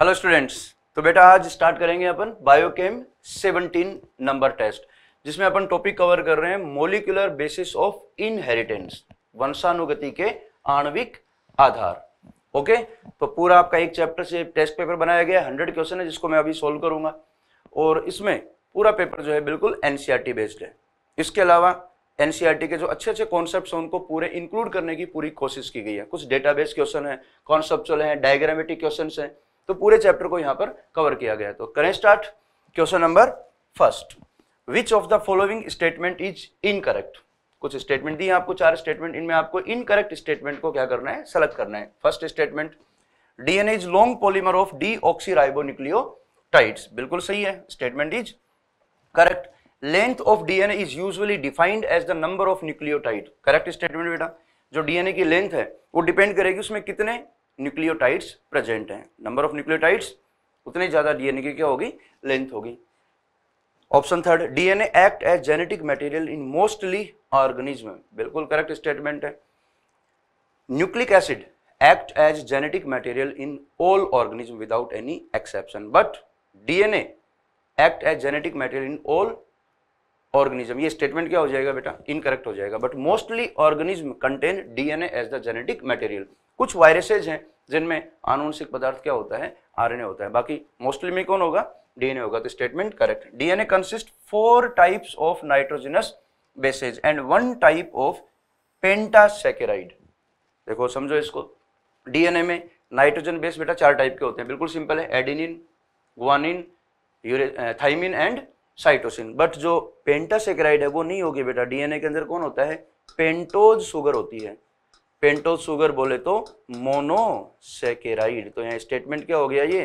Hello students तो बेटा आज स्टार्ट करेंगे अपन बायोकेम 17 नंबर टेस्ट जिसमें अपन टॉपिक कवर कर रहे हैं मोलिकुलर बेसिस ऑफ इनहेरिटेंस वंशानुगति के आणविक आधार ओके तो पूरा आपका एक चैप्टर से टेस्ट पेपर बनाया गया 100 हंड्रेड क्वेश्चन है जिसको मैं अभी सोल्व करूंगा और इसमें पूरा पेपर जो है बिल्कुल एनसीईआरटी बेस्ड e है इसके अलावा एनसीईआरटी e के जो अच्छे अच्छे कॉन्सेप्ट हैं उनको पूरे इंक्लूड करने की पूरी कोशिश की गई है कुछ डेटाबेस क्वेश्चन है कॉन्सेप्चुअल हैं डायग्रामेटिक क्वेश्चन हैं तो पूरे चैप्टर को यहां पर कवर किया गया है तो करें start question number first which of the following statement is incorrect कुछ स्टेटमेंट दिए आपको चार स्टेटमेंट इनमें आपको इनकरेक्ट स्टेटमेंट को क्या करना है सेलेक्ट करना है first statement DNA is long polymer of deoxyribonucleotides बिल्कुल सही है statement is correct length of DNA is usually defined as the number of nucleotide correct statement बेटा जो डीएनए की लेंथ है वो डिपेंड करेगी उसमें कितने न्यूक्लियोटाइड्स प्रेजेंट हैं नंबर ऑफ न्यूक्लियोटाइड्स उतने ज़्यादा डीएनए की क्या होगी लेंथ होगी option third DNA act as genetic material in mostly organism बिल्कुल करेक्ट स्टेटमेंट है nucleic acid act as genetic material in all organism without any exception but DNA act as genetic material in all organism ये statement क्या हो जाएगा बेटा incorrect हो जाएगा but mostly organism contain DNA as the genetic material कुछ viruses हैं जिनमें आनुवंशिक पदार्थ क्या होता है आरएनए होता है बाकी मोस्टली में कौन होगा डीएनए होगा तो statement correct DNA consist four types of nitrogenous bases and one type of pentasaccharide देखो समझो इसको डीएनए में नाइट्रोजन बेस बेटा चार टाइप के होते हैं बिल्कुल सिंपल है adenine guanine thymine and cytosine but जो पेंटासेकेराइड है वो नहीं होगी बेटा डीएनए के अंदर कौन होता है पेंटोज शुगर होती है पेंटोज शुगर बोले तो मोनोसेकेराइड तो यहाँ स्टेटमेंट क्या हो गया ये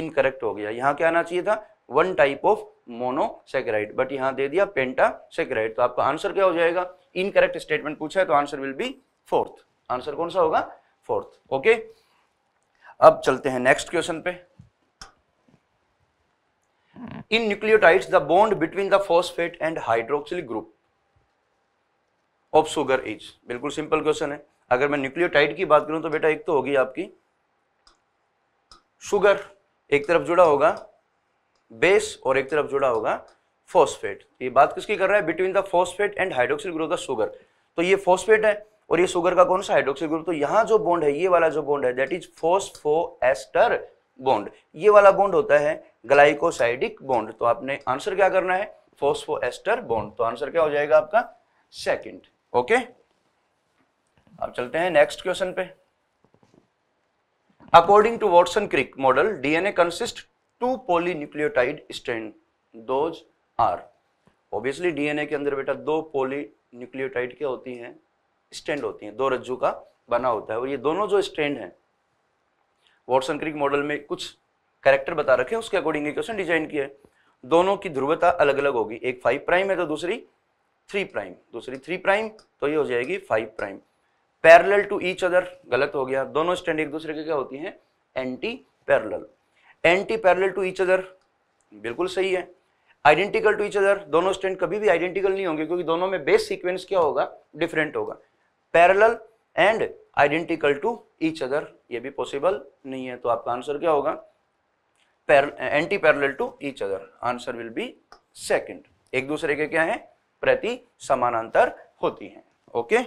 इनकरेक्ट हो गया यहाँ क्या आना चाहिए था one type of monosaccharide but यहाँ दे दिया पेंटासेकेराइड तो आपका आंसर क्या हो जाएगा इनकरेक्ट स्टेटमेंट पूछा है तो answer will be fourth answer कौन सा होगा फोर्थ ओके अब चलते हैं नेक्स्ट क्वेश्चन पे in nucleotides the bond between the phosphate and hydroxylic group of sugar is बिल्कुल सिंपल क्वेश्चन है अगर मैं न्यूक्लियोटाइड की बात करूं तो बेटा एक तो होगी आपकी शुगर एक तरफ जुड़ा होगा बेस और एक तरफ जुड़ा होगा फॉस्फेट ये बात किसकी कर रहा है between the phosphate and hydroxyl group of sugar तो ये फॉस्फेट है और ये शुगर का कौन सा हाइड्रोक्सिल ग्रुप तो यहां जो बॉन्ड है ये वाला जो बॉन्ड है दैट इज फोस्फोएस्टर बॉन्ड ये वाला बॉन्ड होता है ग्लाइकोसाइडिक बॉन्ड तो आपने आंसर क्या करना है फोस्फोएस्टर बॉन्ड तो आंसर क्या हो जाएगा आपका सेकेंड ओके okay? अब चलते हैं नेक्स्ट क्वेश्चन पे according to Watson Crick model DNA consist two polynucleotide strand those are obviously DNA के अंदर बेटा दो पोली न्यूक्लियोटाइड क्या होती हैं स्टैंड होती हैं दो रज्जू का बना होता है और ये दोनों जो स्टैंड हैं वॉटसन क्रिक मॉडल में कुछ करेक्टर बता रखे हैं उसके अकॉर्डिंग क्वेश्चन डिजाइन किया है दोनों की ध्रुवता अलग अलग होगी एक फाइव प्राइम है तो दूसरी थ्री प्राइम दूसरी थ्री प्राइम तो ये हो जाएगी five prime parallel to each other गलत हो गया दोनों स्टैंड एक दूसरे के क्या होती हैं anti parallel anti parallel to each other बिल्कुल सही है आइडेंटिकल टू इच अदर दोनों स्टैंड कभी भी आइडेंटिकल नहीं होंगे क्योंकि दोनों में बेस सीक्वेंस क्या होगा डिफरेंट होगा parallel and identical to each other ये भी पॉसिबल नहीं है तो आपका आंसर क्या होगा anti parallel to each other answer will be second एक दूसरे के क्या है प्रति समानांतर होती हैं ओके okay?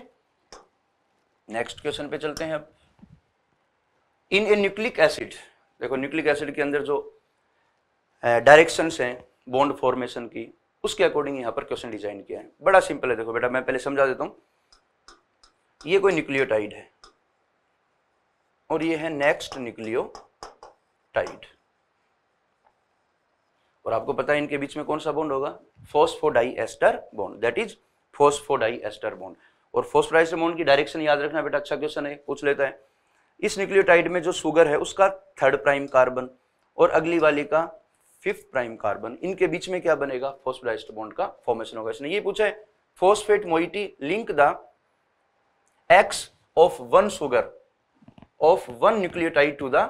नेक्स्ट क्वेश्चन पे चलते हैं अब इन ए न्यूक्लिक एसिड देखो न्यूक्लिक एसिड के अंदर जो डायरेक्शंस है हैं बॉन्ड फॉर्मेशन की उसके अकॉर्डिंग यहां पर क्वेश्चन डिजाइन किया है बड़ा सिंपल है देखो बेटा मैं पहले समझा देता हूं ये कोई न्यूक्लियोटाइड है और ये है नेक्स्ट न्यूक्लियोटाइड और आपको पता है इनके बीच में कौन सा बॉन्ड होगा phosphodiester ester bond that is phosphodiester ester bond और फर्स्ट प्राइस की डायरेक्शन याद रखना बेटा अच्छा क्वेश्चन है पूछ लेता है इस न्यूक्लियोटाइड में जो सुगर है उसका थर्ड प्राइम कार्बन और अगली वाली का फिफ्थ प्राइम कार्बन इनके बीच में क्या बनेगा फोस्फोडाइस्टर बॉन्ड का फॉर्मेशन होगा इसने ये पूछा है phosphate moiety link the X of one sugar of one nucleotide to the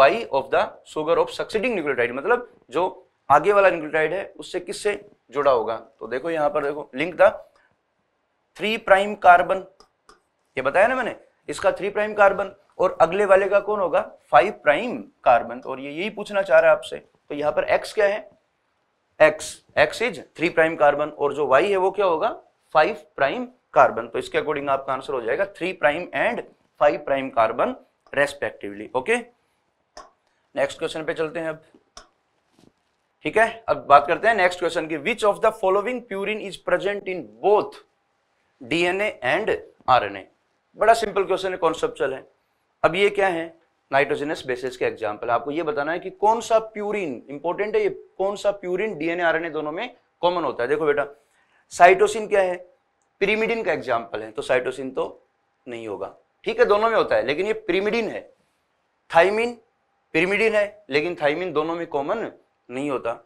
Y of the sugar of succeeding nucleotide मतलब जो आगे वाला न्यूक्लियोटाइड है उससे किससे जुड़ा होगा तो देखो यहां पर देखो link the three prime carbon ये बताया ना मैंने इसका थ्री प्राइम कार्बन और अगले वाले का कौन होगा फाइव प्राइम कार्बन और ये यही पूछना चाह रहा है आपसे तो यहां पर एक्स क्या है X X is three prime carbon और जो वाई है वो क्या होगा फाइव प्राइम कार्बन तो इसके अकॉर्डिंग आपका आंसर हो जाएगा three prime and five prime carbon respectively okay next question पे चलते हैं अब ठीक है अब बात करते हैं नेक्स्ट क्वेश्चन की which of the following purine is present in both DNA and RNA बड़ा सिंपल क्वेश्चन है कॉन्सेप्चुअल है अब ये क्या है नाइट्रोजनस बेसिस के एग्जाम्पल आपको ये बताना है कि कौन सा प्यूरिन इंपॉर्टेंट है ये कौन सा प्यूरिन डीएनए आरएनए दोनों में कॉमन होता है देखो बेटा साइटोसिन क्या है पिरीमिडिन का एग्जाम्पल है तो साइटोसिन तो नहीं होगा ठीक है दोनों में होता है लेकिन ये पिरीमिडिन है थाइमिन पिरीमिडिन है लेकिन थाइमिन दोनों में कॉमन नहीं होता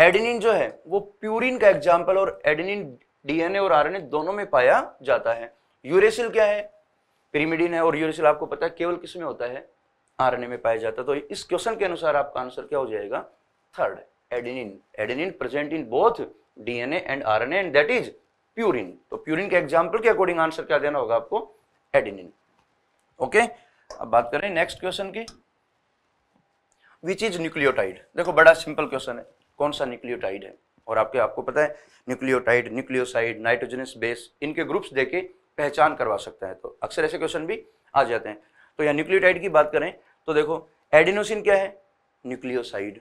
एडेनिन जो है वो प्यूरिन का एग्जाम्पल और एडेनिन डीएनए और आरएनए दोनों में पाया जाता है यूरेसिल क्या है पिरीमिडिन है और यूरेसिल आपको पता है केवल किस में होता है आरएनए में पाया जाता है तो इस क्वेश्चन के अनुसार आपका आंसर क्या हो जाएगा third adenine adenine present in both DNA and RNA and that is purine तो प्यूरिन के एग्जाम्पल के अकॉर्डिंग आंसर क्या देना होगा आपको एडिनिन ओके अब बात करें नेक्स्ट क्वेश्चन की विच इज न्यूक्लियोटाइड देखो बड़ा सिंपल क्वेश्चन है कौन सा न्यूक्लियोटाइड है और आपके आपको पता है न्यूक्लियोटाइड न्यूक्लियोसाइड नाइट्रोजनस बेस इनके ग्रुप्स दे के पहचान करवा सकते हैं तो अक्सर ऐसे क्वेश्चन भी आ जाते हैं तो यहाँ न्यूक्लियोटाइड की बात करें तो देखो एडिनोसिन क्या है nucleoside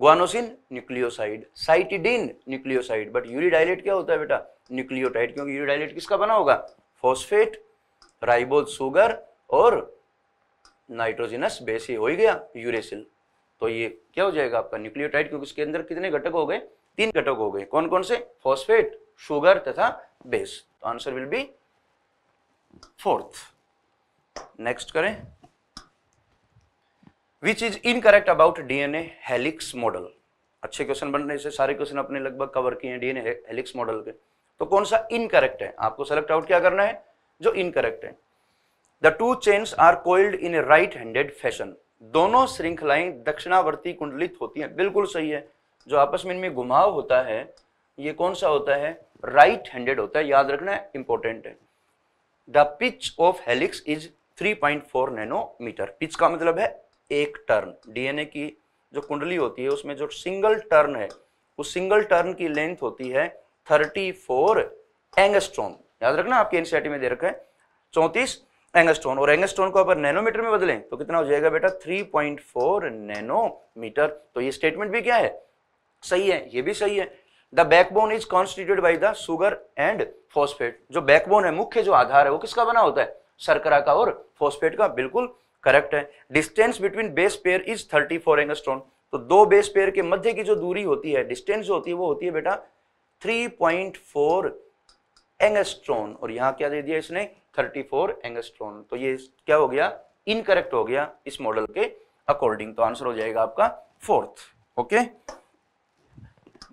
guanosine nucleoside cytidine nucleoside but uridylate क्या होता है बेटा न्यूक्लियोटाइड क्योंकि यूरीडाइलेट किसका बना होगा फॉस्फेट राइबोज सुगर और नाइट्रोजिनस बेस ही हो ही गया यूरेसिल तो ये क्या हो जाएगा आपका न्यूक्लियोटाइड क्योंकि इसके अंदर कितने घटक हो गए तीन घटक हो गए कौन कौन से फॉस्फेट शुगर तथा बेस तो answer will be fourth next करें which is incorrect about DNA helix model अच्छे क्वेश्चन बन रहे सारे क्वेश्चन अपने लगभग कवर किए हैं डीएनए हेलिक्स मॉडल के तो कौन सा इनकरेक्ट है आपको सेलेक्ट आउट क्या करना है जो इनकरेक्ट है the two chains are coiled in a right handed fashion दोनों श्रृंखलाएं दक्षिणावर्ती कुंडलित होती हैं बिल्कुल सही है जो आपस में इनमें घुमाव होता है ये कौन सा होता है राइट हैंडेड होता है याद रखना इंपॉर्टेंट है the pitch of helix is 3.4 nanometer pitch का मतलब है एक टर्न डीएनए की जो कुंडली होती है उसमें जो सिंगल टर्न है उस सिंगल टर्न की लेंथ होती है 34 एंगस्ट्रॉन याद रखना आपके एनसीआरटी में दे रखा है चौंतीस एंगस्ट्रॉन और एंगस्ट्रॉन को अगर नैनोमीटर में बदलें तो कितना हो जाएगा बेटा 3.4 नैनोमीटर तो ये स्टेटमेंट भी क्या है सही है ये भी सही है the backbone is constitute by the sugar and phosphate जो बैकबोन है मुख्य जो आधार है वो किसका बना होता है सरकरा का और फॉस्फेट का बिल्कुल करेक्ट है distance between base pair is thirty four angstrom तो दो बेस पेयर के मध्य की जो दूरी होती है डिस्टेंस जो होती है वो होती है बेटा थ्री पॉइंट फोर एंगस्ट्रॉन और यहां क्या दे दिया इसने थर्टी फोर एंगस्ट्रॉन तो ये क्या हो गया इनकरेक्ट हो गया इस मॉडल के अकॉर्डिंग तो आंसर हो जाएगा आपका fourth okay okay?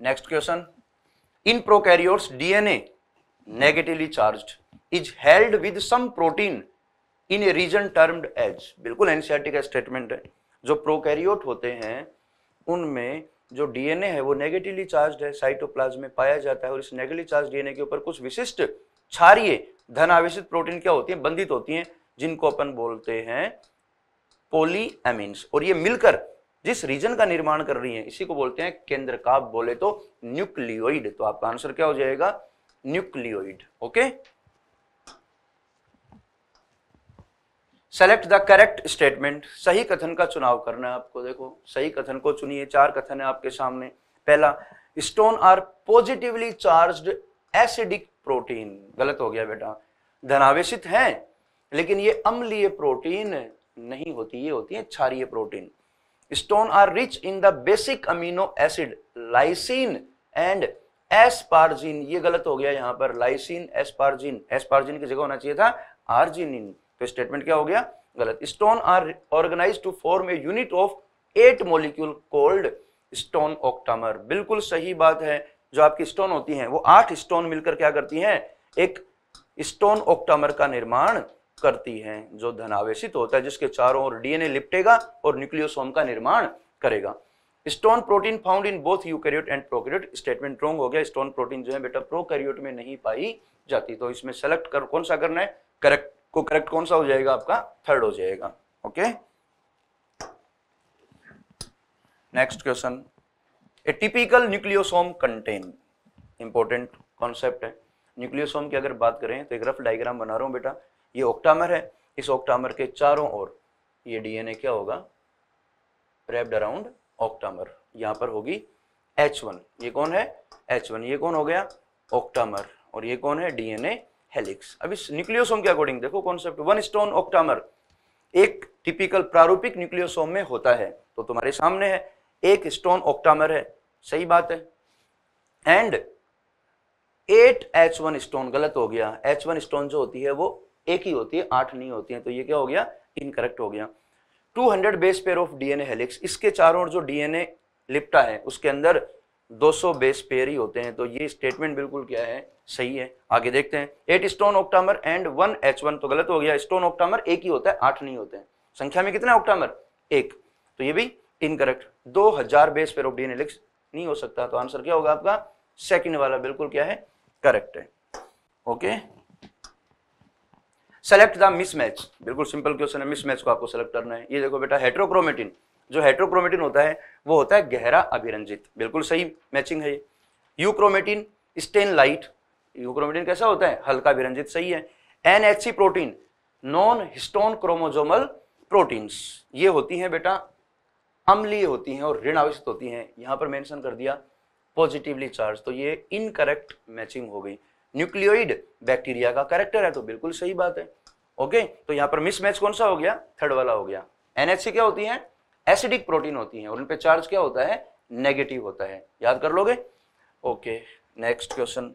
Next question in prokaryotes DNA negatively charged is held with some protein in a region termed as बिल्कुल एनसीईआरटी का स्टेटमेंट है जो प्रोकैरियोट होते हैं उनमें जो डीएनए है वो नेगेटिवली चार्ज है साइटोप्लाज्म में पाया जाता है और इस नेगेटिवली चार्ज डीएनए के ऊपर कुछ विशिष्ट क्षारिय धनावेशित प्रोटीन क्या होती है बंधित होती है जिनको अपन बोलते हैं पोलीएमिन्स और ये मिलकर जिस रीजन का निर्माण कर रही है इसी को बोलते हैं केंद्र का बोले तो न्यूक्लियोइड तो आपका आंसर क्या हो जाएगा nucleoid okay select the correct statement सही कथन का चुनाव करना है आपको देखो सही कथन को चुनिए चार कथन है आपके सामने पहला histone are positively charged acidic protein गलत हो गया बेटा धनावेशित है लेकिन ये अम्लीय प्रोटीन नहीं होती ये होती है क्षारीय protein histone are rich in the basic amino acid lysine and asparagine ये गलत हो गया यहां पर लाइसिन एस्पार्जिन एस्पार्जिन की जगह होना चाहिए था आर्जिनिन तो स्टेटमेंट क्या हो गया गलत histone are organise to form a unit of eight molecule called histone octamer बिल्कुल सही बात है जो आपकी स्टोन होती हैं वो आठ स्टोन मिलकर क्या करती हैं एक स्टोन ऑक्टामर का निर्माण करती हैं जो धनावेशित होता है जिसके चारों ओर डीएनए लिपटेगा और न्यूक्लियोसोम का निर्माण करेगा histone protein found in both eukaryote and prokaryote statement wrong हो गया स्टोन प्रोटीन जो है बेटा प्रोकैरियोट में नहीं पाई जाती तो इसमें सेलेक्ट कर कौन सा करना है करेक्ट को करेक्ट कौन सा हो जाएगा आपका थर्ड हो जाएगा okay next question a typical nucleosome contain important concept है न्यूक्लियोसोम की अगर बात करें तो एक रफ डायग्राम बना रहा हूं बेटा ये ऑक्टामर है इस ऑक्टामर के चारों ओर ये डीएनए क्या होगा रेप्ड अराउंड ऑक्टामर यहां पर होगी एच वन ये कौन है एच वन ये कौन हो गया ऑक्टामर और ये कौन है डीएनए हेलिक्स अब इस न्यूक्लियोसोम के अकॉर्डिंग देखो कॉन्सेप्ट वन स्टोन ऑक्टामर एक टिपिकल प्रारूपिक न्यूक्लियोसोम में होता है तो तुम्हारे सामने है एक स्टोन ऑक्टामर है सही बात है and eight H one histone गलत हो गया एच वन स्टोन जो होती है वो एक ही होती है आठ नहीं होती है तो ये क्या हो गया इनकरेक्ट हो गया 200 hundred base pair of DNA helix इसके चारों ओर जो डीएनए लिपटा है उसके अंदर 200 बेस पेयर ही होते हैं तो ये स्टेटमेंट बिल्कुल क्या है सही है आगे देखते हैं eight histone octamer and one H तो गलत हो गया स्टोन ऑक्टामर एक ही होता है आठ नहीं होते हैं संख्या में कितना ऑक्टामर एक तो ये भी इनकरेक्ट दो हजार base pair of DNA helix नहीं हो सकता तो आंसर क्या होगा आपका सेकेंड वाला बिल्कुल क्या है करेक्ट है okay okay? Select the mismatch बिल्कुल सिंपल क्वेश्चन है मिसमैच को आपको सेलेक्ट करना है ये देखो बेटा हेट्रोक्रोमेटिन जो हेट्रोक्रोमेटिन होता है वो होता है गहरा अभिरंजित बिल्कुल सही मैचिंग है ये यूक्रोमेटिन स्टेन लाइट यूक्रोमेटिन कैसा होता है हल्का अभिरंजित सही है an protein non histone chromosomal proteins ये होती हैं बेटा अम्लीय होती हैं और ऋण आवश्यक होती हैं यहाँ पर मैंशन कर दिया पॉजिटिवली चार्ज तो ये इनकरेक्ट मैचिंग हो गई न्यूक्लियोइड बैक्टीरिया का करेक्टर है तो बिल्कुल सही बात है ओके तो यहाँ पर मिसमैच कौन सा हो गया थर्ड वाला हो गया एनएचसी क्या होती है एसिडिक प्रोटीन होती है और उनपे चार्ज क्या होता है नेगेटिव होता है याद कर लोगे okay next question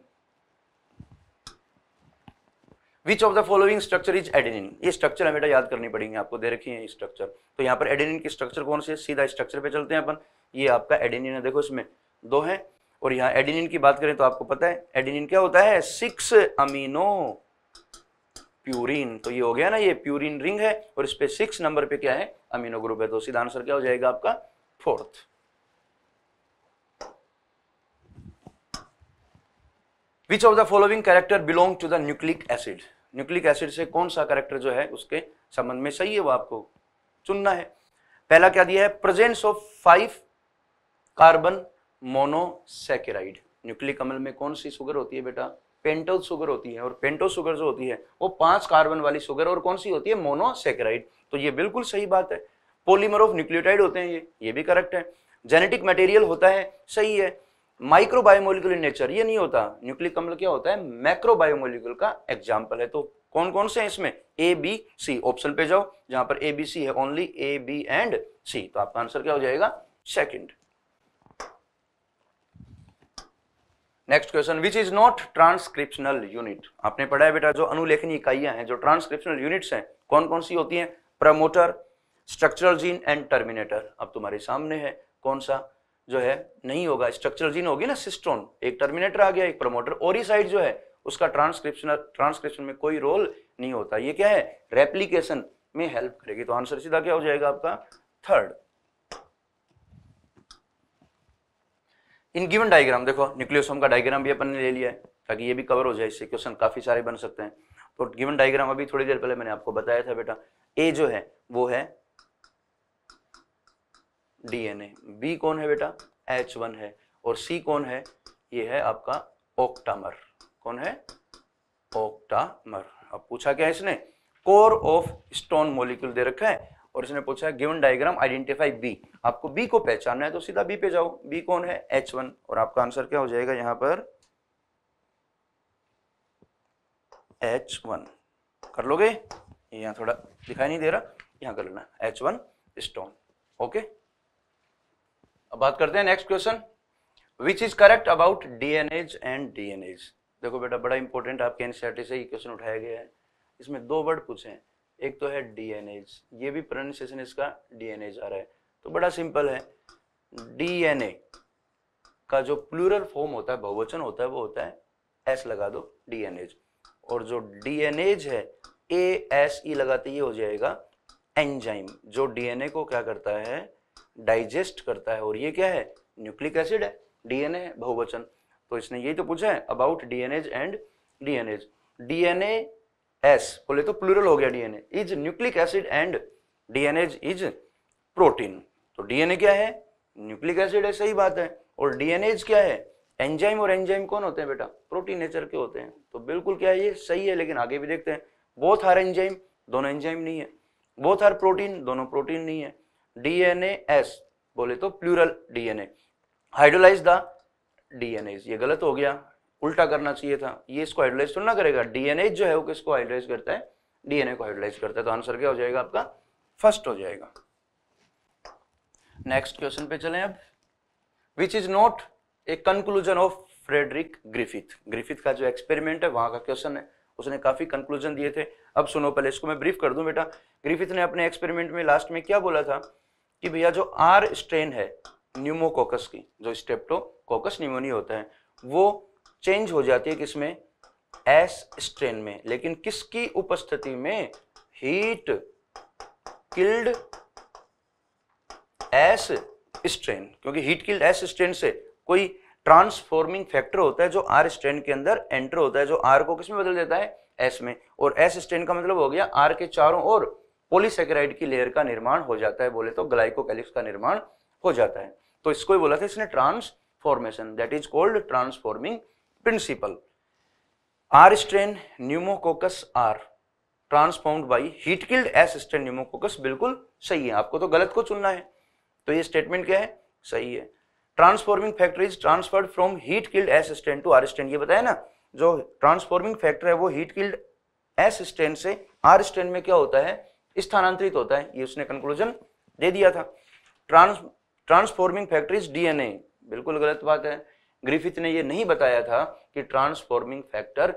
which of the following structure is adenine ये स्ट्रक्चर हमें याद करनी पड़ेंगे आपको दे रखी है स्ट्रक्चर तो यहाँ पर एडेनिन की स्ट्रक्चर कौन सी है सीधा स्ट्रक्चर पे चलते हैं अपन ये आपका एडेनिन है देखो इसमें दो है और यहाँ एडेनिन की बात करें तो आपको पता है एडेनिन क्या होता है सिक्स अमीनो प्यूरिन तो ये हो गया ना ये प्यूरिन रिंग है और इस पर सिक्स नंबर पे क्या है अमीनो ग्रुप है तो सीधा आंसर क्या हो जाएगा आपका fourth which of the following character belong to the nucleic acid nucleic acid से कौन सा कैरेक्टर जो है उसके संबंध में सही है वो आपको चुनना है पहला क्या दिया है presence of five carbon monosaccharide nucleic अमल में कौन सी शुगर होती है बेटा पेंटोज शुगर होती है और पेंटोज शुगर जो होती है वो पांच कार्बन वाली शुगर और कौन सी होती है मोनोसेक्राइड तो ये बिल्कुल सही बात है पोलीमर ऑफ न्यूक्लियोटाइड होते हैं ये ये भी करेक्ट है जेनेटिक मटेरियल होता है सही है माइक्रोबायोमोलिकुल इन नेचर ये नहीं होता न्यूक्लिक अम्ल क्या होता है मैक्रोबायोमोलिकुल का एग्जाम्पल है तो कौन कौन से हैं इसमें ए बी सी ऑप्शन पे जाओ जहां पर ए बी सी है only A B and C तो आपका आंसर क्या हो जाएगा second next question which is not transcriptional unit आपने पढ़ा है बेटा जो अनुलेखनीय इकाइयां हैं जो ट्रांसक्रिप्शनल यूनिट्स हैं कौन कौन सी होती हैं promoter structural gene and terminator अब तुम्हारे सामने है कौन सा जो है नहीं होगा स्ट्रक्चरल जीन होगी ना सिस्टोन एक टर्मिनेटर आ गया एक प्रमोटर और ही साइड जो है उसका ट्रांसक्रिप्शनल ट्रांसक्रिप्शन में कोई रोल नहीं होता ये क्या है रेप्लीकेशन में हेल्प करेगी तो आंसर सीधा क्या हो जाएगा आपका थर्ड इन गिवन डायग्राम देखो न्यूक्लियोसोम का डायग्राम भी अपन ने ले लिया है ताकि ये भी कवर हो जाए इससे क्वेश्चन काफ़ी सारे बन सकते हैं तो गिवन डायग्राम अभी थोड़ी देर पहले मैंने आपको बताया था बेटा ए जो है वो है डीएनए बी कौन है बेटा एच वन है और सी कौन है ये है आपका ओक्टामर कौन है ओक्टामर अब पूछा क्या है इसने कोर ऑफ स्टोन मॉलिक्यूल दे रखा है और इसने पूछा है गिवन डायग्राम आइडेंटिफाई बी आपको बी को पहचानना है तो सीधा बी पे जाओ बी कौन है एच वन और आपका आंसर क्या हो जाएगा यहां पर एच वन कर लोगे यहां थोड़ा दिखाई नहीं दे रहा यहां कर लेना एच वन स्टोन ओके अब बात करते हैं next question which is correct about DNAs and DNAs देखो बेटा बड़ा इंपॉर्टेंट आपके एनसीआरटी से ये क्वेश्चन उठाया गया है इसमें दो वर्ड पूछे हैं एक तो है डीएनएज ये भी प्रोनाउंसिएशन इसका डीएनएज आ रहा है तो बड़ा सिंपल है डीएनए का जो प्लूरल फॉर्म होता है बहुवचन होता है वो होता है एस लगा दो डीएनएज और जो डीएनएज है ए एस ई लगाते ये हो जाएगा एंजाइम जो डीएनए को क्या करता है डाइजेस्ट करता है और ये क्या है न्यूक्लिक एसिड है डीएनए है बहुवचन तो इसने यही तो पूछा है about DNAs and DNAs DNA S बोले तो प्लूरल हो गया DNA is nucleic acid and DNA is protein तो डीएनए क्या है न्यूक्लिक एसिड है सही बात है और डीएनए क्या है एंजाइम और एंजाइम कौन होते हैं बेटा प्रोटीन नेचर के होते हैं तो बिल्कुल क्या है ये सही है लेकिन आगे भी देखते हैं बोथ हर एंजाइम दोनों एंजाइम नहीं है बोथ हर प्रोटीन दोनों प्रोटीन नहीं है डीएनए एस बोले तो plural DNA hydrolyse the DNA ये गलत हो गया उल्टा करना चाहिए था ये इसको हाइड्रोलाइज तो ना करेगा डीएनए जो है वो किसको हाइड्रोलाइज करता है डीएनए को हाइड्रोलाइज करता है तो आंसर क्या हो जाएगा आपका फर्स्ट हो जाएगा नेक्स्ट क्वेश्चन पे चलें अब which is not a conclusion of Frederick Griffith Griffith का जो एक्सपेरिमेंट है वहां का क्वेश्चन है उसने काफी कंक्लूजन दिए थे अब सुनो पहले इसको मैं ब्रीफ कर दूं बेटा ग्रिफिथ ने अपने एक्सपेरिमेंट में लास्ट में क्या बोला था कि भैया जो आर स्ट्रेन है न्यूमोकोकस की जो स्टेप्टोकोकस न्यूमोनिया होता है वो चेंज हो जाती है किसमें एस स्ट्रेन में लेकिन किसकी उपस्थिति में हीट किल्ड एस स्ट्रेन क्योंकि हीट किल्ड एस स्ट्रेन से कोई ट्रांसफॉर्मिंग फैक्टर होता है जो आर स्ट्रेन के अंदर एंटर होता है जो आर को किसमें बदल देता है एस में और एस स्ट्रेन का मतलब हो गया आर के चारों ओर पोलिसेक्राइड की लेयर का निर्माण हो जाता है बोले तो ग्लाइकोकैलिक्स का निर्माण हो जाता है तो इसको ही बोला था इसने transformation that is called transforming principle. R strain pneumococcus R transformed by heat killed S strain pneumococcus बिल्कुल सही है आपको तो गलत को चुनना है तो ये स्टेटमेंट क्या है सही है transforming factor is transferred from heat killed S strain to R strain ये बताया ना जो ट्रांसफॉर्मिंग फैक्टर है वो हीट किल्ड एस स्टेन से आर स्टेन में क्या होता है स्थानांतरित होता है ये उसने कंक्लूजन दे दिया था trans transforming factor is DNA बिल्कुल गलत बात है ग्रिफिथ ने यह नहीं बताया था कि ट्रांसफॉर्मिंग फैक्टर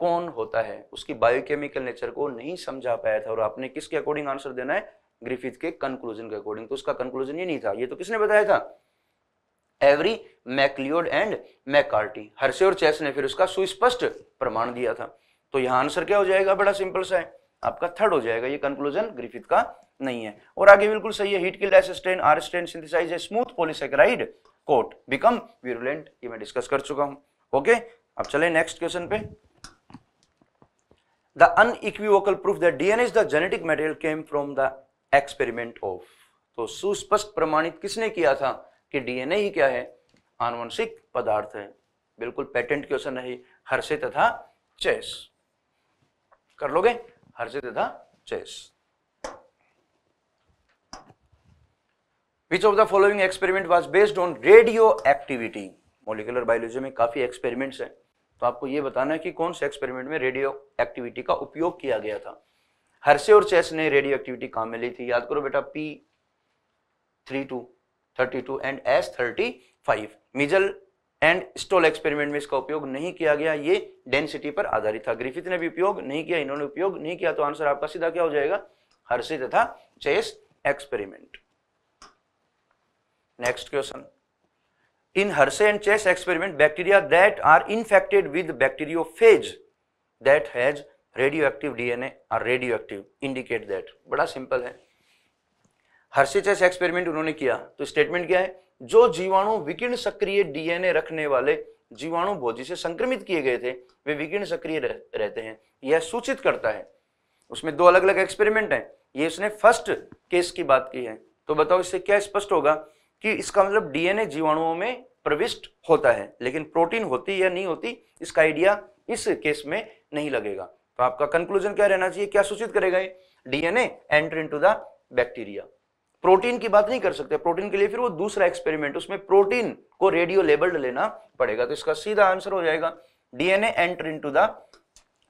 कौन होता है उसकी बायोकेमिकल नेचर को नहीं समझा पाया था और आपने किसके अकॉर्डिंग आंसर देना है ग्रिफिथ के कंक्लूजन के अकॉर्डिंग तो उसका कंक्लूजन ये नहीं था ये तो किसने बताया था Avery MacLeod and McCarty Hershey और चेस ने फिर उसका सुस्पष्ट प्रमाण दिया था तो यह आंसर क्या हो जाएगा बड़ा सिंपल सा है आपका थर्ड हो जाएगा ये कंक्लूजन ग्रिफिथ का नहीं है और आगे बिल्कुल सही है heat killed S strain R strain synthesise smooth polysaccharide coat become virulent ये मैं डिस्कस कर चुका हूं ओके okay? अब चले नेक्स्ट क्वेश्चन पे the unequivocal proof that DNA is the genetic material came from the experiment of तो सुस्पष्ट प्रमाणित किसने किया था कि डीएनए ही क्या है आनुवंशिक पदार्थ है बिल्कुल पेटेंट क्वेश्चन है हर्षे तथा चेस कर लोगे हर्षे तथा Chase Which of the following experiment was based on radioactivity molecular में काफ़ी experiments हैं तो आपको ये बताना है कि कौन से एक्सपेरिमेंट में रेडियो एक्टिविटी का उपयोग किया गया था हर्षे और चेस ने रेडियो एक्टिविटी काम में ली थी याद करो बेटा P three two thirty two and S thirty five Meselson and Stahl experiment में इसका उपयोग नहीं किया गया ये डेंसिटी पर आधारित था ग्रिफिथ ने भी उपयोग नहीं किया इन्होंने उपयोग नहीं किया तो आंसर आपका सीधा क्या हो जाएगा हर्षे तथा Chase experiment next question in Hershey and Chase experiment bacteria that are bacteria with bacteriophage that has radioactive DNA DNA radioactive indicate that बड़ा सिंपल है हर्से चेस एक्सपेरिमेंट उन्होंने किया तो statement क्या है जो जीवाणु विकिर्ण सक्रिय डीएनए रखने वाले जीवाणु भोजी से संक्रमित किए गए थे वे विकिर्ण सक्रिय रह, रहते हैं यह सूचित करता है उसमें दो अलग अलग एक्सपेरिमेंट हैं ये इसने फर्स्ट केस की बात की है तो बताओ इससे क्या स्पष्ट होगा कि इसका मतलब डीएनए जीवाणुओं में प्रविष्ट होता है लेकिन प्रोटीन होती या नहीं होती इसका आइडिया इस केस में नहीं लगेगा तो आपका कंक्लूजन क्या रहना चाहिए क्या सूचित करेगा ये DNA enter into the bacteria protein की बात नहीं कर सकते प्रोटीन के लिए फिर वो दूसरा एक्सपेरिमेंट उसमें प्रोटीन को रेडियो लेबल्ड लेना पड़ेगा तो इसका सीधा आंसर हो जाएगा DNA enter into the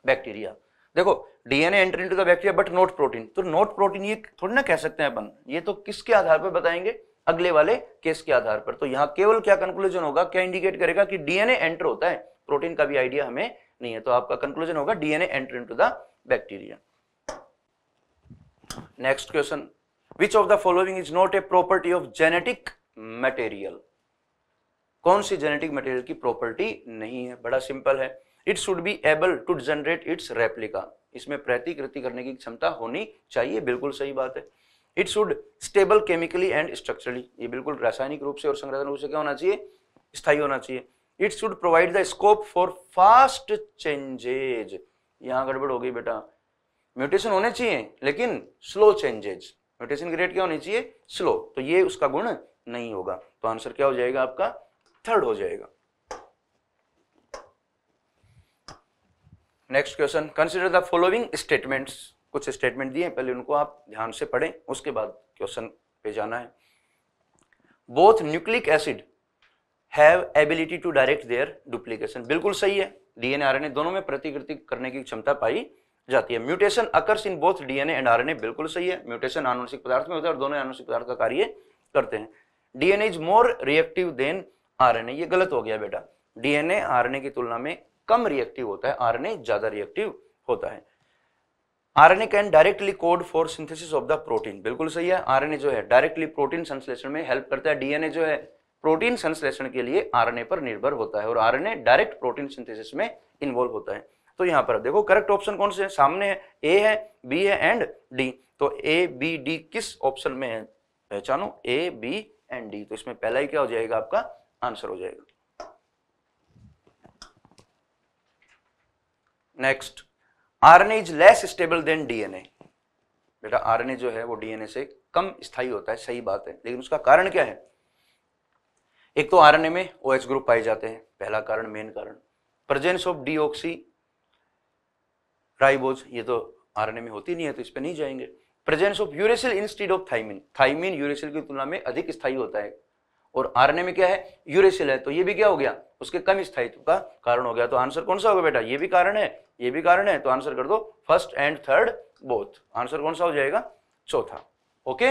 bacteria देखो DNA enter into the bacteria but not protein तो नॉट प्रोटीन ये थोड़ी ना कह सकते हैं अपन ये तो किसके आधार पर बताएंगे अगले वाले केस के आधार पर तो यहां केवल क्या कंक्लूजन होगा क्या इंडिकेट करेगा कि डीएनए एंटर होता है प्रोटीन का भी आइडिया हमें नहीं है तो आपका कंक्लूजन होगा DNA enter into the bacteria next question which of the following is not a property of genetic material कौन सी जेनेटिक मटेरियल की प्रॉपर्टी नहीं है बड़ा सिंपल है it should be able to generate its replica इसमें प्रतिकृति करने की क्षमता होनी चाहिए बिल्कुल सही बात है it should stable chemically and structurally ये बिल्कुल रासायनिक रूप से और संग्रहण रूप से क्या होना चाहिए स्थायी होना चाहिए it should provide the scope for fast changes यहाँ गड़बड़ हो गई बेटा म्यूटेशन होने चाहिए लेकिन स्लो चेंजेज म्यूटेशन की रेट क्या होनी चाहिए स्लो तो ये उसका गुण नहीं होगा तो आंसर क्या हो जाएगा आपका थर्ड हो जाएगा next question consider the following statements कुछ स्टेटमेंट दिए पहले उनको आप ध्यान से पढ़ें उसके बाद क्वेश्चन पे जाना है both nucleic acid have ability to direct their duplication बिल्कुल सही है डीएनए आरएनए दोनों में प्रतिकृति करने की क्षमता पाई जाती है mutation occurs in both DNA and RNA बिल्कुल सही है म्यूटेशन आनुवंशिक पदार्थ में होता है और दोनों आनुवंशिक पदार्थ का कार्य करते हैं DNA is more reactive than RNA ये गलत हो गया बेटा डीएनए आरएनए की तुलना में कम रिएक्टिव होता है आरएनए ज्यादा रिएक्टिव होता है RNA can directly code for synthesis of the protein बिल्कुल सही है आरएनए जो है डायरेक्टली प्रोटीन संश्लेषण में हेल्प करता है डीएनए जो है प्रोटीन संश्लेषण के लिए आरएनए पर निर्भर होता है और आरएनए डायरेक्ट प्रोटीन सिंथेसिस में इन्वॉल्व होता है तो यहाँ पर देखो करेक्ट ऑप्शन कौन से है सामने है ए है बी है एंड डी तो ए बी डी किस ऑप्शन में है पहचानो ए बी एंड डी तो इसमें पहला ही क्या हो जाएगा आपका आंसर हो जाएगा next RNA is less stable than DNA बेटा आरएनए जो है वो डीएनए से कम स्थाई होता है सही बात है लेकिन उसका कारण क्या है एक तो आरएनए में ओएच ग्रुप पाए जाते हैं पहला कारण मेन कारण प्रेजेंस ऑफ डीऑक्सी राइबोज ये तो आरएनए में होती नहीं है तो इस पर नहीं जाएंगे presence of uracil instead of thymine thymine uracil की तुलना में अधिक स्थायी होता है और आरएनए में क्या है यूरेसिल है तो ये भी क्या हो गया उसके कम स्थायित्व का कारण हो गया तो आंसर कौन सा होगा बेटा ये भी कारण है ये भी कारण है तो आंसर कर दो first and third both answer कौन सा हो जाएगा चौथा ओके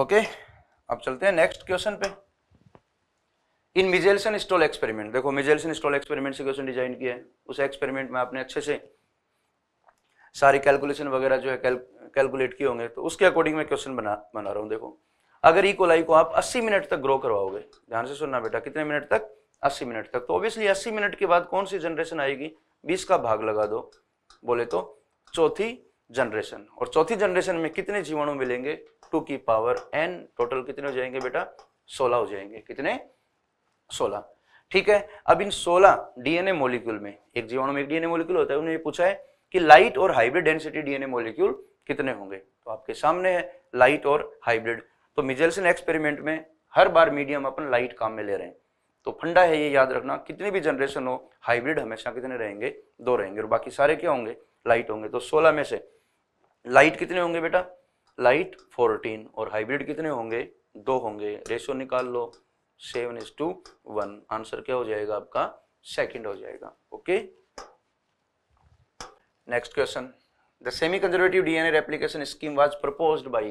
ओके अब चलते हैं नेक्स्ट क्वेश्चन पे इन मिजेल्सन स्टोल एक्सपेरिमेंट देखो मिजेलसन स्टोल एक्सपेरिमेंट से क्वेश्चन डिजाइन किया है उस एक्सपेरिमेंट में आपने अच्छे से सारी कैलकुलेशन वगैरह जो है कैलकुलेट किए होंगे तो उसके अकॉर्डिंग मैं क्वेश्चन बना बना रहा हूँ देखो अगर इकोलाई को आप 80 मिनट तक ग्रो करवाओगे ध्यान से सुनना बेटा कितने मिनट तक 80 मिनट तक तो ऑब्वियसली 80 मिनट के बाद कौन सी जनरेशन आएगी 20 का भाग लगा दो बोले तो चौथी जनरेशन और चौथी जनरेशन में कितने जीवाणु मिलेंगे टू की पावर एन टोटल कितने हो जाएंगे बेटा सोलह हो जाएंगे कितने सोलह ठीक है अब इन सोलह डीएनए मोलिक्यूल में एक जीवाणु में एक डीएनए मोलिक्यूल होता है उन्होंने पूछा है कि लाइट और हाइब्रिड डेंसिटी डीएनए मॉलिक्यूल कितने होंगे तो आपके सामने है लाइट और हाइब्रिड तो मिजेलसन एक्सपेरिमेंट में हर बार मीडियम अपन लाइट काम में ले रहे हैं तो फंडा है ये याद रखना कितनी भी जनरेशन हो हाइब्रिड हमेशा कितने रहेंगे दो रहेंगे और बाकी सारे क्या होंगे लाइट होंगे तो सोलह में से लाइट कितने होंगे बेटा लाइट फोर्टीन और हाइब्रिड कितने होंगे दो होंगे रेशो निकाल लो seven is to one answer क्या हो जाएगा आपका सेकंड हो जाएगा okay next question the semi conservative DNA replication scheme was proposed by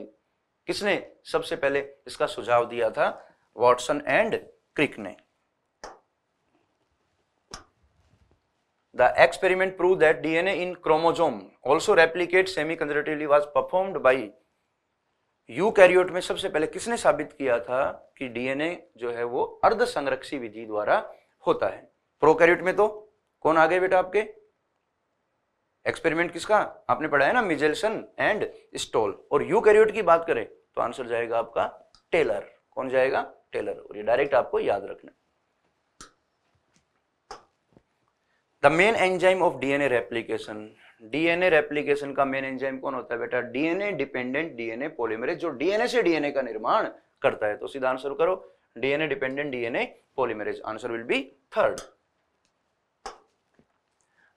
किसने सबसे पहले इसका सुझाव दिया था वॉटसन एंड क्रिक ने the the experiment proved that in chromosome also replicate semi conservatively was was by eukaryote में सबसे पहले किसने साबित किया था कि डीएनए जो है वो अर्ध संरक्षी विधि द्वारा होता है प्रोकैरियोट में तो कौन आ गए बेटा आपके एक्सपेरिमेंट किसका आपने पढ़ा है ना मिजेलसन एंड स्टोल और यूकैरियोट की बात करें तो आंसर जाएगा आपका टेलर कौन जाएगा टेलर और ये डायरेक्ट आपको याद रखना the main enzyme of DNA replication DNA replication का मेन एंजाइम कौन होता है बेटा डीएनए डिपेंडेंट डीएनए पॉलीमरेज जो डीएनए से डीएनए का निर्माण करता है तो सीधा आंसर करो DNA dependent DNA polymerase answer will be third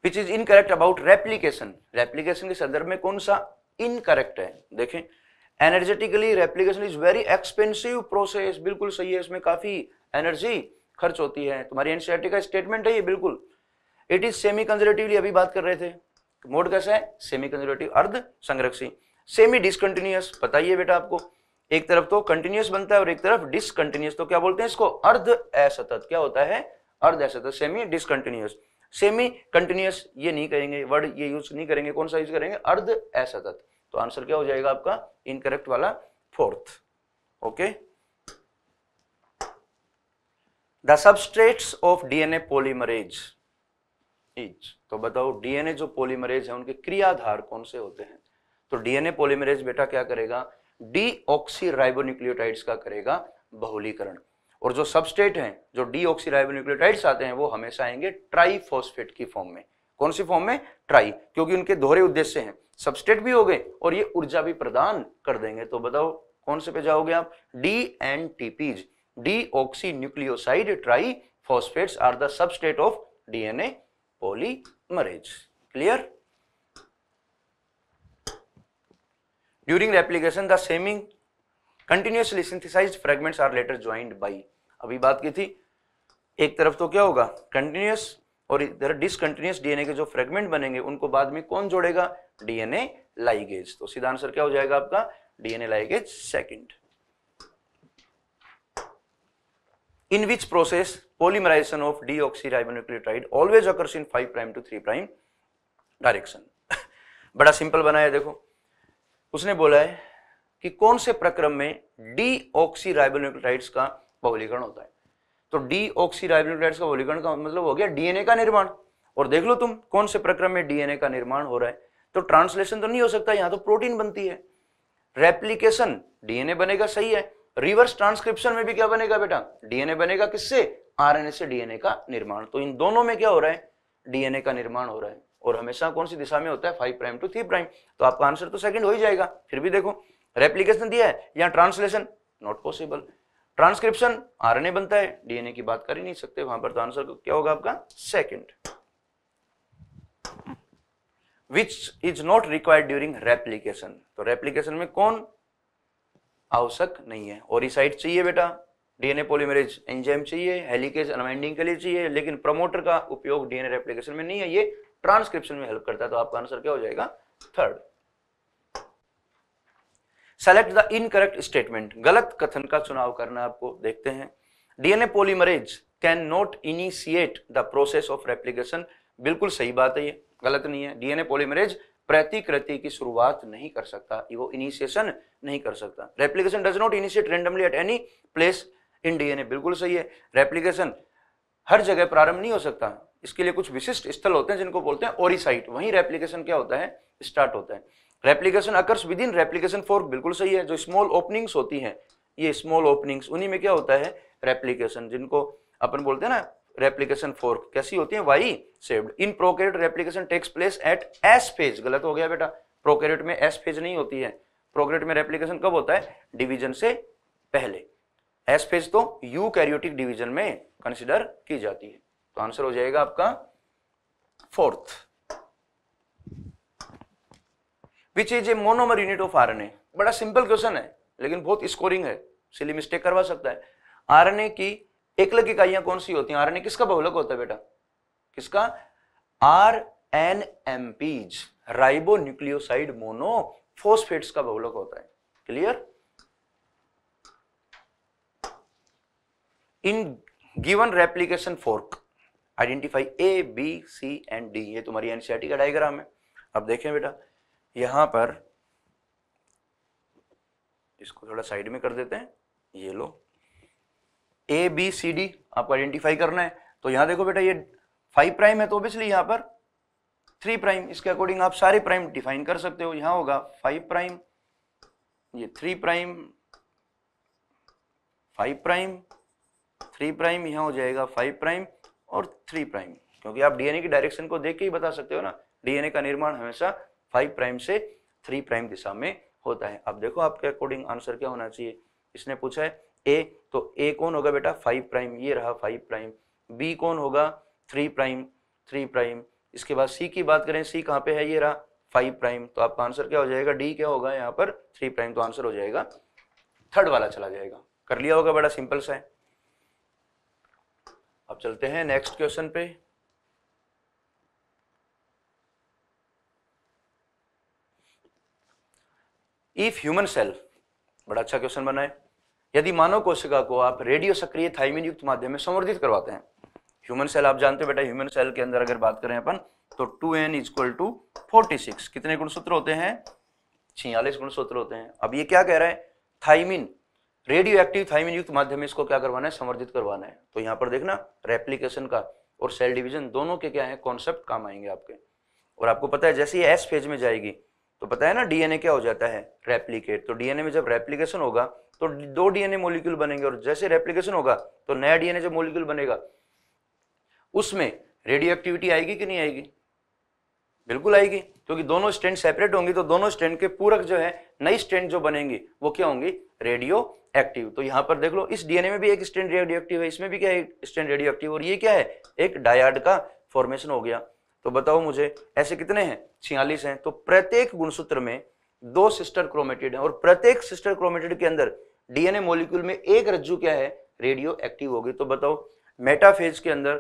which is incorrect about replication replication के संदर्भ में कौन सा इनकरेक्ट है देखें energetically replication is very expensive process बिल्कुल सही है इसमें काफी एनर्जी खर्च होती है तुम्हारी एनसीआरटी का स्टेटमेंट है ये बिल्कुल इट इज सेमी कंजर्वेटिवली अभी बात कर रहे थे मोड कैसा है सेमी कंजर्वेटिव अर्ध संरक्षी सेमी डिसकंटिन्यूस बताइए बेटा आपको एक तरफ तो कंटिन्यूस बनता है और एक तरफ डिसकंटिन्यूस तो क्या बोलते हैं इसको अर्ध असतत क्या होता है अर्ध असतत सेमी डिसकंटिन्यूस सेमी कंटिन्यूस ये नहीं कहेंगे वर्ड ये यूज नहीं करेंगे कौन सा यूज करेंगे अर्ध असतत तो आंसर क्या हो जाएगा आपका इनकरेक्ट वाला fourth okay the substrates of DNA polymerase is तो बताओ डीएनए जो पोलीमरेज है उनके क्रियाधार कौन से होते हैं तो डीएनए पोलीमरेज बेटा क्या करेगा डी ऑक्सी का करेगा बहुलीकरण और जो सबस्टेट हैं जो डी न्यूक्लियोटाइड्स आते हैं वो हमेशा आएंगे ट्राईफॉस्फेट की फॉर्म में कौन सी फॉर्म में ट्राई क्योंकि उनके दोहरे उद्देश्य हैं सबस्टेट भी हो गए और ये ऊर्जा भी प्रदान कर देंगे तो बताओ कौन से पे जाओगे आप D N TPs deoxy nucleoside triphosphate are the substrate of DNA polymerase clear during the replication the semi continuously synthesised fragments are later joined by अभी बात की थी एक तरफ तो क्या होगा कंटिन्यूस और इधर डिसकंटिन्यूस डीएनए के जो फ्रेगमेंट बनेंगे उनको बाद में कौन जोड़ेगा डीएनए लाइगेज तो सीधा आंसर क्या हो जाएगा आपका DNA ligase second in which process polymerization of deoxyribonucleotide always occurs in 5 prime to 3 prime direction बड़ा सिंपल बनाया देखो उसने बोला है कि कौन से प्रक्रम में डी ऑक्सीराइबोन्यूक्लियोटाइड्स का बहुलीकरण होता है तो डी ऑक्सीराइबोन्यूक्लियोटाइड्स का बहुलीकरण का मतलब हो गया डीएनए का निर्माण और देख लो तुम कौन से प्रक्रम में डीएनए का निर्माण हो रहा है तो ट्रांसलेशन तो नहीं हो सकता यहां तो प्रोटीन बनती है रेप्लीकेशन डीएनए बनेगा सही है रिवर्स ट्रांसक्रिप्शन में भी क्या बनेगा बेटा डीएनए बनेगा किससे आरएनए से डीएनए का निर्माण तो इन दोनों में क्या हो रहा है डीएनए का निर्माण हो रहा है और हमेशा कौन सी दिशा में होता है five prime to three prime तो आपका आंसर तो सेकंड हो ही जाएगा फिर भी देखो रेप्लीकेशन दिया है या translation not possible transcription RNA बनता है डीएनए की बात कर ही नहीं सकते वहां पर तो आंसर क्या होगा आपका second which is not required during replication तो रेप्लीकेशन में कौन आवश्यक नहीं है और साइड चाहिए बेटा डीएनए पोलीमरेज एंजाइम चाहिए हेलिकेज अनवाइंडिंग के लिए चाहिए लेकिन प्रमोटर का उपयोग डीएनए रेप्लीकेशन में नहीं है ये ट्रांसक्रिप्शन में हेल्प करता है तो आपका आंसर क्या हो जाएगा third select the incorrect statement गलत कथन का चुनाव करना आपको देखते हैं DNA polymerase can not initiate the process of replication बिल्कुल सही बात है ये गलत नहीं है डीएनए पोलीमरेज प्रतिकृति की शुरुआत नहीं कर सकता वो इनिशिएशन नहीं कर सकता replication does not initiate randomly at any place in DNA बिल्कुल सही है रेप्लीकेशन हर जगह प्रारंभ नहीं हो सकता इसके लिए कुछ विशिष्ट स्थल होते हैं जिनको बोलते हैं ओरिसाइट वहीं रेप्लीकेशन क्या होता है स्टार्ट होता है replication occurs within replication fork बिल्कुल सही है जो स्मॉल ओपनिंग्स होती हैं ये स्मॉल ओपनिंग्स उन्हीं में क्या होता है रेप्लीकेशन जिनको अपन बोलते हैं ना रेप्लीकेशन फोर्क कैसी होती है why saved in prokaryote replication takes place at S phase गलत हो गया बेटा प्रोकेरेट में एस फेज नहीं होती है प्रोकेरेट में रेप्लीकेशन कब होता है डिवीजन से पहले एस फेज तो यू कैरियोटिक डिवीजन में कंसिडर की जाती है तो आंसर हो जाएगा आपका fourth which is a monomer unit of R बड़ा सिंपल क्वेश्चन है लेकिन बहुत स्कोरिंग है सिली मिस्टेक करवा सकता है आर की एकलक इकाइयां कौन सी होती हैं आरएनए किसका बहुलक होता है बेटा किसका R N M Ps ribonucleoside monophosphates का बहुलक होता है clear in given replication fork identify A B C and D ये तुम्हारी एनसीआरटी का डायग्राम है अब देखें बेटा यहाँ पर इसको थोड़ा साइड में कर देते हैं ये लो ए बी सी डी आपको आइडेंटिफाई करना है तो यहां देखो बेटा ये फाइव प्राइम है तो ऑब्वियसली यहां पर थ्री प्राइम इसके अकॉर्डिंग आप सारे प्राइम डिफाइन कर सकते हो यहां होगा फाइव प्राइम ये three prime five prime three prime यहां हो जाएगा फाइव प्राइम और थ्री प्राइम क्योंकि आप डीएनए की डायरेक्शन को देख के ही बता सकते हो ना डीएनए का निर्माण हमेशा फाइव प्राइम से थ्री प्राइम दिशा में होता है अब देखो आपके अकॉर्डिंग आंसर क्या होना चाहिए इसने पूछा है ए तो ए कौन होगा बेटा फाइव प्राइम ये रहा फाइव प्राइम बी कौन होगा थ्री प्राइम थ्री प्राइम इसके बाद सी की बात करें सी कहाँ पे है ये रहा फाइव प्राइम तो आपका आंसर क्या हो जाएगा डी क्या होगा यहाँ पर थ्री प्राइम तो आंसर हो जाएगा थर्ड वाला चला जाएगा कर लिया होगा बड़ा सिंपल सा है अब चलते हैं नेक्स्ट क्वेश्चन पे इफ ह्यूमन सेल बड़ा अच्छा क्वेश्चन बना है यदि मानव कोशिका को आप रेडियो सक्रिय थाइमिन युक्त माध्यम में संवर्धित करवाते हैं ह्यूमन सेल आप जानते हो बेटा ह्यूमन सेल के अंदर अगर बात करें अपन तो two n equal to forty six कितने गुणसूत्र होते हैं छियालीस गुणसूत्र होते हैं अब ये क्या कह रहा है थाइमिन रेडियो एक्टिव थाइमिन युक्त माध्यम में इसको क्या करवाना है संवर्धित करवाना है तो यहाँ पर देखना रेप्लीकेशन का और सेल डिवीजन दोनों के क्या है कॉन्सेप्ट काम आएंगे आपके और आपको पता है जैसे ये एस फेज में जाएगी तो बताया ना डीएनए क्या हो जाता है रेप्लीकेट तो डीएनए में जब रेप्लीकेशन होगा तो दो डीएनए मोलिक्यूल बनेंगे और जैसे रेप्लीकेशन होगा तो नया डीएनए जब मोलिक्यूल बनेगा उसमें रेडियो एक्टिविटी आएगी कि नहीं आएगी बिल्कुल आएगी क्योंकि दोनों स्टैंड सेपरेट होंगे तो दोनों स्टैंड के पूरक जो है नई स्टैंड जो बनेंगे वो क्या होंगी रेडियो एक्टिव तो यहां पर देख लो इस डीएनए में भी एक स्टैंड रेडियो एक्टिव है इसमें भी क्या है स्टैंड रेडियो एक्टिव और ये क्या है एक डायड का फॉर्मेशन हो गया तो बताओ मुझे ऐसे कितने हैं छियालीस हैं तो प्रत्येक गुणसूत्र में दो सिस्टर क्रोमेटिड हैं और प्रत्येक सिस्टर क्रोमेटिड के अंदर डीएनए मॉलिक्यूल में एक रज्जु क्या है रेडियो एक्टिव होगी तो बताओ मेटाफेज के अंदर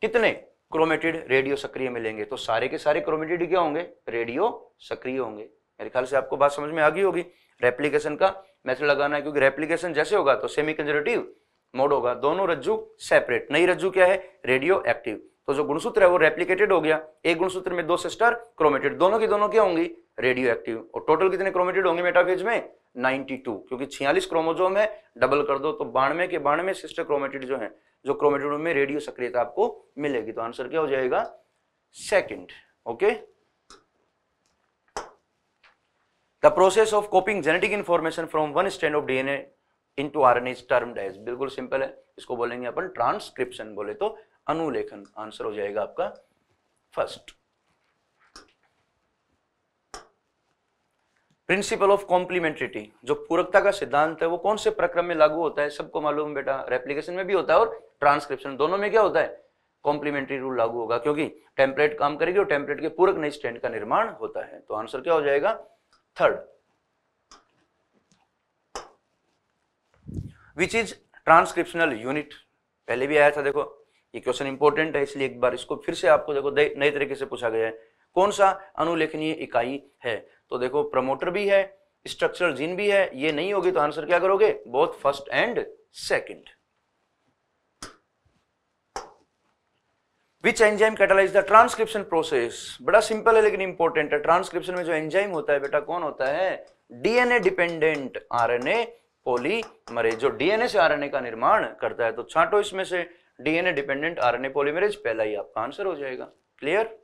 कितने क्रोमेटिड रेडियो सक्रिय मिलेंगे तो सारे के सारे क्रोमेटिड क्या होंगे रेडियो सक्रिय होंगे मेरे ख्याल से आपको बात समझ में आ गई होगी रेप्लीकेशन का मैथड लगाना है क्योंकि रेप्लीकेशन जैसे होगा तो सेमी कंजर्वेटिव मोड होगा दोनों रज्जू सेपरेट नई रज्जू क्या है रेडियो एक्टिव तो जो गुणसूत्र है वो रेप्लीकेटेड हो गया एक गुणसूत्र में दो सिस्टर क्रोमेटेड दोनों की दोनों क्या होंगी रेडियो एक्टिव और टोटल कितने क्रोमेटेड होंगे मेटाफेज में 92 क्योंकि 46 क्रोमोजोम है डबल कर दो तो बानवे के बानवे सिस्टर क्रोमेटेड जो है जो क्रोमेटेड में रेडियो सक्रियता आपको मिलेगी तो आंसर क्या हो जाएगा second okay the process of copying genetic information from one stand of DNA into R N as term बिल्कुल सिंपल है इसको बोलेंगे अपन ट्रांसक्रिप्शन बोले तो अनुलेखन आंसर हो जाएगा आपका फर्स्ट प्रिंसिपल ऑफ कॉम्प्लीमेंट्रिटी जो पूरकता का सिद्धांत है वो कौन से प्रक्रम में लागू होता है सबको मालूम बेटा रेप्लीकेशन में भी होता है और ट्रांसक्रिप्शन दोनों में क्या होता है कॉम्प्लीमेंट्री रूल लागू होगा क्योंकि टेम्पलेट काम करेगी और टेम्पलेट के पूरक नई स्टैंड का निर्माण होता है तो आंसर क्या हो जाएगा third which is transcriptional unit पहले भी आया था देखो ये क्वेश्चन इंपॉर्टेंट है इसलिए एक बार इसको फिर से आपको देखो नए तरीके से पूछा गया है कौन सा अनुलेखनीय इकाई है तो देखो प्रमोटर भी है स्ट्रक्चरल जीन भी है ये नहीं होगी तो आंसर क्या करोगे both first and second which enzyme catalyse the transcription process बड़ा सिंपल है लेकिन इंपॉर्टेंट है ट्रांसक्रिप्शन में जो एंजाइम होता है बेटा कौन होता है डीएनए डिपेंडेंट आरएनए पोली जो डीएनए से आरएनए का निर्माण करता है तो छाटो इसमें से डीएनए डिपेंडेंट आरएनए पॉलीमरेज पहला ही आपका आंसर हो जाएगा clear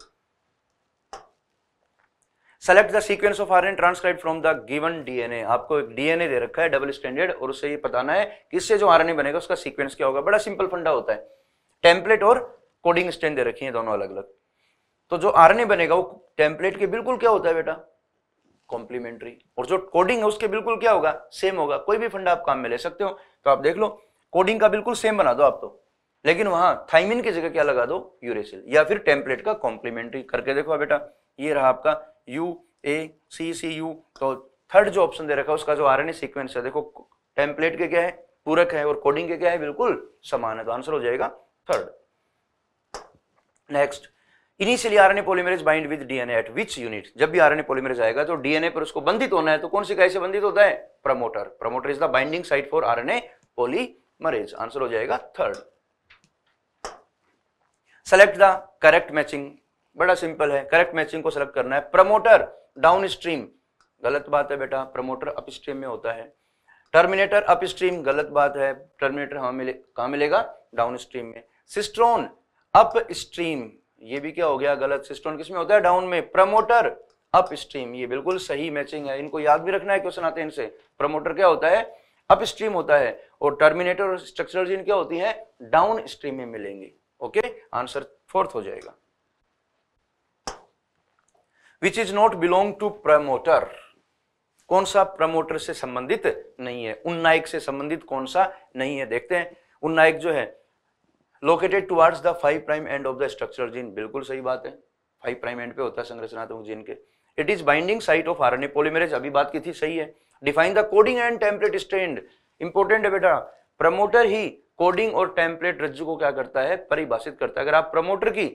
select the sequence of RNA transcribe from the given DNA आपको एक डीएनए दे रखा है डबल स्टैंडर्ड और उससे ये बताना है कि इससे जो आरएनए बनेगा उसका सीक्वेंस क्या होगा बड़ा सिंपल फंडा होता है टेम्पलेट और कोडिंग स्टैंड दे रखी है दोनों अलग अलग तो जो आरएनए बनेगा वो टेम्पलेट के बिल्कुल क्या होता है बेटा कॉम्प्लीमेंट्री और जो कोडिंग है उसके बिल्कुल क्या होगा सेम होगा कोई भी फंडा आप काम में ले सकते हो तो आप देख लो कोडिंग का बिल्कुल सेम बना दो आप तो लेकिन वहां थाइमिन की जगह क्या लगा दो यूरेसिल या फिर टेम्पलेट का कॉम्प्लीमेंट्री करके देखो बेटा ये रहा आपका U A C C U तो थर्ड जो ऑप्शन दे रखा है उसका जो आर सीक्वेंस है देखो टेम्पलेट के क्या है पूरक है और कोडिंग के क्या है बिल्कुल समान है तो आंसर हो जाएगा third next initially RNA polymerase bind with DNA at which unit जब भी आरएनए पॉलीमरेज आएगा तो डीएनए पर उसको बंधित होना है तो कौन सी कैसे से बंधित होता है promoter promoter is the binding site for RNA polymerase answer हो जाएगा third select the correct matching बड़ा सिंपल है करेक्ट मैचिंग को सेलेक्ट करना है प्रमोटर डाउन स्ट्रीम गलत बात है बेटा प्रमोटर अप स्ट्रीम में होता है टर्मिनेटर अप स्ट्रीम गलत बात है टर्मिनेटर हमें हाँ मिले कहाँ मिलेगा डाउन स्ट्रीम में सिस्ट्रोन अप स्ट्रीम ये भी क्या हो गया गलत सिस्ट्रोन किसमें होता है डाउन में प्रमोटर अप स्ट्रीम ये बिल्कुल सही मैचिंग है इनको याद भी रखना है क्वेश्चन आते हैं इनसे प्रमोटर क्या होता है अप स्ट्रीम होता है और टर्मिनेटर और स्ट्रक्चरल जीन क्या होती है डाउन स्ट्रीम में मिलेंगे ओके आंसर फोर्थ हो जाएगा which is not belong to promoter कौन सा प्रमोटर से संबंधित नहीं है नायक से संबंधित कौन सा नहीं है देखते हैं नायक जो है located towards the five prime end of the structure gene बिल्कुल सही बात है फाइव प्राइम एंड पे होता है संरचनात्मक जीन के it is binding site of RNA polymerase अभी बात की थी सही है define the coding and template stand important है बेटा प्रमोटर ही कोडिंग और टेम्पलेट रज्जु को क्या करता है परिभाषित करता है अगर आप प्रमोटर की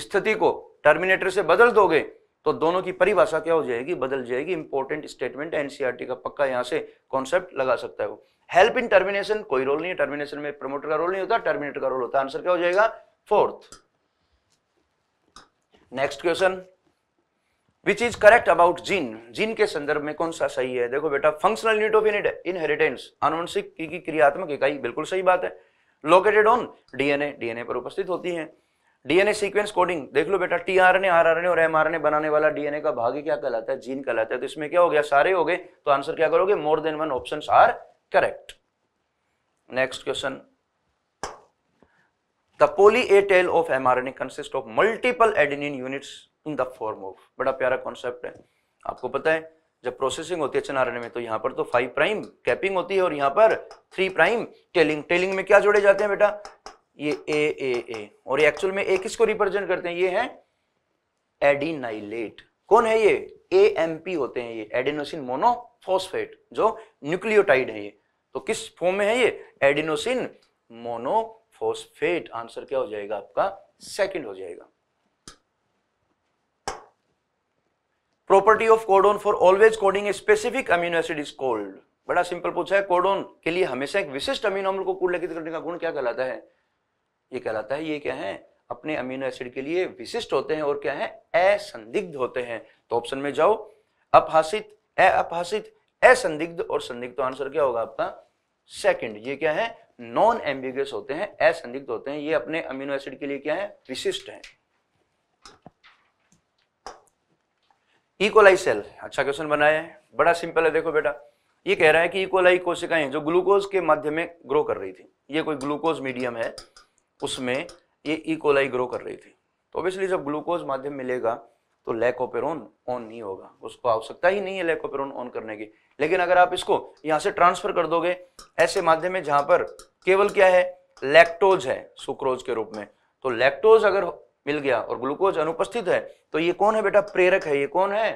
स्थिति को टर्मिनेटर से बदल दोगे तो दोनों की परिभाषा क्या हो जाएगी बदल जाएगी इंपॉर्टेंट स्टेटमेंट एनसीआरटी का पक्का यहाँ से कॉन्सेप्ट लगा सकता है वो हेल्प इन टर्मिनेशन कोई रोल नहीं है टर्मिनेशन में प्रमोटर का रोल नहीं होता टर्मिनेटर का रोल होता आंसर क्या हो जाएगा fourth next question which is correct about gene gene के संदर्भ में कौन सा सही है देखो बेटा फंक्शनल यूनिट ऑफ इनहेरिटेंस आनुवंशिक की, की क्रियात्मक इकाई बिल्कुल सही बात है लोकेटेड ऑन डीएनए डीएनए पर उपस्थित होती है डीएनए सीक्वेंस कोडिंग देख लो बेटा टीआरएनए आरआरएनए और ए बनाने वाला डीएनए का भाग क्या कहलाता है जीन कहलाता है तो इसमें क्या हो गया सारे हो गए तो आंसर क्या करोगे more than one option are correct next question the poly A tail of M A consist of multiple adenine units in the form of बड़ा प्यारा कॉन्सेप्ट है आपको पता है जब प्रोसेसिंग होती है चनारण्य में तो यहाँ पर तो फाइव प्राइम कैपिंग होती है और यहाँ पर थ्री प्राइम टेलिंग टेलिंग में क्या जोड़े जाते हैं बेटा ये ए ए ए और ये एक्चुअल में ए किसको रिप्रेजेंट करते हैं ये है एडीनाइलेट कौन है ये ए एम पी होते हैं ये एडिनोसिन मोनोफॉस्फेट जो न्यूक्लियोटाइड है ये तो किस फॉर्म में है ये एडिनोसिन मोनोफॉस्फेट आंसर क्या हो जाएगा आपका सेकेंड हो जाएगा property of codon for always coding a specific amino acid is cold बड़ा सिंपल पूछा है कोडोन के लिए हमेशा एक विशिष्ट अमीनो अम्ल को कोड लगित करने का गुण क्या कहलाता है ये कहलाता है ये क्या है अपने अमीनो एसिड के लिए विशिष्ट होते हैं और क्या है असंदिग्ध होते हैं तो ऑप्शन में जाओ अपहासित अपहासित असंदिग्ध और संदिग्ध तो आंसर क्या होगा आपका सेकंड ये क्या है नॉन एम्बिगस होते हैं असंदिग्ध होते हैं ये अपने अमीनो एसिड के लिए क्या है विशिष्ट है इकोलाई सेल अच्छा क्वेश्चन बनाया है बड़ा सिंपल है देखो बेटा ये कह रहा है कि इकोलाई कोशिकाएं जो ग्लूकोज के मध्य में ग्रो कर रही थी ये कोई ग्लूकोज मीडियम है उसमें ये इकोलाई ग्रो कर रही थी तो ऑब्वियसली जब ग्लूकोज माध्यम मिलेगा तो लेकोपेरोन ऑन नहीं होगा उसको आवश्यकता ही नहीं है लेकोपेरोन ऑन करने की लेकिन अगर आप इसको यहां से ट्रांसफर कर दोगे ऐसे माध्यम में जहां पर केवल क्या है लैक्टोज है सुक्रोज के रूप में तो लैक्टोज अगर मिल गया और ग्लूकोज अनुपस्थित है तो ये कौन है बेटा प्रेरक है ये कौन है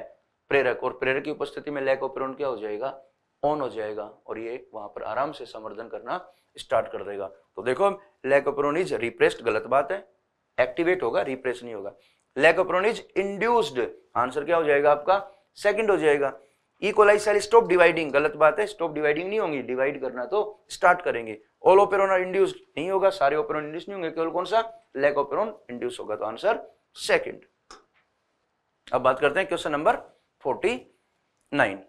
प्रेरक और प्रेरक की उपस्थिति में लैक क्या हो जाएगा ऑन हो जाएगा और ये वहां पर आराम से संवर्धन करना स्टार्ट कर देगा तो देखो लैक इज रिप्रेस्ड गलत बात है एक्टिवेट होगा रिप्रेस नहीं होगा लैकोप्रोन इज इंड्यूस्ड आंसर क्या हो जाएगा आपका सेकंड हो जाएगा इकोलाइसाइल स्टॉप डिवाइडिंग गलत बात है स्टॉप डिवाइडिंग नहीं होंगी डिवाइड करना तो स्टार्ट करेंगे ऑल ओपेरोन आर इंड्यूस नहीं होगा सारे ओपेरोन इंड्यूस नहीं होंगे केवल कौन सा लेक ओपेरोन इंड्यूस होगा तो आंसर सेकेंड अब बात करते हैं क्वेश्चन नंबर फोर्टी नाइन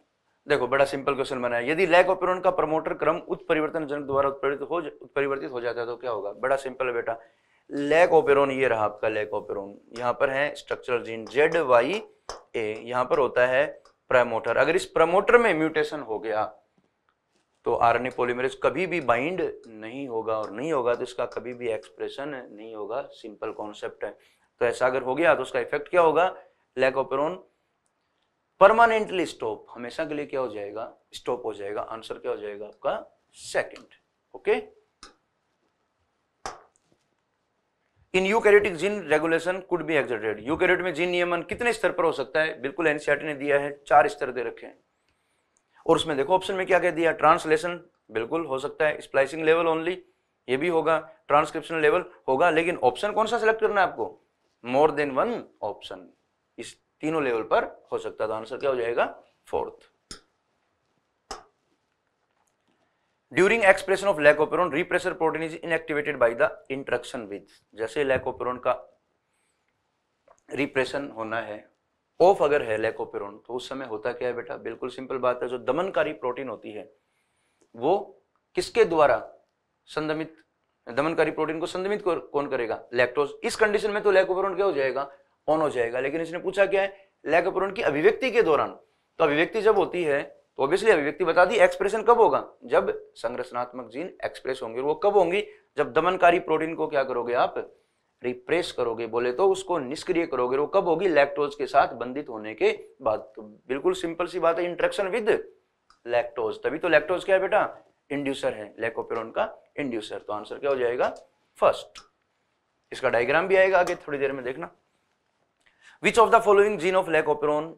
देखो बड़ा सिंपल क्वेश्चन बना है यदि लैक ओपेरोन का प्रमोटर क्रम उत्परिवर्तन जनक द्वारा उत्परिवर्तित हो उत्परिवर्तित हो जाता है तो क्या होगा बड़ा सिंपल है बेटा लैक ओपेरोन ये रहा आपका लैक ओपेरोन यहाँ पर है structural gene Z Y A यहाँ पर होता है प्रमोटर अगर इस प्रमोटर में म्यूटेशन हो गया तो आरएनए पॉलीमरेज कभी भी बाइंड नहीं होगा और नहीं होगा तो इसका कभी भी एक्सप्रेशन नहीं होगा सिंपल कॉन्सेप्ट है तो ऐसा अगर हो गया तो उसका इफेक्ट क्या होगा लैकोपेरोन परमानेंटली स्टॉप हमेशा के लिए क्या हो जाएगा स्टॉप हो जाएगा आंसर क्या हो जाएगा आपका second okay in eukaryotic gene regulation could be exerted eukaryote में जीन नियमन कितने स्तर पर हो सकता है बिल्कुल एनसीआर e ने दिया है चार स्तर दे रखे हैं और उसमें देखो ऑप्शन में क्या कह दिया ट्रांसलेशन बिल्कुल हो सकता है स्प्लाइसिंग लेवल ओनली ये भी होगा ट्रांसक्रिप्शन लेवल होगा लेकिन ऑप्शन कौन सा सिलेक्ट करना है आपको मोर देन वन ऑप्शन इस तीनों लेवल पर हो सकता है तो आंसर क्या हो जाएगा fourth during expression of lac operon repressor protein is inactivated by the interaction with जैसे लैकोपेरोन का रिप्रेशन होना है ऑफ अगर है लेकोपेरोन तो उस समय होता क्या है बेटा बिल्कुल सिंपल बात है जो दमनकारी प्रोटीन होती है वो किसके द्वारा संदमित दमनकारी प्रोटीन को संदमित कौन करेगा लैक्टोज इस कंडीशन में तो लेकोपेरोन क्या हो जाएगा ऑन हो जाएगा लेकिन इसने पूछा क्या है लेकोपेरोन की अभिव्यक्ति के दौरान तो अभिव्यक्ति जब होती है तो ऑब्वियसली अभिव्यक्ति बता दी एक्सप्रेशन कब होगा जब संरचनात्मक जीन एक्सप्रेस होंगे वो कब होंगी जब दमनकारी प्रोटीन को क्या करोगे आप रिप्रेस करोगे बोले तो उसको निष्क्रिय करोगे वो कब होगी लैक्टोज के साथ बंधित होने के बाद तो बिल्कुल सिंपल सी बात है इंट्रेक्शन विद लैक्टोज तभी तो लैक्टोज क्या है बेटा इंड्यूसर है लेकोपेरोन का इंड्यूसर तो आंसर क्या हो जाएगा फर्स्ट इसका डायग्राम भी आएगा आगे थोड़ी देर में देखना which of the following gene of lac operon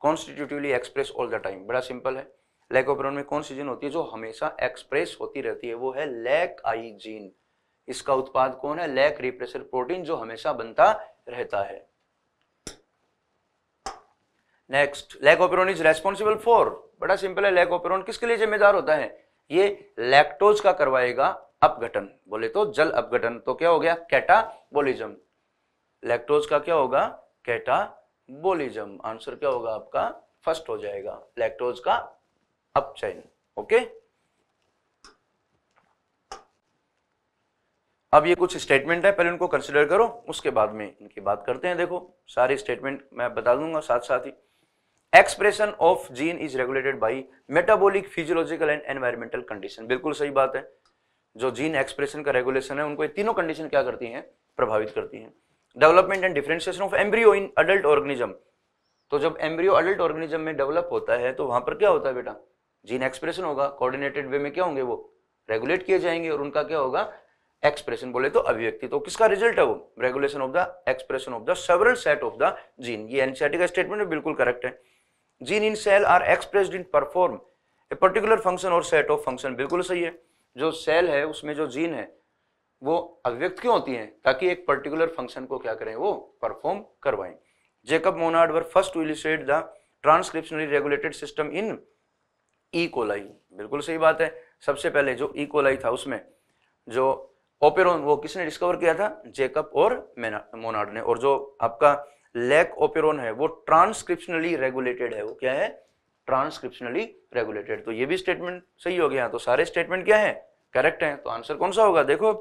constitutively express all the time बड़ा सिंपल है लेकोपेरोन में कौन सी जीन होती है जो हमेशा एक्सप्रेस होती रहती है वो है लेक आई जीन इसका उत्पाद कौन है लैक रिप्रेसर प्रोटीन जो हमेशा बनता रहता है next lac operon is responsible for बड़ा सिंपल है लैकोपेरोन किसके लिए जिम्मेदार होता है ये लैक्टोज का करवाएगा अपघटन बोले तो जल अपघटन तो क्या हो गया कैटाबोलिज्म लैक्टोज का क्या होगा कैटाबोलिज्म आंसर क्या होगा आपका फर्स्ट हो जाएगा लैक्टोज का अपचयन ओके अब ये कुछ स्टेटमेंट है पहले उनको कंसिडर करो उसके बाद में इनकी बात करते हैं देखो सारे स्टेटमेंट मैं बता दूंगा साथ साथ ही expression of gene is regulated by metabolic physiological and environmental condition बिल्कुल सही बात है जो जीन एक्सप्रेशन का रेगुलेशन है उनको ये तीनों कंडीशन क्या करती हैं प्रभावित करती हैं development and differentiation of embryo in adult organism तो जब एम्ब्रियो अडल्ट ऑर्गेनिज्म में डेवलप होता है तो वहां पर क्या होता है बेटा जीन एक्सप्रेशन होगा कोऑर्डिनेटेड वे में क्या होंगे वो रेगुलेट किए जाएंगे और उनका क्या होगा एक्सप्रेशन बोले तो अभिव्यक्ति तो किसका रिजल्ट है वो regulation of the expression of the several set of the gene ये एनसीआरटी का स्टेटमेंट है बिल्कुल करेक्ट है gene in cell are expressed in perform a particular function और सेट ऑफ फंक्शन बिल्कुल सही है जो सेल है उसमें जो जीन है वो अभिव्यक्त क्यों होती है ताकि एक पर्टिकुलर फंक्शन को क्या करें वो परफॉर्म करवाएं Jacob Monod were first to illustrate the transcriptionally regulated system in E coli बिल्कुल सही बात है सबसे पहले जो ई e. कोलाई था उसमें जो ओपेरोन वो किसने डिस्कवर किया था जेकब और मोनार्ड ने और जो आपका लेक ओपेरोन है वो ट्रांसक्रिप्शनली रेगुलेटेड है वो क्या है ट्रांसक्रिप्शनली रेगुलेटेड तो ये भी स्टेटमेंट सही हो गया तो सारे स्टेटमेंट क्या है करेक्ट है तो आंसर कौन सा होगा देखो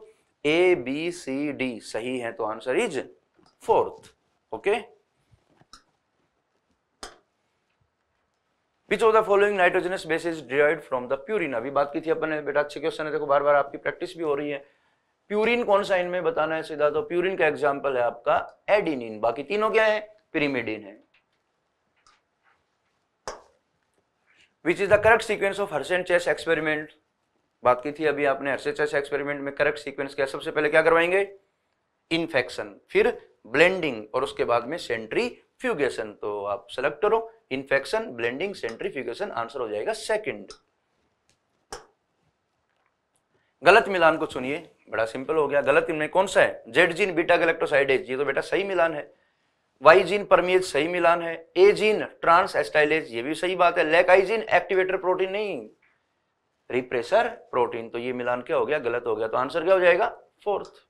ए बी सी डी सही है तो answer is fourth okay which of the following nitrogenous bases derive from the purine अभी बात की थी अपने बेटा अच्छे क्वेश्चन है देखो बार बार आपकी प्रैक्टिस भी हो रही है प्यूरिन कौन सा इनमें बताना है सीधा तो प्यूरिन का एग्जाम्पल है आपका एडिनिन बाकी तीनों क्या है पिरीमिडिन है which is the correct sequence of Hershey Chase experiment बात की थी अभी आपने हर्सन चेस एक्सपेरिमेंट में करेक्ट सीक्वेंस क्या सबसे पहले क्या करवाएंगे इन्फेक्शन फिर ब्लेंडिंग और उसके बाद में सेंट्री फ्यूगेशन तो आप सेलेक्ट करो infection blending centrifugation answer हो जाएगा सेकेंड गलत मिलान को सुनिए बड़ा सिंपल हो गया गलत इनमें कौन सा है जेड जीन बीटा एज ये तो बेटा सही मिलान है वाई जीन परमीज सही मिलान है ए जीन ट्रांस एस्टाइलेज ये भी सही बात है lac I gene activator protein नहीं रिप्रेसर प्रोटीन तो ये मिलान क्या हो गया गलत हो गया तो आंसर क्या हो जाएगा फोर्थ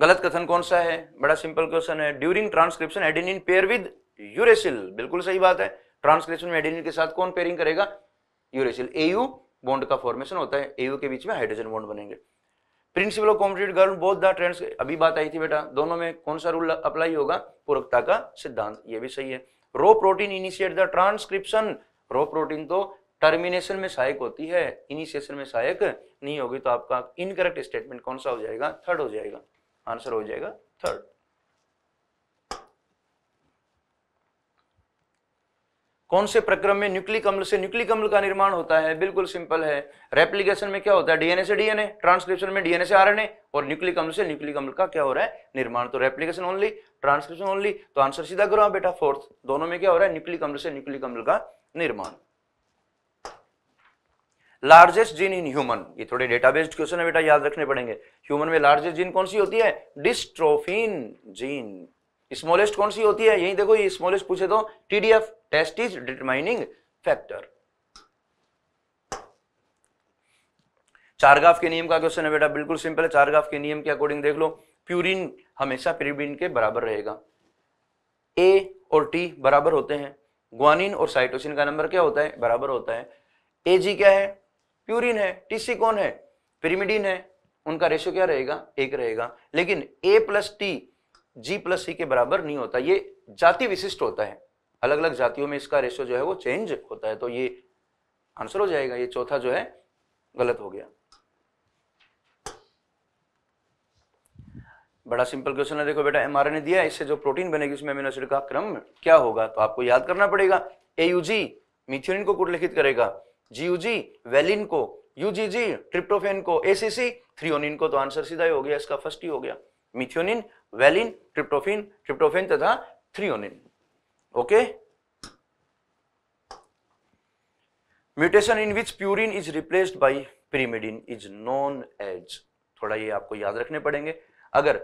गलत कथन कौन सा है बड़ा सिंपल क्वेश्चन है during transcription adenine pair with uracil बिल्कुल सही बात है ट्रांसक्रिप्शन में एडेनिन के साथ कौन पेयरिंग करेगा यूरेसिल एयू बॉन्ड का फॉर्मेशन होता है एयू के बीच में हाइड्रोजन बॉन्ड बनेंगे principle of complementarity govern both the strands अभी बात आई थी बेटा दोनों में कौन सा रूल अप्लाई होगा पूरकता का सिद्धांत ये भी सही है rho protein initiate the transcription rho protein तो टर्मिनेशन में सहायक होती है इनिशिएशन में सहायक नहीं होगी तो आपका इनकरेक्ट स्टेटमेंट कौन सा हो जाएगा थर्ड हो जाएगा आंसर हो जाएगा थर्ड कौन से प्रक्रम में न्यूक्लिक अम्ल से न्यूक्लिक अम्ल का निर्माण होता है बिल्कुल सिंपल है रेप्लीकेशन में क्या होता है डीएनए से डीएनए ट्रांसक्रिप्शन में डीएनए से आरएनए और न्यूक्लिक अम्ल से न्यूक्लिक अम्ल का क्या हो रहा है निर्माण तो रेप्लीकेशन ओनली ट्रांसक्रिप्शन ओनली तो आंसर सीधा करो बेटा फोर्थ दोनों में क्या हो रहा है न्यूक्लिक अम्ल से न्यूक्लिक अम्ल का निर्माण लार्जेस्ट जीन इन ह्यूमन ये थोड़े डेटा बेस्ड क्वेश्चन है बेटा याद रखने पड़ेंगे ह्यूमन में लार्जेस्ट जीन कौन सी होती है डिस्ट्रोफिन जीन स्मॉलेस्ट कौन सी होती है यही देखो ये स्मॉलेस्ट पूछे तो TDF test is determining factor Chargaff के नियम का क्वेश्चन है बेटा बिल्कुल सिंपल है चारगाफ के नियम के अकॉर्डिंग देख लो प्यूरिन हमेशा प्यूरिन के बराबर रहेगा ए और टी बराबर होते हैं ग्वानिन और साइटोसिन का नंबर क्या होता है बराबर होता है ए जी क्या है प्यूरिन है टीसी कौन है पिरीमिडीन है उनका रेशियो क्या रहेगा एक रहेगा लेकिन A plus T G plus C के बराबर नहीं होता ये जाति विशिष्ट होता है अलग अलग जातियों में इसका रेशियो जो है वो चेंज होता है तो ये आंसर हो जाएगा ये चौथा जो है गलत हो गया बड़ा सिंपल क्वेश्चन है देखो बेटा एमआरएनए दिया इससे जो प्रोटीन बनेगी उसमें अमीनो एसिड का क्रम क्या होगा तो आपको याद करना पड़ेगा एयूजी मिथ्योनिन को कुटलिखित करेगा जीयूजी वेलिन को यूजीजी ट्रिप्टोफेन को एसीसी थ्रियोनिन को तो आंसर सीधा ही हो गया इसका फर्स्ट ही हो गया मिथ्योनिन वेलिन ट्रिप्टोफिन ट्रिप्टोफेन तथा threonine okay mutation in which purine is replaced by pyrimidine is known as थोड़ा ये आपको याद रखने पड़ेंगे अगर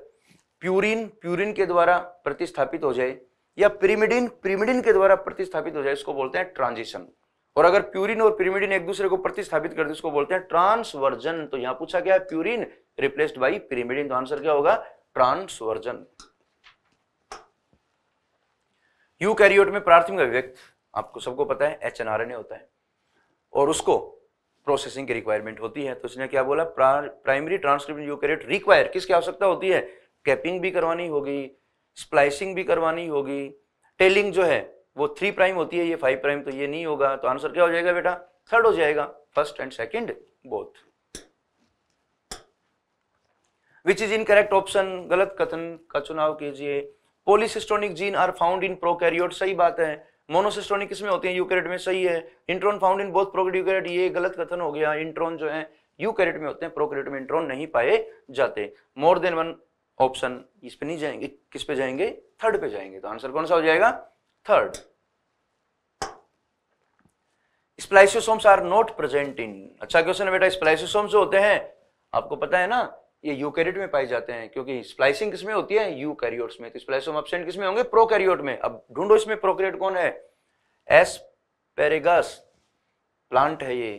प्यूरिन प्यूरिन के द्वारा प्रतिस्थापित हो जाए या पिरीमिडिन पिरीमिडिन के द्वारा प्रतिस्थापित हो जाए इसको बोलते हैं ट्रांजिशन और अगर प्यूरिन और पिरीमिडिन एक दूसरे को प्रतिस्थापित कर दे इसको बोलते हैं ट्रांसवर्जन तो यहां पूछा गया है प्यूरिन रिप्लेस्ड बाई पिरीमिडिन तो आंसर क्या होगा ट्रांसवर्जन कैरियोट में प्राथमिक अभिव्यक्त आपको सबको पता है एच होता है और उसको प्रोसेसिंग की रिक्वायरमेंट होती है तो उसने क्या बोला प्राइमरी ट्रांसक्रिप्शन कैरियोट रिक्वायर किसकी आवश्यकता होती है कैपिंग भी करवानी होगी स्प्लाइसिंग भी करवानी होगी टेलिंग जो है वो थ्री प्राइम होती है ये फाइव प्राइम तो ये नहीं होगा तो आंसर क्या हो जाएगा बेटा थर्ड हो जाएगा first and second both which is incorrect option गलत कथन का चुनाव कीजिए polycistronic gene are found in prokaryote सही बात है मोनोसिस्टोनिक किसमें होती है यूकैरियोट में सही है intron found in both prokaryote ये गलत कथन हो गया इंट्रोन जो है यूकैरियोट में होते हैं प्रोकैरियोट में इंट्रोन नहीं पाए जाते मोर देन वन ऑप्शन इस पे नहीं जाएंगे किस पे जाएंगे थर्ड पे जाएंगे तो आंसर कौन सा हो जाएगा third spliceosomes are not present in अच्छा क्वेश्चन है बेटा स्प्लाइसोसोम्स जो होते हैं आपको पता है ना ये यूकैरियोट में पाए जाते हैं क्योंकि स्प्लाइसिंग किसमें होती है यूकैरियोट्स में तो स्प्लाइसोम एब्सेंट किसमें होंगे प्रोकैरियोट में अब ढूंढो इसमें प्रोकैरियोट कौन है एस पेरेगस प्लांट है ये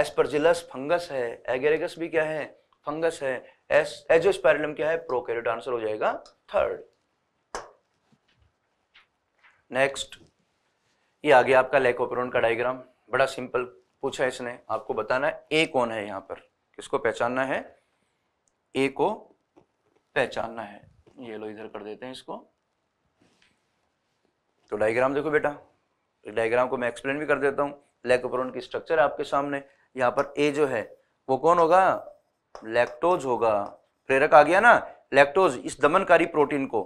एस परजिलस फंगस है एगेरेगस भी क्या है फंगस है एस एजोस्पैरलम क्या है प्रोकैरियोट आंसर हो जाएगा थर्ड नेक्स्ट ये आ गया आपका लेकोपेरोन का डायग्राम बड़ा सिंपल पूछा इसने आपको बताना है ए कौन है यहां पर किसको पहचानना है ए को पहचानना है ये लो इधर कर देते हैं इसको तो डायग्राम देखो बेटा डायग्राम को मैं एक्सप्लेन भी कर देता हूँ लेकोप्रोन की स्ट्रक्चर है आपके सामने यहाँ पर ए जो है वो कौन होगा लैक्टोज होगा प्रेरक आ गया ना लैक्टोज इस दमनकारी प्रोटीन को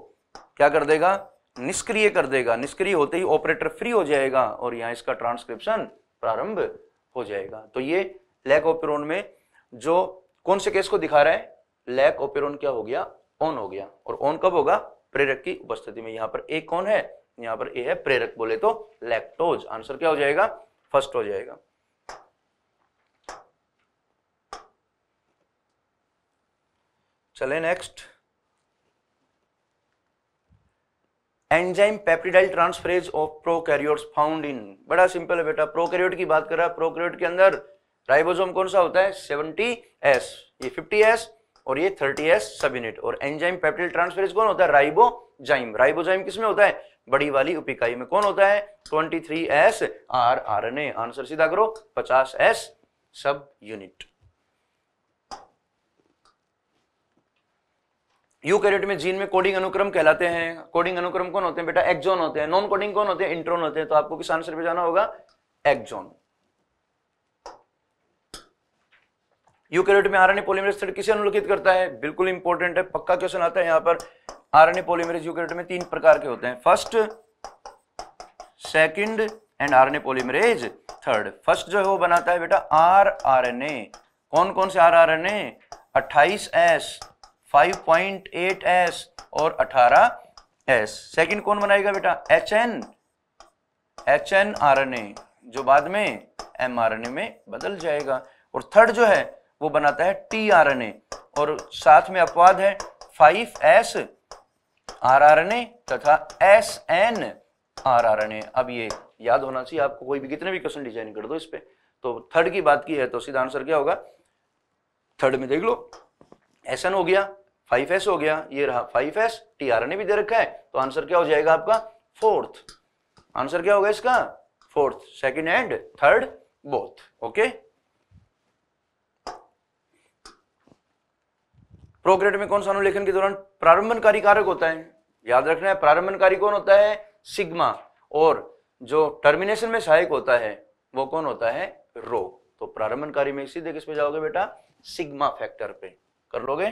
क्या कर देगा निष्क्रिय कर देगा निष्क्रिय होते ही ऑपरेटर फ्री हो जाएगा और यहाँ इसका ट्रांसक्रिप्शन प्रारंभ हो जाएगा तो ये लैकोप्रोन में जो कौन से केस को दिखा रहा है लैक ओपेरोन क्या हो गया ऑन हो गया और ऑन कब होगा प्रेरक की उपस्थिति में यहां पर ए कौन है यहां पर ए है प्रेरक बोले तो लैक्टोज आंसर क्या हो जाएगा फर्स्ट हो जाएगा चले next enzyme peptidyl transferase of prokaryotes found in बड़ा सिंपल है बेटा प्रोकैरियोट की बात कर रहा है प्रोकैरियोट के अंदर राइबोसोम कौन सा होता है 70s ये 50s और ये थर्टी एस सब यूनिट और एंजाइम पेप्टिल ट्रांसफेरेज कौन होता है राइबोजाइम राइबोजाइम किसमें होता है बड़ी वाली उपिकाई में कौन होता है twenty three S R R N A answer सीधा करो पचास एस सब यूनिट यूकैरियोट में जीन में कोडिंग अनुक्रम कहलाते हैं कोडिंग अनुक्रम कौन होते हैं बेटा एक्जोन होते हैं नॉन कोडिंग कौन होते हैं इंट्रोन होते हैं तो आपको किस आंसर पे जाना होगा एक्जोन यूकैरियोट में आरएनए पॉलीमरेज थर्ड किसे अनुलिखित करता है बिल्कुल इंपॉर्टेंट है पक्का क्वेश्चन आता है यहां पर आरएनए पॉलीमरेज यूकैरियोट में तीन प्रकार के होते हैं first second and RNA polymerase third first जो है वो बनाता है बेटा आर आर कौन कौन से R R N S S और अठारह एस सेकेंड कौन बनाएगा बेटा H N H N R N A जो बाद में एम आर एन ए में बदल जाएगा और थर्ड जो है वो बनाता है टी आर एन ए और साथ में अपवाद है five S R R N A तथा S N R R N A अब ये याद होना चाहिए आपको कोई भी कितने भी क्वेश्चन डिजाइन कर दो इस पर तो थर्ड की बात की है तो सीधा आंसर क्या होगा थर्ड में देख लो एस एन हो गया फाइव एस हो गया ये रहा five S T R N A भी दे रखा है तो आंसर क्या हो जाएगा आपका फोर्थ आंसर क्या होगा इसका fourth second and third both okay प्रोग्रेट में कौन सा अनुलेखन के दौरान प्रारंभनकारी कारक होता है याद रखना है प्रारंभनकारी कौन होता है सिग्मा और जो टर्मिनेशन में सहायक होता है वो कौन होता है रो तो प्रारंभनकारी में सीधे किस पे जाओगे बेटा सिग्मा फैक्टर पे कर लोगे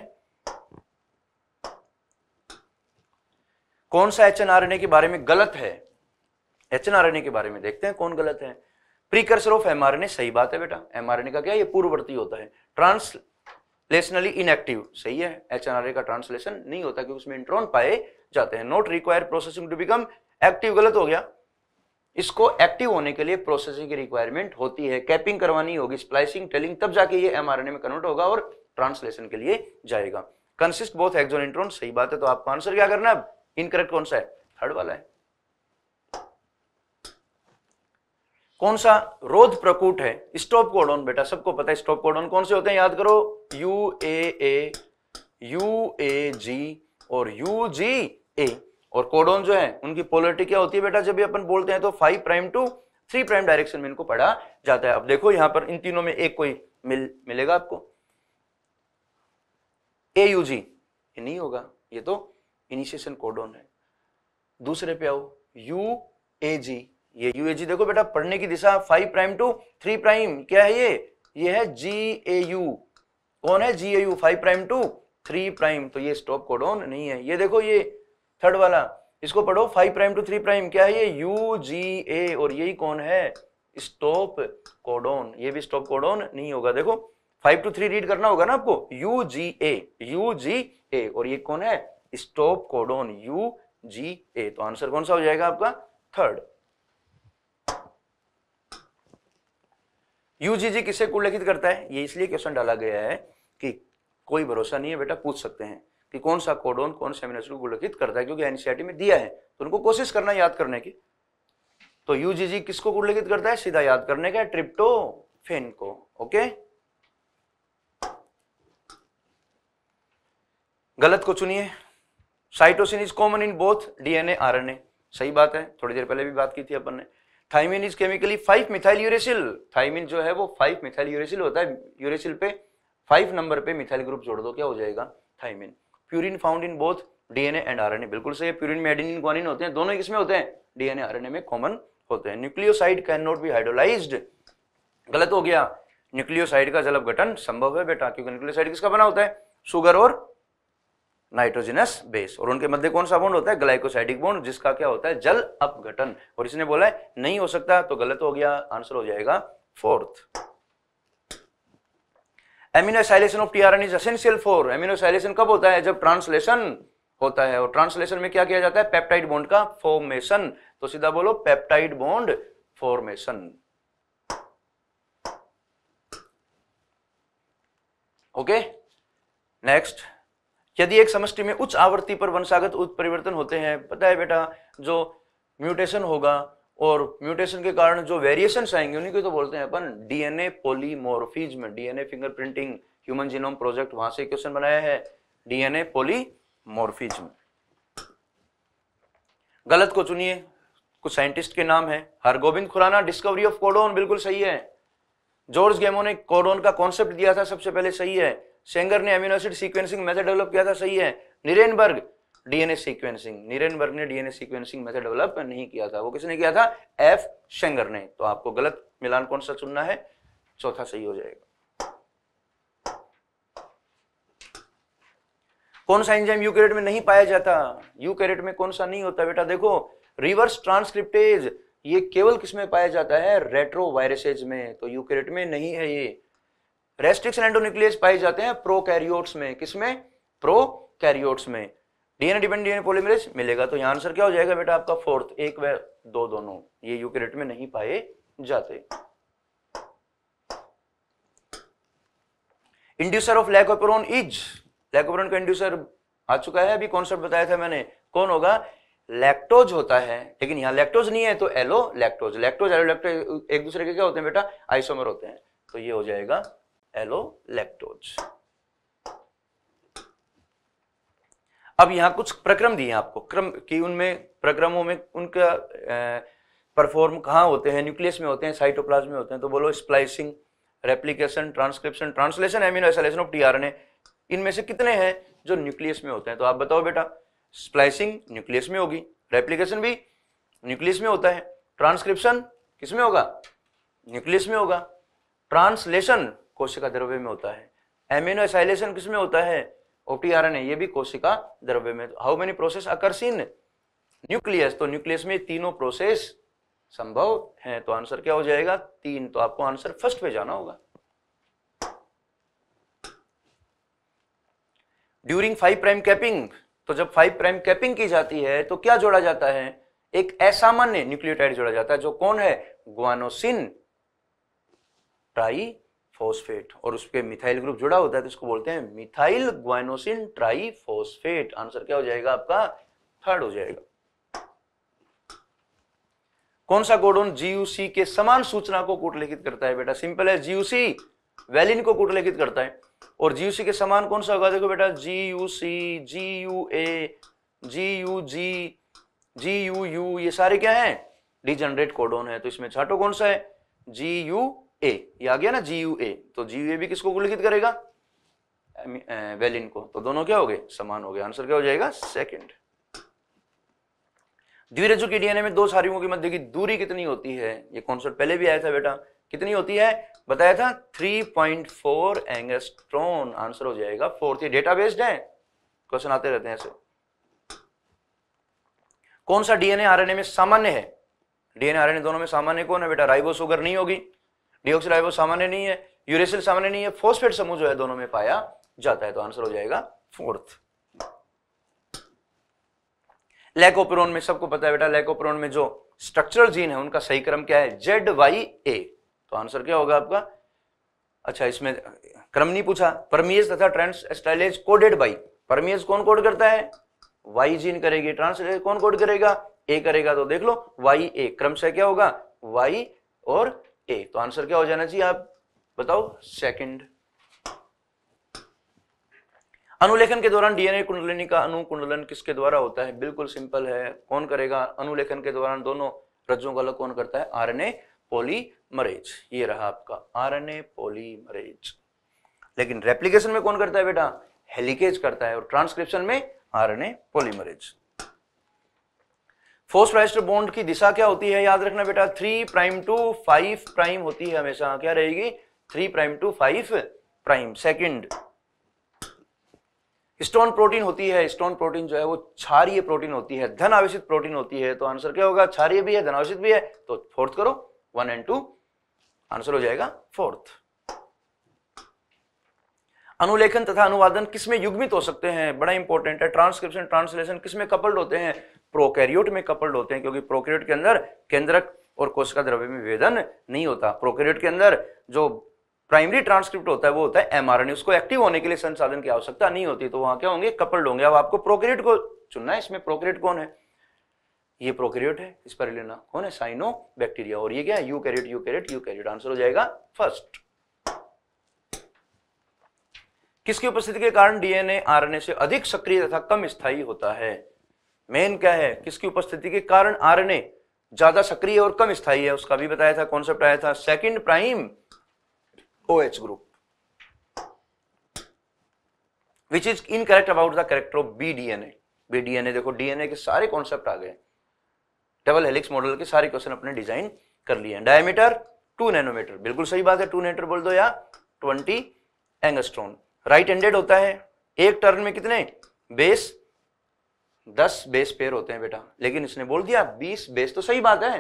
कौन सा एच एन के बारे में गलत है एच एन के बारे में देखते हैं कौन गलत है प्रीकर्सर ऑफ एमआरएनए सही बात है बेटा एमआरएनए का क्या ये पूर्ववर्ती होता है ट्रांस लेशनली इनएक्टिव सही है एच का ट्रांसलेशन नहीं होता क्योंकि उसमें इंट्रॉन पाए जाते हैं not require processing to become active गलत हो गया इसको एक्टिव होने के लिए प्रोसेसिंग की रिक्वायरमेंट होती है कैपिंग करवानी होगी स्प्लाइसिंग टेलिंग तब जाके ये एमआरएनए में कन्वर्ट होगा और ट्रांसलेशन के लिए जाएगा कंसिस्ट बोथ एक्जोन इंट्रोन सही बात है तो आपको आंसर क्या करना है इनकरेक्ट कौन सा है थर्ड वाला है कौन सा रोध प्रकूट है स्टॉप कोडोन बेटा सबको पता है स्टॉप कोडोन कौन से होते हैं याद करो you A A you A जी और यू जी ए और कोडोन जो है उनकी पोलरिटी क्या होती है बेटा जब भी अपन बोलते हैं तो five prime to three prime direction में इनको पढ़ा जाता है अब देखो यहां पर इन तीनों में एक कोई मिल मिलेगा आपको ए यू जी ये नहीं होगा ये तो इनिशिएशन कोडोन है दूसरे पे आओ यू ए जी ये यूएजी देखो बेटा पढ़ने की दिशा five prime to three prime क्या है ये ये है जी ए यू कौन है G A U five prime to three prime तो ये स्टॉप कोडोन नहीं है ये देखो ये थर्ड वाला इसको पढ़ो five prime to three prime क्या है ये यू जी ए और यही कौन है स्टॉप कोडोन ये भी स्टॉप कोडोन नहीं होगा देखो फाइव टू थ्री रीड करना होगा ना आपको you G A you G ए और ये कौन है stop codon U G A तो आंसर कौन सा हो जाएगा आपका थर्ड यूजीजी किसे कुललिखित करता है ये इसलिए क्वेश्चन डाला गया है कि कोई भरोसा नहीं है बेटा पूछ सकते हैं कि कौन सा कोडोन कौन से एमिनो एसिड करता है क्योंकि एनसीआरटी में दिया है तो उनको कोशिश करना याद करने की तो यूजीजी किसको कुललिखित करता है सीधा याद करने का ट्रिप्टो फेन को ओके गलत को चुनिए cytosine is common in both DNA RNA सही बात है थोड़ी देर पहले भी बात की थी अपन ने thymine is chemically five methyl uracil thymine जो है वो फाइव मिथाइल यूरेसिल होता है यूरेसिल पे फाइव नंबर पे मिथाइल ग्रुप जोड़ दो क्या हो जाएगा thymine purine found in both DNA and RNA बिल्कुल सही है प्यूरिन में एडिनिन ग्वानिन होते हैं दोनों किसमें होते हैं डीएनए आरएनए में कॉमन होते हैं nucleoside can not be hydrolysed गलत हो गया न्यूक्लियोसाइड का जल अपघटन संभव है बेटा क्योंकि न्यूक्लियोसाइड किसका बना होता है शुगर और नाइट्रोजिनस बेस और उनके मध्य कौन सा बॉन्ड होता है ग्लाइकोसाइडिक बॉन्ड जिसका क्या होता है जल अपघटन और इसने बोला है नहीं हो सकता तो गलत हो गया आंसर हो जाएगा fourth aminoacylation of tRNA is essential for aminoacylation कब होता है जब ट्रांसलेशन होता है और ट्रांसलेशन में क्या किया जाता है पेप्टाइड बॉन्ड का फॉर्मेशन तो सीधा बोलो peptide bond formation okay next यदि एक समष्टि में उच्च आवृत्ति पर वंशागत उत्परिवर्तन होते हैं पता है बेटा जो म्यूटेशन होगा और म्यूटेशन के कारण जो वेरिएशन आएंगे उन्हीं को तो बोलते हैं अपन डीएनए पॉलीमोर्फिज में DNA fingerprinting human genome project वहां से क्वेश्चन बनाया है डीएनए पॉलीमोर्फिज में गलत को चुनिए कुछ साइंटिस्ट के नाम है Hargobind Khorana discovery of codon बिल्कुल सही है जॉर्ज गेमो ने कोडोन का कॉन्सेप्ट दिया था सबसे पहले सही है सेंगर ने amino acid sequencing method develop किया था सही है निरेनबर्ग डीएनए सीक्वेंसिंग निरेनबर्ग ने डीएनए सीक्वेंसिंग मेथड डेवलप नहीं किया था वो किसने किया था एफ शेंगर ने तो आपको गलत मिलान कौन सा चुनना है चौथा सही हो जाएगा कौन सा एंजाइम यूकैरियोट में नहीं पाया जाता यूकैरियोट में कौन सा नहीं होता बेटा देखो रिवर्स ट्रांसक्रिप्टेज ये केवल किसमें पाया जाता है रेट्रोवायरसेज में तो यूकैरियोट में नहीं है ये रेस्ट्रिक्शन एंडोन्यूक्लियस पाए जाते हैं प्रोकैरियोट्स में किसमें प्रोकैरियोट्स में डीएनए डिपेंड डीएनए पॉलीमरेज मिलेगा तो यहाँ आंसर क्या हो जाएगा बेटा आपका फोर्थ एक व दो दोनों ये यूकैरियोट में नहीं पाए जाते inducer of lac operon is lac operon का इंड्यूसर आ चुका है अभी कॉन्सेप्ट बताया था मैंने कौन होगा लैक्टोज होता है लेकिन यहां लैक्टोज नहीं है तो allolactose lactose allolactose एक दूसरे के क्या होते हैं बेटा आइसोमर होते हैं तो ये हो जाएगा एलोलेक्टोज अब यहां कुछ प्रक्रम दिए आपको क्रम कि उनमें प्रक्रमों में उनका परफॉर्म कहाँ होते हैं न्यूक्लियस में होते हैं साइटोप्लाज्म में होते हैं तो बोलो splicing replication transcription translation aminoacylation of tRNA इनमें से कितने हैं जो न्यूक्लियस में होते हैं तो आप बताओ बेटा स्प्लाइसिंग न्यूक्लियस में होगी रेप्लीकेशन भी न्यूक्लियस में होता है ट्रांसक्रिप्शन किसमें होगा न्यूक्लियस में होगा ट्रांसलेशन कोशिका द्रव्य में होता है एमिनो एसाइलेशन किस में होता है ओटीआरएनए ये भी कोशिका द्रव्य में how many process occurs in nucleus तो न्यूक्लियस तो में तीनों प्रोसेस संभव है तो आंसर क्या हो जाएगा तीन तो आपको आंसर फर्स्ट पे जाना होगा ड्यूरिंग फाइव प्राइम कैपिंग तो जब फाइव प्राइम कैपिंग की जाती है तो क्या जोड़ा जाता है एक असामान्य न्यूक्लियोटाइड जोड़ा जाता है जो कौन है ग्वानोसिन ट्राई फोस्फेट और उसके मिथाइल ग्रुप जुड़ा होता है तो इसको बोलते हैं मिथाइल ग्वाइनोसिन ट्राइफोस्फेट आंसर क्या हो जाएगा आपका थर्ड हो जाएगा कौन सा गोडोन जीयूसी के समान सूचना को कूटलेखित करता है बेटा सिंपल है जीयूसी वैलिन को कूटलेखित करता है और जीयूसी के समान कौन सा होगा देखो बेटा G U G U A G U G G U U ये सारे क्या है डिजनरेट कोडोन है तो इसमें छाटो कौन सा है जी यू ए ये आ गया ना जी यू ए तो जी यू ए भी किसको उल्लिखित करेगा वेलिन eh, को तो दोनों क्या हो गए समान हो गए आंसर क्या हो जाएगा सेकंड द्विरजु के डीएनए में दो सारियों के मध्य की दूरी कितनी होती है ये कॉन्सेप्ट पहले भी आया था बेटा कितनी होती है बताया था 3.4 एंगस्ट्रोन आंसर हो जाएगा फोर्थ ये डेटा बेस्ड है क्वेश्चन आते रहते हैं ऐसे कौन सा डीएनए आरएनए में सामान्य है डीएनए आरएनए दोनों में सामान्य कौन है बेटा राइबोस नहीं होगी डिओक्सिलाइबो सामान्य नहीं है यूरेसिल सामान्य नहीं है फोस्फेट समूह जो है दोनों में पाया जाता है तो आंसर हो जाएगा फोर्थ लेकोप्रोन में सबको पता है बेटा लेकोप्रोन में जो स्ट्रक्चरल जीन है उनका सही क्रम क्या है जेड वाई ए तो आंसर क्या होगा आपका अच्छा इसमें क्रम नहीं पूछा परमियज तथा transacetylase coded by permease कौन कोड करता है वाई जीन करेगी ट्रांसलेज कौन कोड करेगा ए करेगा तो देख लो वाई ए क्रम से क्या होगा वाई और ए तो आंसर क्या हो जाना चाहिए आप बताओ सेकंड अनुलेखन के दौरान डीएनए कुंडलिनी का अनुकुंडलन किसके द्वारा होता है बिल्कुल सिंपल है कौन करेगा अनुलेखन के दौरान दोनों रज्जों का अलग कौन करता है आरएनए पॉलीमरेज ये रहा आपका आरएनए पॉलीमरेज लेकिन रेप्लीकेशन में कौन करता है बेटा हेलिकेज करता है और ट्रांसक्रिप्शन में आरएनए पॉलीमरेज फोर्स बॉन्ड की दिशा क्या होती है याद रखना बेटा three prime to five prime होती है हमेशा क्या रहेगी three prime to five prime second stone protein होती है स्टोन प्रोटीन जो है वो क्षारिय प्रोटीन होती है धन आवेशित प्रोटीन होती है तो आंसर क्या होगा क्षारिय भी है धनावेशित भी है तो फोर्थ करो वन एंड टू आंसर हो जाएगा फोर्थ अनुलेखन तथा अनुवादन किसमें युग्मित हो सकते हैं बड़ा इंपॉर्टेंट है ट्रांसक्रिप्शन ट्रांसलेशन किसमें कपल्ड होते हैं प्रोकैरियोट में कपल्ड होते हैं क्योंकि प्रोकैरियोट के अंदर केंद्रक और कोशिका द्रव्य में विभेदन नहीं होता प्रोकैरियोट के अंदर जो प्राइमरी ट्रांसक्रिप्ट होता है वो होता है एमआरएनए उसको एक्टिव होने के लिए संसाधन की आवश्यकता नहीं होती तो वहां क्या होंगे कपल्ड होंगे अब आपको प्रोकैरियोट को चुनना है इसमें प्रोकैरियोट कौन है ये प्रोकैरियोट है इस पर लेना कौन है साइनो बैक्टीरिया और ये क्या है यूकैरियोट यूकैरियोट यूकैरियोट आंसर हो जाएगा फर्स्ट किसकी उपस्थिति के कारण डीएनए आरएनए से अधिक सक्रिय तथा कम स्थायी होता है मेन क्या है किसकी उपस्थिति के कारण आरएनए ज्यादा सक्रिय और कम स्थायी है उसका भी बताया था कॉन्सेप्ट आया था second prime OH group which is incorrect about the character of B DNA B DNA देखो डीएनए के सारे कॉन्सेप्ट आ गए डबल हेलिक्स मॉडल के सारे क्वेश्चन अपने डिजाइन कर लिए हैं डायमीटर टू नैनोमीटर बिल्कुल सही बात है टू नैनोमीटर बोल दो या ट्वेंटी एंगस्ट्रॉन राइट एंडेड होता है एक टर्न में कितने बेस दस बेस पेयर होते हैं बेटा लेकिन इसने बोल दिया बीस बेस तो सही बात है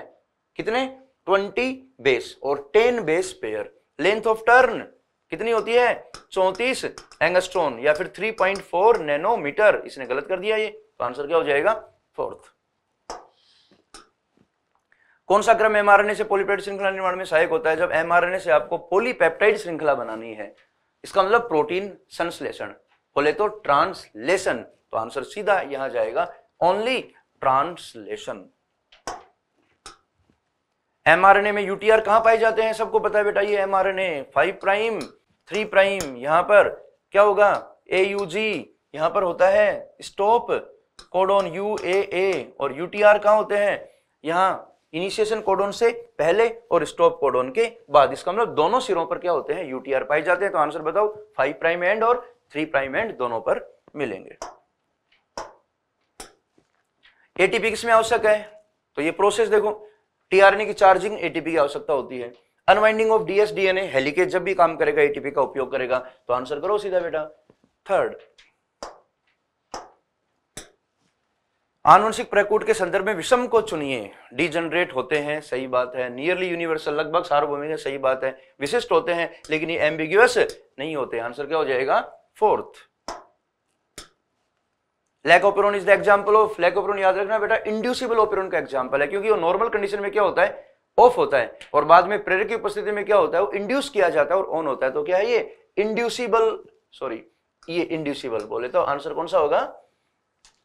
कितने ट्वेंटी बेस और ten base pair length of turn कितनी होती है चौतीस एंगस्ट्रोन या फिर थ्री पॉइंट फोर नैनोमीटर इसने गलत कर दिया ये तो आंसर क्या हो जाएगा फोर्थ कौन सा क्रम एमआरएनए से पॉलीपेप्टाइड श्रृंखला निर्माण में सहायक होता है जब एमआरएनए से आपको पोलीपेप्टाइड श्रृंखला बनानी है इसका मतलब प्रोटीन संश्लेषण बोले तो ट्रांसलेशन तो आंसर सीधा यहां जाएगा ओनली ट्रांसलेशन एमआरएनए में यूटीआर कहां पाए जाते हैं सबको पता है बेटा ये mRNA five prime three prime यहां पर क्या होगा ए यू जी यहां पर होता है stop codon U A A और यूटीआर कहां होते हैं यहां इनिशिएशन कोडोन से पहले और स्टॉप कोडोन के बाद इसका मतलब दोनों सिरों पर क्या होते हैं यूटीआर पाए जाते हैं तो आंसर बताओ फाइव प्राइम एंड और थ्री प्राइम एंड दोनों पर मिलेंगे एटीपी किसमें आवश्यक है तो ये प्रोसेस देखो टीआरएनए की चार्जिंग एटीपी की आवश्यकता होती है unwinding of DS DNA helicase जब भी काम करेगा एटीपी का उपयोग करेगा तो आंसर करो सीधा बेटा थर्ड आनुवंशिक प्रकूट के संदर्भ में विषम को चुनिए डीजनरेट होते हैं सही बात है नियरली यूनिवर्सल लगभग सार्वभौमिक सही बात है विशिष्ट होते हैं लेकिन ये एम्बिग्यूस नहीं होते आंसर क्या हो जाएगा fourth lac operon is the example of lac operon याद रखना बेटा इंड्यूसिबल ओपेरोन का एग्जाम्पल है क्योंकि वो नॉर्मल कंडीशन में क्या होता है ऑफ होता है और बाद में प्रेरक की उपस्थिति में क्या होता है वो इंड्यूस किया जाता है और ऑन होता है तो क्या है ये इंड्यूसिबल सॉरी ये इंड्यूसिबल बोले तो आंसर कौन सा होगा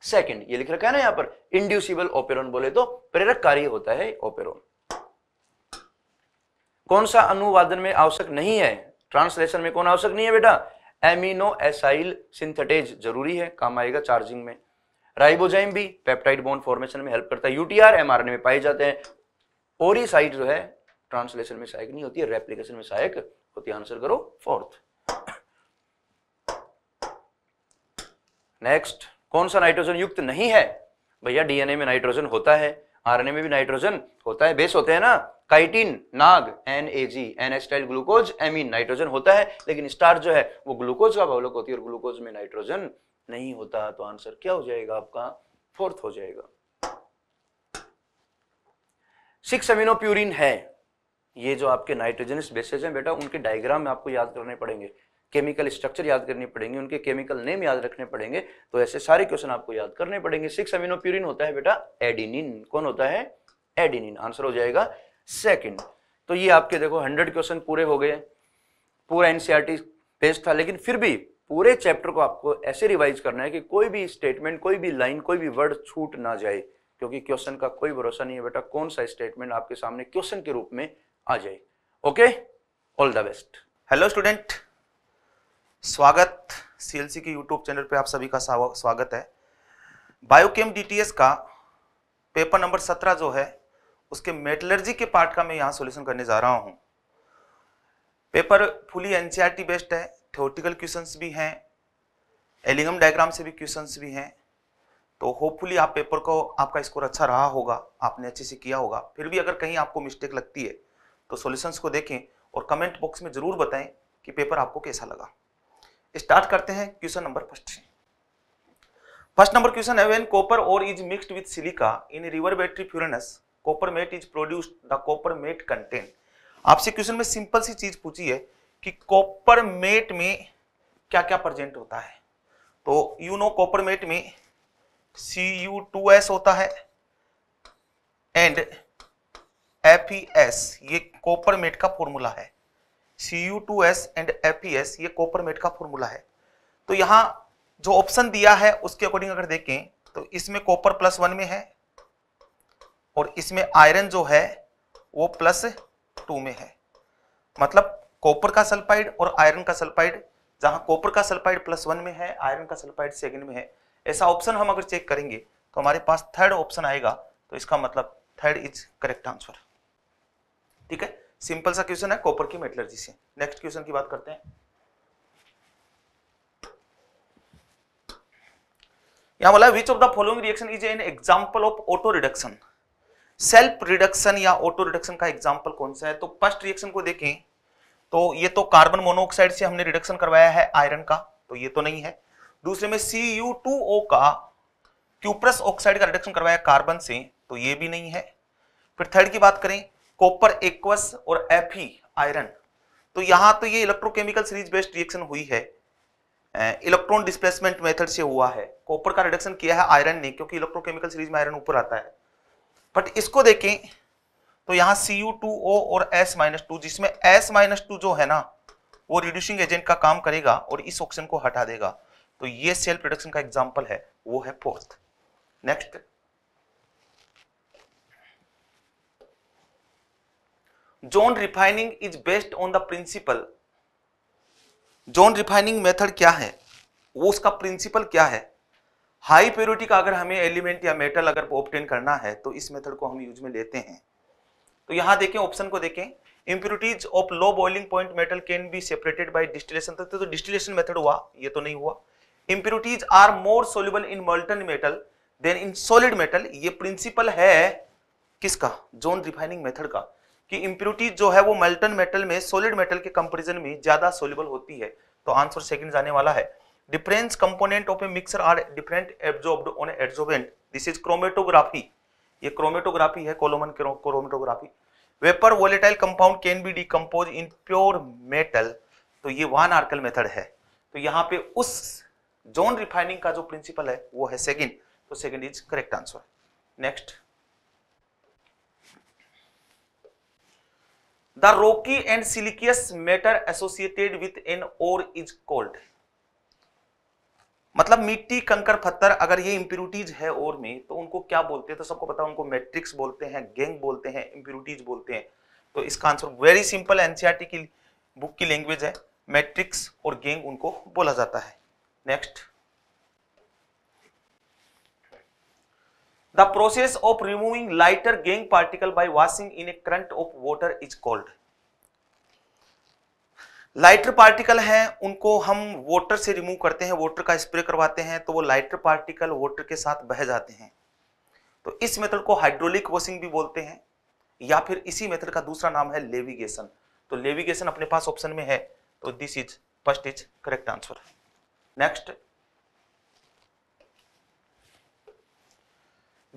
सेकेंड ये लिख रखा है ना यहां पर इंड्यूसिबल ओपेरोन बोले तो प्रेरक कार्य होता है ओपेरोन कौन सा अनुवादन में आवश्यक नहीं है ट्रांसलेशन में कौन आवश्यक नहीं है बेटा एमिनो एसाइल सिंथेटेज जरूरी है काम आएगा चार्जिंग में राइबोजाइम भी पेप्टाइड बोन फॉर्मेशन में हेल्प करता है यूटीआर एमआरएनए में पाए जाते हैं ओरी साइड जो है ट्रांसलेशन में सहायक नहीं होती है रेप्लिकेशन में सहायक होती है आंसर करो फोर्थ नेक्स्ट कौन सा नाइट्रोजन युक्त नहीं है भैया डीएनए में नाइट्रोजन होता है आरएनए में भी नाइट्रोजन होता है बेस होते हैं ना chitin NAG N A G N acetyl glucose amine nitrogen होता है लेकिन स्टार जो है वो ग्लूकोज का बहुलक होती है और ग्लूकोज में नाइट्रोजन नहीं होता तो आंसर क्या हो जाएगा आपका फोर्थ हो जाएगा सिक्स अमीनो प्यूरिन है ये जो आपके नाइट्रोजनस बेसेज हैं बेटा उनके डायग्राम में आपको याद करने पड़ेंगे केमिकल स्ट्रक्चर याद करनी पड़ेंगे उनके केमिकल नेम याद रखने पड़ेंगे तो ऐसे सारे क्वेश्चन आपको याद करने पड़ेंगे सिक्स अमीनो प्यूरिन होता है बेटा एडिनिन कौन होता है एडिनिन आंसर हो जाएगा सेकेंड तो ये आपके देखो हंड्रेड क्वेश्चन पूरे हो गए पूरा एनसीईआरटी पेज e था लेकिन फिर भी पूरे चैप्टर को आपको ऐसे रिवाइज करना है कि कोई भी स्टेटमेंट कोई भी लाइन कोई भी वर्ड छूट ना जाए क्योंकि क्वेश्चन का कोई भरोसा नहीं है बेटा कौन सा स्टेटमेंट आपके सामने क्वेश्चन के रूप में आ जाए okay all the best hello student स्वागत सीएलसी के यूट्यूब चैनल पे आप सभी का स्वागत है बायोकेम डीटीएस का पेपर नंबर सत्रह जो है उसके मेटलर्जी के पार्ट का मैं यहाँ सोल्यूशन करने जा रहा हूँ पेपर फुली एनसीईआरटी बेस्ड है थ्योरेटिकल क्वेश्चंस भी हैं एलिंगम डायग्राम से भी क्वेश्चंस भी हैं तो होपफुली आप पेपर को आपका स्कोर अच्छा रहा होगा आपने अच्छे से किया होगा फिर भी अगर कहीं आपको मिस्टेक लगती है तो सोल्यूशंस को देखें और कमेंट बॉक्स में ज़रूर बताएं कि पेपर आपको कैसा लगा स्टार्ट करते हैं question number first first number question है when copper ore is mixed with silica in reverberatory furnace copper matte is produced the copper matte content आपसे क्वेश्चन में सिंपल सी चीज पूछी है कि कॉपर मेट में क्या क्या प्रेजेंट होता है तो यू नो कॉपर मेट में सी यू टू एस होता है एंड एफ एस ये कॉपर मेट का फॉर्मूला है C U two S and F S ये कॉपर मेट का फॉर्मूला है तो यहां जो ऑप्शन दिया है उसके अकॉर्डिंग अगर देखें तो इसमें कॉपर प्लस वन में है और इसमें आयरन जो है वो प्लस टू में है मतलब कॉपर का सल्फाइड और आयरन का सल्फाइड जहां कॉपर का सल्फाइड प्लस वन में है आयरन का सल्फाइड सेकंड में है ऐसा ऑप्शन हम अगर चेक करेंगे तो हमारे पास थर्ड ऑप्शन आएगा तो इसका मतलब थर्ड इज करेक्ट आंसर ठीक है सिंपल सा क्वेश्चन है कॉपर की मेटलर्जी से नेक्स्ट क्वेश्चन की बात करते हैं यहां बोला which of the following reaction is an example of auto reduction self reduction या ऑटो रिडक्शन का एग्जाम्पल कौन सा है तो फर्स्ट रिएक्शन को देखें तो ये तो कार्बन मोनोऑक्साइड से हमने रिडक्शन करवाया है आयरन का तो ये तो नहीं है दूसरे में सी यू टू ओ का क्यूप्रस ऑक्साइड का रिडक्शन करवाया कार्बन से तो ये भी नहीं है फिर थर्ड की बात करें कॉपर एक्वस और एफ आयरन तो यहाँ तो ये इलेक्ट्रोकेमिकल सीरीज बेस्ड रिएक्शन हुई है इलेक्ट्रॉन डिस्प्लेसमेंट मेथड से हुआ है कॉपर का रिडक्शन किया है आयरन ने क्योंकि इलेक्ट्रोकेमिकल सीरीज में आयरन ऊपर आता है बट इसको देखें तो यहां सी यू टू ओ और एस माइनस टू जिसमें एस माइनस टू जो है ना वो रिड्यूसिंग एजेंट का काम करेगा और इस ऑप्शन को हटा देगा तो ये सेल प्रोडक्शन का एग्जाम्पल है वो है fourth next zone refining is based on the principle zone refining method क्या है वो उसका प्रिंसिपल क्या है हाई प्योरिटी का अगर हमें एलिमेंट या मेटल अगर ऑप्टेन करना है तो इस मेथड को हम यूज में लेते हैं तो यहां देखें ऑप्शन को देखें impurities of low boiling point metal can be separated by distillation तो डिस्टिलेशन तो मेथड हुआ ये तो नहीं हुआ impurities are more soluble in molten metal than in solid metal ये प्रिंसिपल है किसका जोन रिफाइनिंग मेथड का कि इंप्योरिटीज जो है वो मल्टन मेटल में सॉलिड मेटल के कंपेरिजन में ज्यादा सोल्यूबल होती है तो आंसर सेकंड जाने वाला है difference component of a mixture are different absorbed on adsorbent this is chromatography ये क्रोमेटोग्राफी है column chromatography vapour volatile compound can be decompose in pure metal तो ये वन आर्कल मेथड है तो यहाँ पे उस जोन रिफाइनिंग का जो प्रिंसिपल है वो है सेकंड तो second is correct answer next the rocky and siliceous matter associated with an ore is called मतलब मिट्टी कंकर पत्थर अगर ये इंप्यूरिटीज है और में तो उनको क्या बोलते हैं तो सबको पता है उनको मैट्रिक्स बोलते हैं गैंग बोलते हैं इंप्यूरिटीज बोलते हैं तो इसका आंसर वेरी सिंपल एनसीआरटी की बुक की लैंग्वेज है मैट्रिक्स और गैंग उनको बोला जाता है next the process of removing lighter gangue particle by washing in a current of water is called lighter particle हैं उनको हम वोटर से रिमूव करते हैं वोटर का स्प्रे करवाते हैं तो वो लाइटर पार्टिकल वोटर के साथ बह जाते हैं तो इस मेथड को हाइड्रोलिक वॉशिंग भी बोलते हैं या फिर इसी मेथड का दूसरा नाम है लेविगेशन तो लेविगेशन अपने पास ऑप्शन में है तो this is first is correct answer next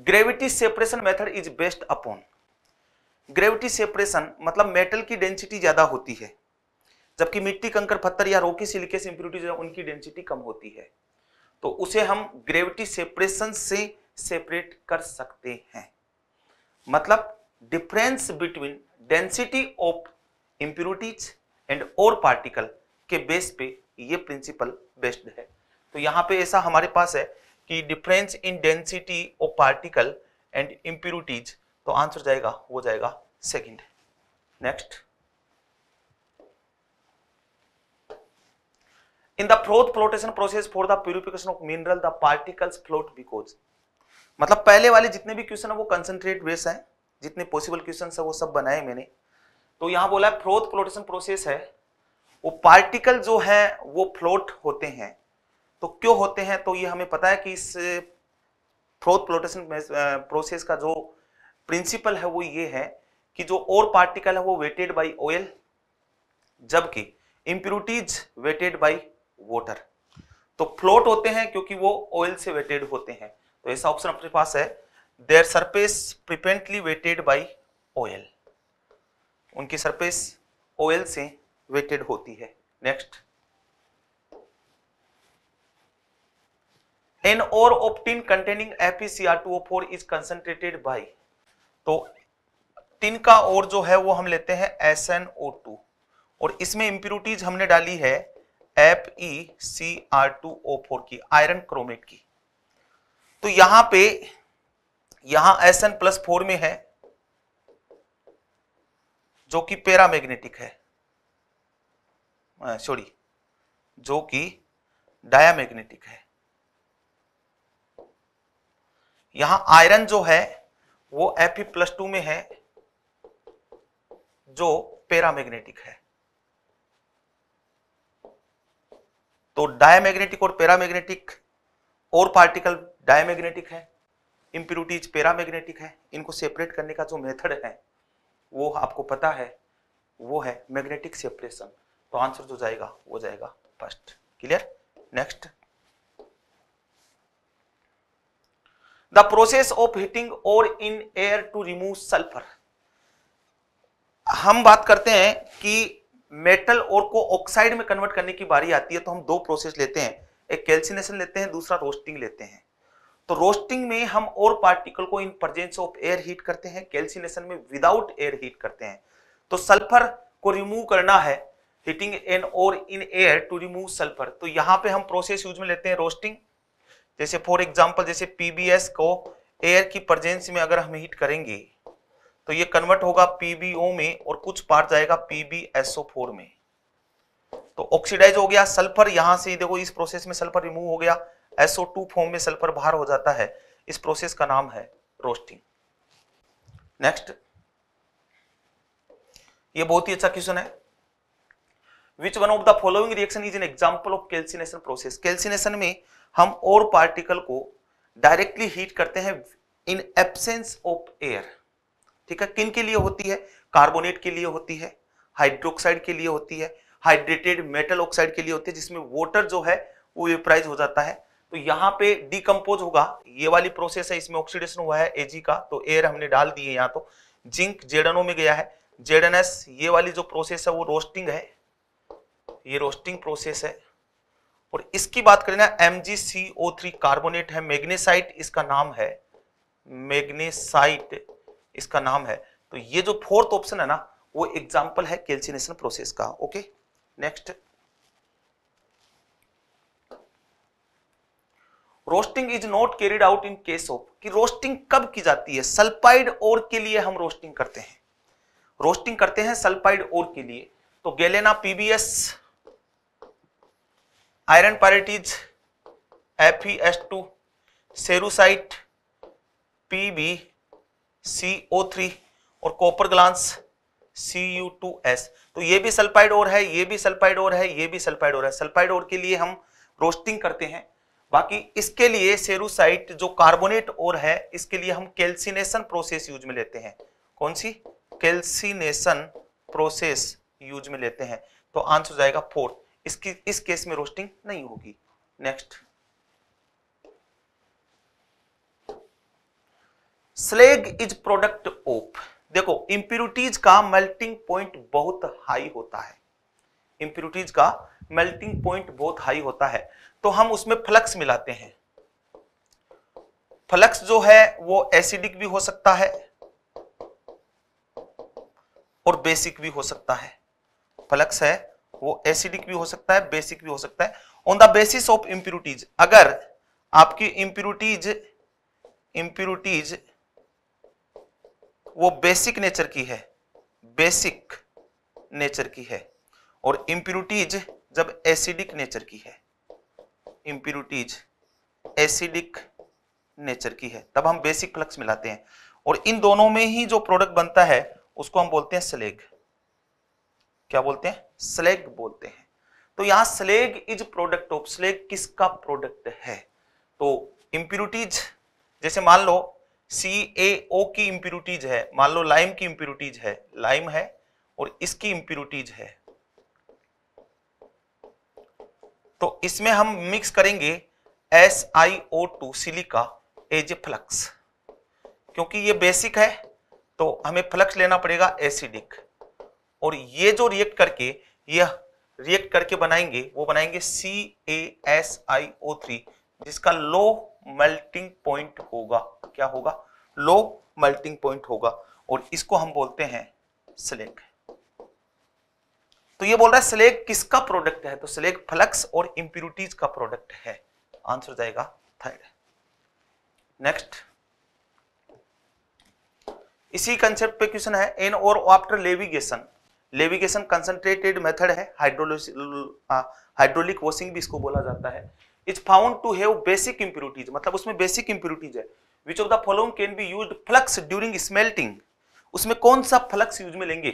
gravity separation method is based upon gravity separation मतलब मेटल की डेंसिटी ज्यादा होती है जबकि मिट्टी कंकर पत्थर या रोकी से इंप्यूरिटीज उनकी डेंसिटी कम होती है तो उसे हम ग्रेविटी सेपरेशन से सेपरेट कर सकते हैं मतलब difference between density of impurities and ore particle के बेस पे ये प्रिंसिपल बेस्ड है तो यहाँ पे ऐसा हमारे पास है कि difference in density of particle and impurities तो आंसर जाएगा वो जाएगा second next in the froth flotation process for the purification of mineral the particles float because मतलब पहले वाले जितने भी क्वेश्चन है वो कंसंट्रेट बेस है जितने पॉसिबल क्वेश्चन है वो सब बनाए मैंने तो यहां बोला है फ्रोथ फ्लोटेशन प्रोसेस है वो पार्टिकल जो है वो फ्लोट होते हैं तो क्यों होते हैं तो ये हमें पता है कि इस फ्रोथ फ्लोटेशन प्रोसेस का जो प्रिंसिपल है वो ये है कि जो और पार्टिकल है वो वेटेड बाई ऑयल जबकि इम्प्यूरिटीज वेटेड बाई वाटर तो फ्लोट होते हैं क्योंकि वो ऑयल से वेटेड होते हैं तो ऐसा ऑप्शन अपने पास है their surface preferentially wetted by oil उनकी सरफेस ऑयल से वेटेड होती है next an ore of tin containing F E C R two four is concentrated by तो टिन का और जो है वो हम लेते हैं एस और इसमें इंप्यूरिटीज हमने डाली है F E C R two O four की आयरन क्रोमेट की तो यहां पे यहां एस एन प्लस फोर में है जो कि पैरामैग्नेटिक है सॉरी जो कि मैग्नेटिक है यहां आयरन जो है वो एफ प्लस टू में है जो पैरामैग्नेटिक है तो डायमैग्नेटिक और पैरामैग्नेटिक और पार्टिकल डायमैग्नेटिक है इम्प्यूरिटीज पैरामैग्नेटिक है इनको सेपरेट करने का जो मेथड है वो आपको पता है वो है मैग्नेटिक सेपरेशन तो आंसर जो जाएगा वो जाएगा first clear next the process of heating ore in air to remove sulphur हम बात करते हैं कि मेटल और को ऑक्साइड में कन्वर्ट करने की बारी आती है तो हम दो प्रोसेस लेते हैं एक कैल्सिनेशन लेते हैं दूसरा रोस्टिंग लेते हैं तो रोस्टिंग में हम और पार्टिकल को in presence of air heat करते हैं कैल्सिनेशन में विदाउट एयर हीट करते हैं तो सल्फर को रिमूव करना है heating an ore in air to remove sulphur तो यहाँ पे हम प्रोसेस यूज में लेते हैं रोस्टिंग जैसे फॉर एग्जाम्पल जैसे पीबीएस को एयर की प्रजेंस में अगर हम हीट करेंगे तो ये कन्वर्ट होगा पीबीओ में और कुछ पार्ट जाएगा पीबीएसओ फोर में तो ऑक्सीडाइज हो गया सल्फर यहां से देखो इस प्रोसेस में सल्फर रिमूव हो गया एसओ टू फॉर्म में सल्फर बाहर हो जाता है इस प्रोसेस का नाम है रोस्टिंग नेक्स्ट ये बहुत ही अच्छा क्वेश्चन है which one of the following reaction is an example of calcination process calcination में हम और पार्टिकल को डायरेक्टली हीट करते हैं इन एबसेंस ऑफ एयर ठीक है किन के लिए होती है कार्बोनेट के लिए होती है हाइड्रोक्साइड के लिए होती है हाइड्रेटेड मेटल ऑक्साइड के लिए होती है जिसमें वोटर जो है वो वेपराइज हो जाता है तो यहाँ पे डीकम्पोज होगा ये वाली प्रोसेस है इसमें ऑक्सीडेशन हुआ है एजी का तो एयर हमने डाल दिए यहाँ तो जिंक जेडनो में गया है जेडनएस ये वाली जो प्रोसेस है वो रोस्टिंग है ये रोस्टिंग प्रोसेस है और इसकी बात करें ना एम कार्बोनेट है मैग्नेसाइट इसका नाम है मैग्नेसाइट इसका नाम है तो ये जो फोर्थ ऑप्शन है ना वो एग्जाम्पल है कैल्सिनेशन प्रोसेस का okay next roasting is not carried out in case of कि रोस्टिंग कब की जाती है सल्फाइड ओर के लिए हम रोस्टिंग करते हैं रोस्टिंग करते हैं सल्फाइड ओर के लिए तो galena PbS iron pyrites F E S two cerussite Pb CO3 और कॉपर ग्लांस Cu2S तो ये भी सल्फाइड और है ये भी सल्फाइड और है ये भी सल्फाइड और है सल्फाइड और के लिए हम रोस्टिंग करते हैं बाकी इसके लिए सेरुसाइट जो कार्बोनेट और है इसके लिए हम कैल्सिनेशन प्रोसेस यूज में लेते हैं कौन सी कैल्सिनेशन प्रोसेस यूज में लेते हैं तो आंसर जाएगा फोर्थ इसकी इस केस में रोस्टिंग नहीं होगी next slag is product of देखो इंप्यूरिटीज का मेल्टिंग पॉइंट बहुत हाई होता है इंप्यूरिटीज का मेल्टिंग पॉइंट बहुत हाई होता है तो हम उसमें फ्लक्स मिलाते हैं फ्लक्स जो है वो एसिडिक भी हो सकता है और बेसिक भी हो सकता है फ्लक्स है वो एसिडिक भी हो सकता है बेसिक भी हो सकता है on the basis of impurities अगर आपकी इंप्यूरिटीज इंप्यूरिटीज वो बेसिक नेचर की है बेसिक नेचर की है और इम्प्यूरिटीज जब एसिडिक नेचर की है इंप्यूरिटीज एसिडिक नेचर की है तब हम बेसिक फ्लक्स मिलाते हैं और इन दोनों में ही जो प्रोडक्ट बनता है उसको हम बोलते हैं स्लेग क्या बोलते हैं स्लेग बोलते हैं तो यहां slag is product of slag किसका प्रोडक्ट है तो इंप्यूरिटीज जैसे मान लो सी ए ओ की इम्प्यूरिटीज है मान लो लाइम की इम्प्यूरिटीज है लाइम है और इसकी इम्प्यूरिटीज है तो इसमें हम मिक्स करेंगे S I O two silica as a flux क्योंकि ये बेसिक है तो हमें फ्लक्स लेना पड़ेगा एसिडिक और ये जो रिएक्ट करके यह रिएक्ट करके बनाएंगे वो बनाएंगे सी A S I O three जिसका लो मेल्टिंग पॉइंट होगा क्या होगा लो मेल्टिंग पॉइंट होगा और इसको हम बोलते हैं स्लेग तो ये बोल रहा है स्लेग किसका प्रोडक्ट है तो स्लेग फ्लक्स और इंप्यूरिटीज का प्रोडक्ट है आंसर जाएगा थर्ड नेक्स्ट इसी कंसेप्ट पे क्वेश्चन है an ore after levigation levigation concentrated method है हाइड्रोलिक वॉशिंग uh, भी इसको बोला जाता है is found to have basic impurities मतलब उसमें बेसिक इंप्यूरिटीज है which of the following can be use flux during smelting उसमें कौन सा फ्लक्स यूज में लेंगे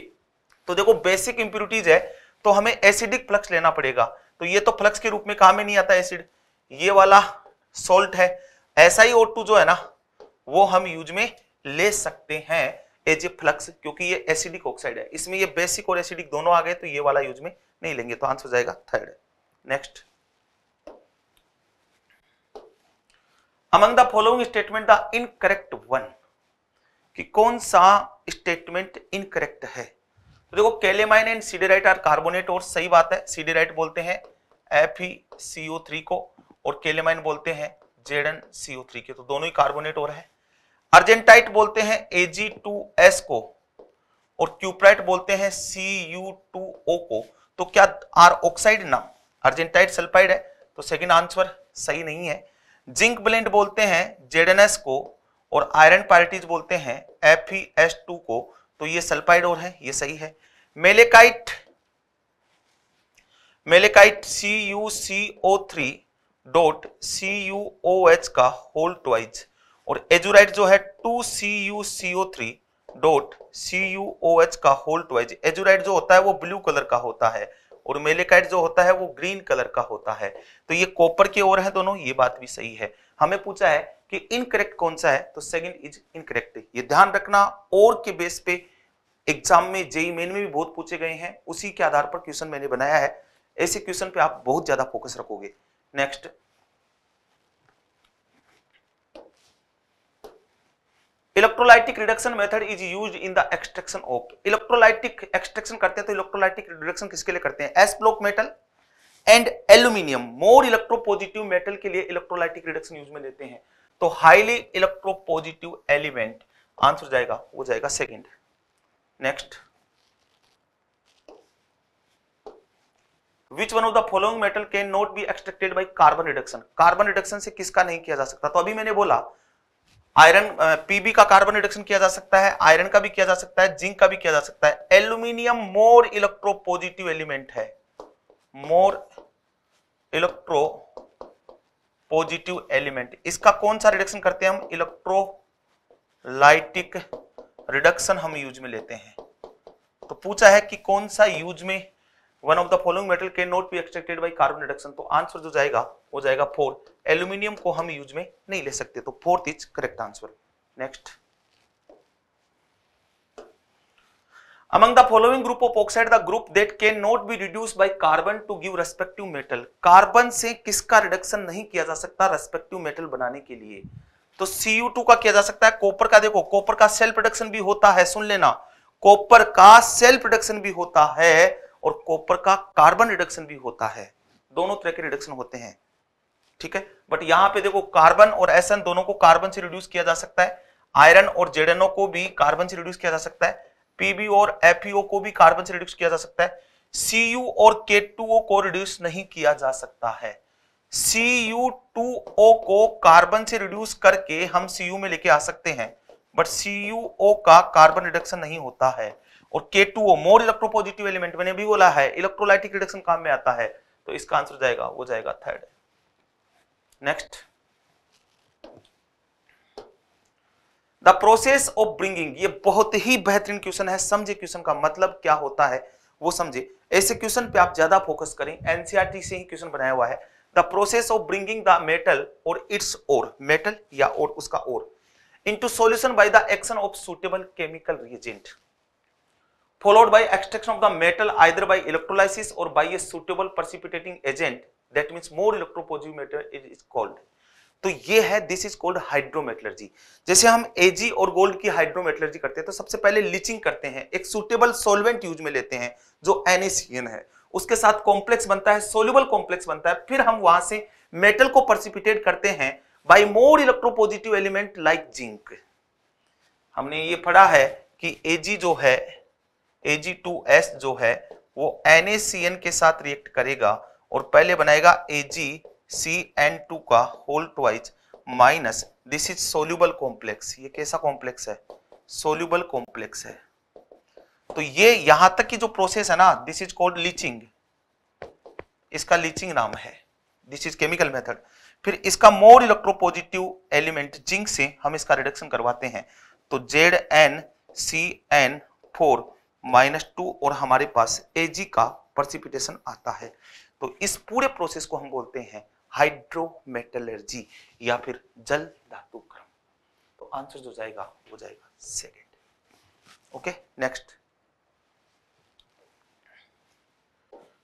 तो देखो बेसिक इंप्यूरिटीज है तो हमें एसिडिक फ्लक्स लेना पड़ेगा तो ये तो फ्लक्स के रूप में काम ही नहीं आता एसिड ये वाला सोल्ट है ऐसा ही ओ जो है ना वो हम यूज में ले सकते हैं एज ए फ्लक्स क्योंकि ये एसिडिक ऑक्साइड है इसमें ये बेसिक और एसिडिक दोनों आ गए तो ये वाला यूज में नहीं लेंगे तो आंसर जाएगा third next among the following statement the incorrect one कि कौन सा स्टेटमेंट इनकरेक्ट है तो देखो calamine and siderite are carbonate और सही बात है सीडेराइट बोलते हैं एफ ई सी ओ थ्री को और केलेमाइन बोलते हैं जेडन सी ओ थ्री के तो दोनों ही कार्बोनेट और है अर्जेंटाइट बोलते हैं ए जी टू एस को और क्यूप्राइट बोलते हैं सी यू टू ओ को तो क्या आर ऑक्साइड ना अर्जेंटाइट सल्फाइड है तो सेकेंड आंसर सही नहीं है जिंक ब्लेंड बोलते हैं जेडनएस को और आयरन पार्टीज बोलते हैं एफ एस e टू को तो ये सल्फाइड और है ये सही है malachite malachite C U C O three dot C U O H का होल ट्वाइज और एजुराइट जो है two C U C O three dot C U O H का होल ट्वाइज एजुराइट जो होता है वो ब्लू कलर का होता है और मेलेकाइट जो होता है वो ग्रीन कलर का होता है तो ये कॉपर की ओर है दोनों ये बात भी सही है हमें पूछा है कि इनकरेक्ट कौन सा है तो सेकंड इज इनकरेक्ट ये ध्यान रखना और के बेस पे एग्जाम में जेई मेन e में भी बहुत पूछे गए हैं उसी के आधार पर क्वेश्चन मैंने बनाया है ऐसे क्वेश्चन पे आप बहुत ज्यादा फोकस रखोगे next electrolytic reduction method is use in the extraction of electrolytic extraction करते हैं तो इलेक्ट्रोलाइटिक रिडक्शन किसके लिए करते हैं S block metal and aluminium more electropositive metal के लिए इलेक्ट्रोलाइटिक रिडक्शन यूज में लेते हैं तो हाईली इलेक्ट्रोपोजिटिव एलिमेंट आंसर जाएगा वो जाएगा second next which one of the following metal can not be extracted by carbon reduction carbon reduction से किसका नहीं किया जा सकता तो अभी मैंने बोला आयरन पीबी का कार्बन रिडक्शन किया जा सकता है आयरन का भी किया जा सकता है जिंक का भी किया जा सकता है एल्यूमिनियम मोर पॉजिटिव एलिमेंट है मोर इलेक्ट्रो पॉजिटिव एलिमेंट इसका कौन सा रिडक्शन करते हैं हम इलेक्ट्रो लाइटिक रिडक्शन हम यूज में लेते हैं तो पूछा है कि कौन सा यूज में one of the following metal can not be extracted by carbon reduction तो आंसर जो जाएगा वो जाएगा फोर्थ एल्यूमिनियम को हम यूज में नहीं ले सकते तो fourth is correct answer next among the following group of oxide the group that cannot be reduced by carbon to give respective metal carbon से किसका reduction नहीं किया जा सकता respective metal बनाने के लिए तो Cu2 का किया जा सकता है कॉपर का देखो कॉपर का सेल्फ प्रोडक्शन भी होता है सुन लेना कॉपर का सेल्फ प्रोडक्शन भी होता है और कॉपर का कार्बन रिडक्शन भी होता है दोनों तरह के रिडक्शन होते हैं ठीक है बट यहां पे देखो कार्बन और एसन दोनों को कार्बन से रिड्यूस किया जा सकता है आयरन और जेडनो को भी कार्बन से रिड्यूस किया जा सकता है पीबी और एफईओ e को भी कार्बन से रिड्यूस किया जा सकता है सी और के को रिड्यूस नहीं किया जा सकता है सी को कार्बन से रिड्यूस करके हम सी में लेके आ सकते हैं बट सी का कार्बन रिडक्शन नहीं होता है और K two O more electropositive element मैंने भी बोला है इलेक्ट्रोलाइटिक रिडक्शन काम में आता है तो इसका आंसर जाएगा वो जाएगा third next the process of bringing ये बहुत ही बेहतरीन क्वेश्चन है समझे क्वेश्चन का मतलब क्या होता है वो समझे ऐसे क्वेश्चन पे आप ज्यादा फोकस करें एनसीआरटी e से ही क्वेश्चन बनाया हुआ है the process of bringing the metal or its ore metal या और उसका ore into solution by the action of suitable chemical reagent followed by extraction of the metal either by electrolysis or by a suitable precipitating agent that means more electropositive metal is called तो ये है this is called hydrometallurgy जैसे हम एजी और gold की hydrometallurgy करते हैं तो सबसे पहले लीचिंग करते हैं एक सुटेबल सॉल्वेंट यूज में लेते हैं जो एनएसीएन है उसके साथ कॉम्प्लेक्स बनता है सोल्यूबल कॉम्प्लेक्स बनता है फिर हम वहां से मेटल को परसिपिटेट करते हैं by more electropositive element like zinc हमने ये पढ़ा है कि एजी जो है Ag2S जो है वो NaCN के साथ रिएक्ट करेगा और पहले बनाएगा AgCN2 का whole twice minus this is soluble complex ये कैसा कॉम्प्लेक्स है सोल्यूबल कॉम्प्लेक्स है तो ये यहां तक की जो प्रोसेस है ना दिस इज कॉल्ड लीचिंग इसका लीचिंग नाम है दिस इज केमिकल मेथड फिर इसका मोर इलेक्ट्रोपोजिटिव एलिमेंट जिंक से हम इसका रिडक्शन करवाते हैं तो Z N C N four minus two और हमारे पास एजी का प्रसिपिटेशन आता है तो इस पूरे प्रोसेस को हम बोलते हैं हाइड्रोमेटलर्जी या फिर जल धातु क्रम तो आंसर जो जाएगा वो जाएगा सेकेंड ओके नेक्स्ट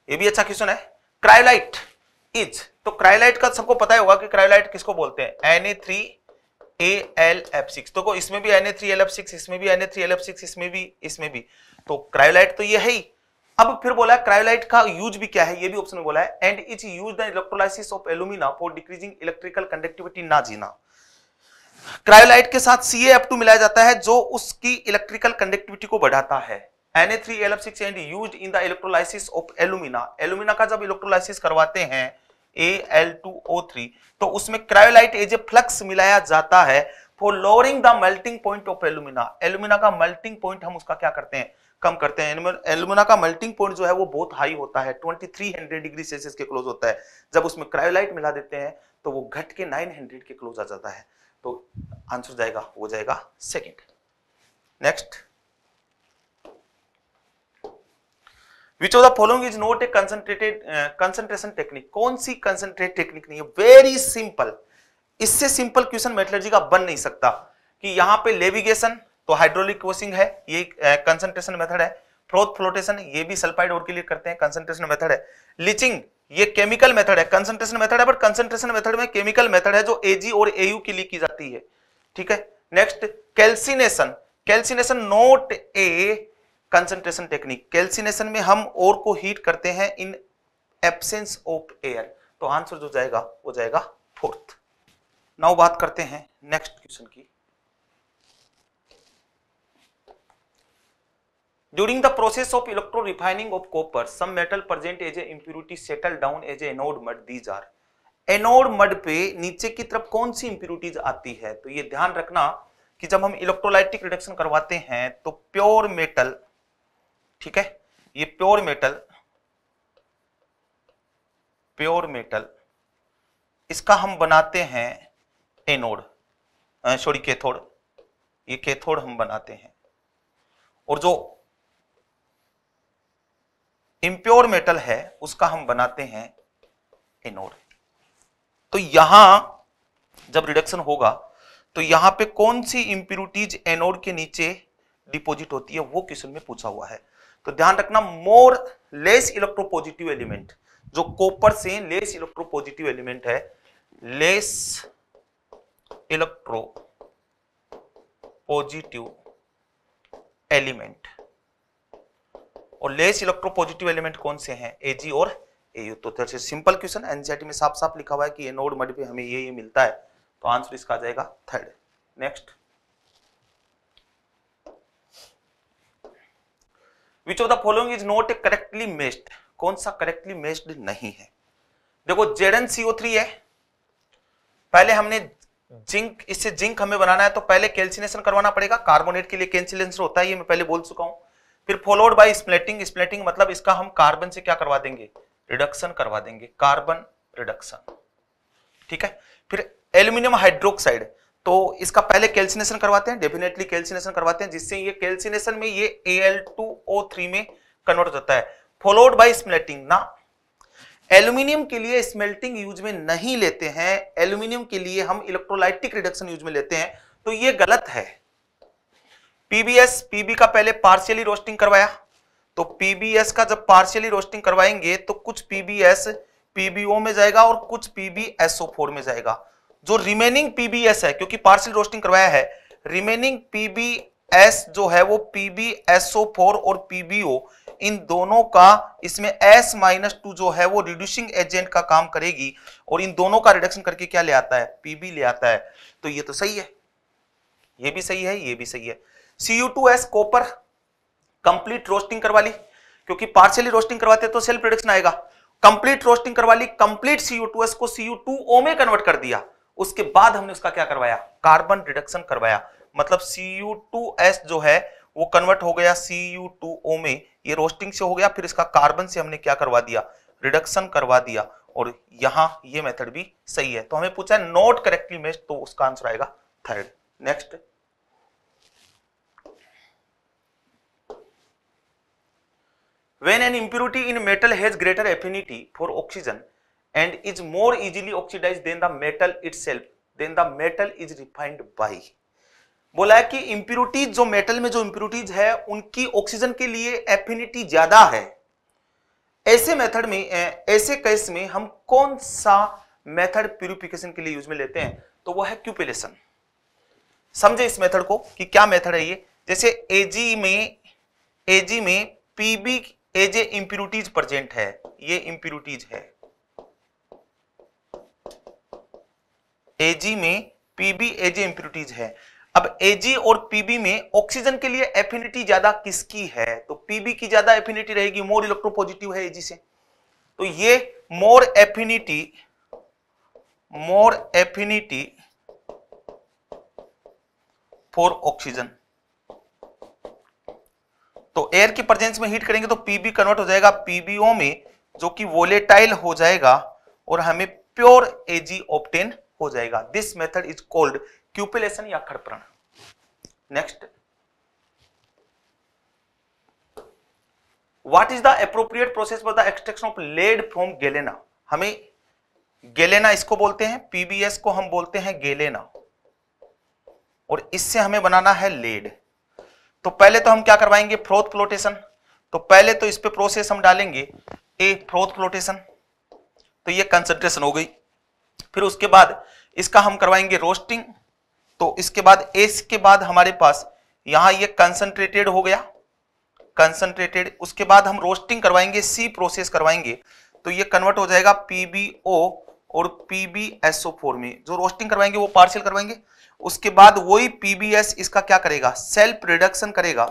ये भी अच्छा क्वेश्चन है क्रायोलाइट इज तो क्रायोलाइट का सबको पता ही होगा कि क्रायोलाइट किसको बोलते हैं N three A L F six तो इसमें भी N A three L F six इसमें भी N A three L F six इसमें भी इसमें भी तो क्रायोलाइट तो ये है ही अब फिर बोला क्रायोलाइट का यूज भी क्या है ये भी ऑप्शन में बोला है and each use the electrolysis of alumina for decreasing electrical conductivity ना जीना क्रायोलाइट के साथ सी एफ टू मिलाया जाता है जो उसकी इलेक्ट्रिकल कंडक्टिविटी को बढ़ाता है Na3LF6 and used in the electrolysis of alumina alumina का जब इलेक्ट्रोलाइसिस करवाते हैं A L two O three तो उसमें क्रायोलाइट एज ए फ्लक्स मिलाया जाता है for lowering the melting point of alumina alumina का मेल्टिंग पॉइंट हम उसका क्या करते हैं कम करते हैं एल्यूमिना का मेल्टिंग पॉइंट जो है वो बहुत हाई होता है 2300 डिग्री सेल्सियस के क्लोज होता है जब उसमें क्रायोलाइट मिला देते हैं तो वो घट के 900 के क्लोज आ जाता है तो आंसर जाएगा वो जाएगा second next which of the following is not a concentrated concentration technique कौन सी कंसंट्रेट टेक्निक नहीं है वेरी सिंपल इससे सिंपल क्वेश्चन मेटलर्जी का बन नहीं सकता कि यहां पे लेविगेशन तो हाइड्रोलिक वॉशिंग है ये कंसंट्रेशन मेथड uh, है फ्रोथ फ्लोटेशन ये भी सल्फाइड और के लिए करते हैं कंसंट्रेशन मेथड है लिचिंग ये केमिकल मेथड है कंसंट्रेशन मेथड है बट कंसंट्रेशन मेथड में केमिकल मेथड है जो एजी और एयू के लिए की जाती है ठीक है next calcination calcination not a concentration technique calcination में हम और को हीट करते हैं इन एब्सेंस ऑफ एयर तो आंसर जो जाएगा वो जाएगा फोर्थ नाउ बात करते हैं नेक्स्ट क्वेश्चन की during the process of electro refining of copper some metal present as a impurity settle down as a anode mud. These are anode mud पे नीचे की तरफ कौन सी इंप्यूरिटीज आती है तो ये ध्यान रखना कि जब हम इलेक्ट्रोलाइटिक रिडक्शन करवाते हैं तो प्योर मेटल ठीक है ये प्योर मेटल प्योर मेटल इसका हम बनाते हैं एनोड सॉरी कैथोड ये कैथोड हम बनाते हैं और जो इम्प्योर मेटल है उसका हम बनाते हैं एनोड तो यहां जब रिडक्शन होगा तो यहां पे कौन सी इंप्यूरिटीज एनोड के नीचे डिपॉजिट होती है वो क्वेश्चन में पूछा हुआ है तो ध्यान रखना मोर लेस इलेक्ट्रोपोजिटिव एलिमेंट जो कॉपर से लेस इलेक्ट्रोपोजिटिव एलिमेंट है लेस इलेक्ट्रो पॉजिटिव एलिमेंट और लेस इलेक्ट्रोपोजिटिव एलिमेंट कौन से हैं एजी और एयू तो से सिंपल क्वेश्चन एनसीईआरटी में साफ साफ लिखा हुआ है कि एनोड मड पे हमें ये ये मिलता है तो आंसर इसका आ जाएगा third next which of the following is not correctly matched कौन सा करेक्टली मेस्ड नहीं है देखो जेड एन सीओ थ्री है पहले हमने जिंक इससे जिंक हमें बनाना है तो पहले कैल्सिनेशन करवाना पड़ेगा कार्बोनेट के लिए कैल्सिनेशन होता है ये मैं पहले बोल चुका हूं फिर फॉलोड बाय स्प्लेटिंग स्प्लेटिंग मतलब इसका हम कार्बन से क्या करवा देंगे रिडक्शन करवा देंगे कार्बन रिडक्शन ठीक है फिर एल्यूमिनियम हाइड्रोक्साइड तो इसका पहले कैल्सिनेशन करवाते हैं डेफिनेटली कैल्सिनेशन करवाते हैं जिससे ये कैल्सिनेशन में ये Al2O3 में कन्वर्ट हो जाता है फॉलोड बाय स्मेल्टिंग ना एल्यूमिनियम के लिए स्मेल्टिंग यूज में नहीं लेते हैं एल्यूमिनियम के लिए हम इलेक्ट्रोलाइटिक रिडक्शन यूज में लेते हैं तो ये गलत है पीबीएस पीबी का पहले पार्शियली रोस्टिंग करवाया तो पीबीएस का जब पार्शियली रोस्टिंग करवाएंगे तो कुछ पीबीएस पीबीओ में जाएगा और कुछ पीबीएसओ फोर में जाएगा जो रिमेनिंग पीबीएस है क्योंकि पार्सल रोस्टिंग करवाया है रिमेनिंग पीबीएस जो है वो पीबीएसओ फोर और पीबीओ इन दोनों का इसमें एस माइनस टू जो है वो रिड्यूसिंग एजेंट का काम करेगी और इन दोनों का रिडक्शन करके क्या ले आता है पीबी ले आता है तो ये तो सही है ये भी सही है ये भी सही है सीयू टू एस कोपर कंप्लीट रोस्टिंग करवा ली क्योंकि पार्शियली रोस्टिंग करवाते तो सेल्फ रिडक्शन आएगा कंप्लीट रोस्टिंग करवा ली कंप्लीट सीयू टू एस को सीयू टू ओ में कन्वर्ट कर दिया उसके बाद हमने उसका क्या करवाया कार्बन रिडक्शन करवाया मतलब Cu2s जो है वो कन्वर्ट हो गया Cu2o में ये रोस्टिंग से हो गया फिर इसका कार्बन से हमने क्या करवा दिया रिडक्शन करवा दिया और यहां ये मेथड भी सही है तो हमें पूछा है नॉट करेक्टली मेस्ट तो उसका आंसर आएगा third next when an impurity in metal has greater affinity for oxygen and is more easily oxidize than the metal itself then the metal is refined by बोला है कि impurities जो metal में जो impurities है उनकी oxygen के लिए एफिनिटी ज्यादा है ऐसे मेथड में ऐसे केस में हम कौन सा मेथड प्यूरिफिकेशन के लिए यूज में लेते हैं तो वो है क्यूपिलेशन समझे इस मेथड को कि क्या मेथड है ये जैसे एजी में एजी में पीबी एजे इंप्यूरिटीज प्रेजेंट है ये इंप्यूरिटीज है एजी में पीबी एजे इंप्यूरिटीज है अब एजी और पीबी में ऑक्सीजन के लिए एफिनिटी ज्यादा किसकी है तो पीबी की ज्यादा एफिनिटी रहेगी मोर इलेक्ट्रोपॉजिटिव है एजी से तो ये more affinity more affinity for oxygen तो एयर की प्रेजेंस में हीट करेंगे तो पीबी कन्वर्ट हो जाएगा पीबीओ में जो कि वोलेटाइल हो जाएगा और हमें प्योर एजी ऑप्टेन हो जाएगा this method is called cupellation या खड़प्रण next what is the appropriate process for the extraction of lead from galena हमें गेलेना इसको बोलते हैं पीबीएस को हम बोलते हैं गेलेना और इससे हमें बनाना है लेड तो पहले तो हम क्या करवाएंगे फ्रोथ फ्लोटेशन तो पहले तो इस पे प्रोसेस हम डालेंगे ए फ्रोथ फ्लोटेशन तो ये कंसंट्रेशन हो गई फिर उसके बाद इसका हम करवाएंगे रोस्टिंग तो इसके बाद एस के बाद हमारे पास यहां ये कंसंट्रेटेड हो गया कंसंट्रेटेड उसके बाद हम रोस्टिंग करवाएंगे सी प्रोसेस करवाएंगे तो ये कन्वर्ट हो जाएगा पीबीओ और पीबीएसओ फोर में जो रोस्टिंग करवाएंगे वो पार्सल करवाएंगे उसके बाद वही पीबीएस इसका क्या करेगा सेल्फ रिडक्शन करेगा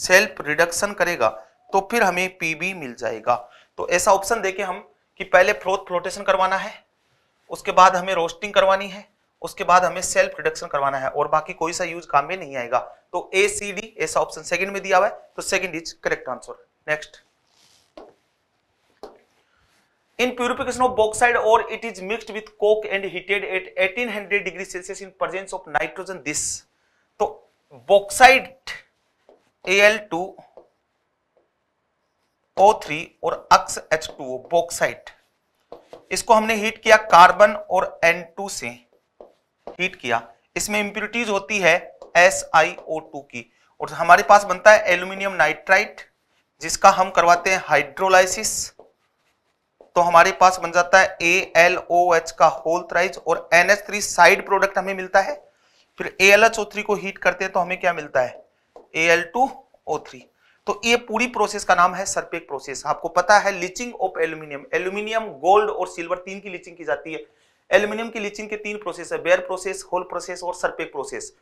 सेल्फ रिडक्शन करेगा तो फिर हमें पीबी मिल जाएगा तो ऐसा ऑप्शन देके हम कि पहले फ्रोथ फ्लोटेशन करवाना है उसके बाद हमें रोस्टिंग करवानी है उसके बाद हमें सेल्फ प्रोडक्शन करवाना है और बाकी कोई सा यूज काम में नहीं आएगा तो ए सी डी ऐसा ऑप्शन सेकंड में दिया हुआ है तो second is correct answer next in purification of bauxite ore it is mixed with coke and heated at eighteen hundred degree Celsius in presence of nitrogen this तो bauxite A two O three three अक्स H two bauxite इसको हमने heat किया carbon और N2 से heat किया इसमें impurities होती है SiO2 की और हमारे पास बनता है एल्यूमिनियम नाइट्राइट जिसका हम करवाते हैं हाइड्रोलाइसिस तो हमारे पास बन जाता है ए एल ओ एच का होल थ्राइज और N H three side product हमें मिलता है फिर A L H O three को हीट करते हैं तो हमें क्या मिलता है A L two O three तो ये पूरी प्रोसेस का नाम है सरपेक प्रोसेस आपको पता है leaching of aluminium aluminium gold और सिल्वर तीन की लीचिंग की जाती है एल्यूमिनियम की लीचिंग के तीन प्रोसेस है बेयर प्रोसेस होल प्रोसेस और सरपेक प्रोसेस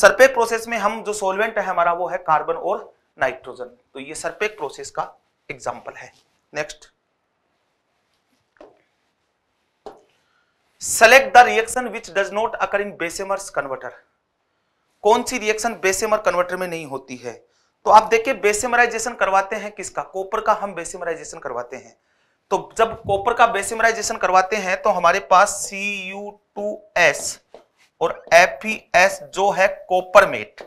सरपेक प्रोसेस में हम जो सोलवेंट है हमारा वो है कार्बन और नाइट्रोजन तो ये सरपेक प्रोसेस का एग्जाम्पल है next select the reaction which does not occur in Bessemer's converter कौन सी रिएक्शन बेसेमर कन्वर्टर में नहीं होती है तो आप देखिए बेसिमराइजेशन करवाते हैं किसका कॉपर का हम बेसिमराइजेशन करवाते हैं तो जब कॉपर का बेसिमराइजेशन करवाते हैं तो हमारे पास सी यू टू एस और एफ एस जो है मेट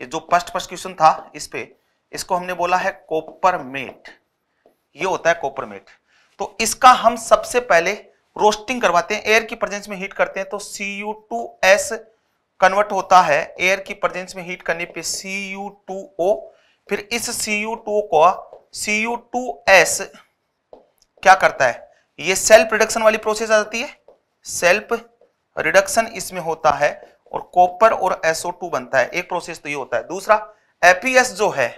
ये जो फर्स्ट फर्स्ट क्वेश्चन था इस पे इसको हमने बोला है मेट ये होता है मेट तो इसका हम सबसे पहले रोस्टिंग करवाते हैं एयर की प्रेजेंस में हीट करते हैं तो C U two S convert होता है एयर की प्रेजेंस में हीट करने पे Cu2O फिर इस Cu2O को Cu2S क्या करता है ये सेल्फ रिडक्शन वाली प्रोसेस आ जाती है सेल्फ रिडक्शन इसमें होता है और कॉपर और SO2 बनता है एक प्रोसेस तो ये होता है दूसरा एपीएस e जो है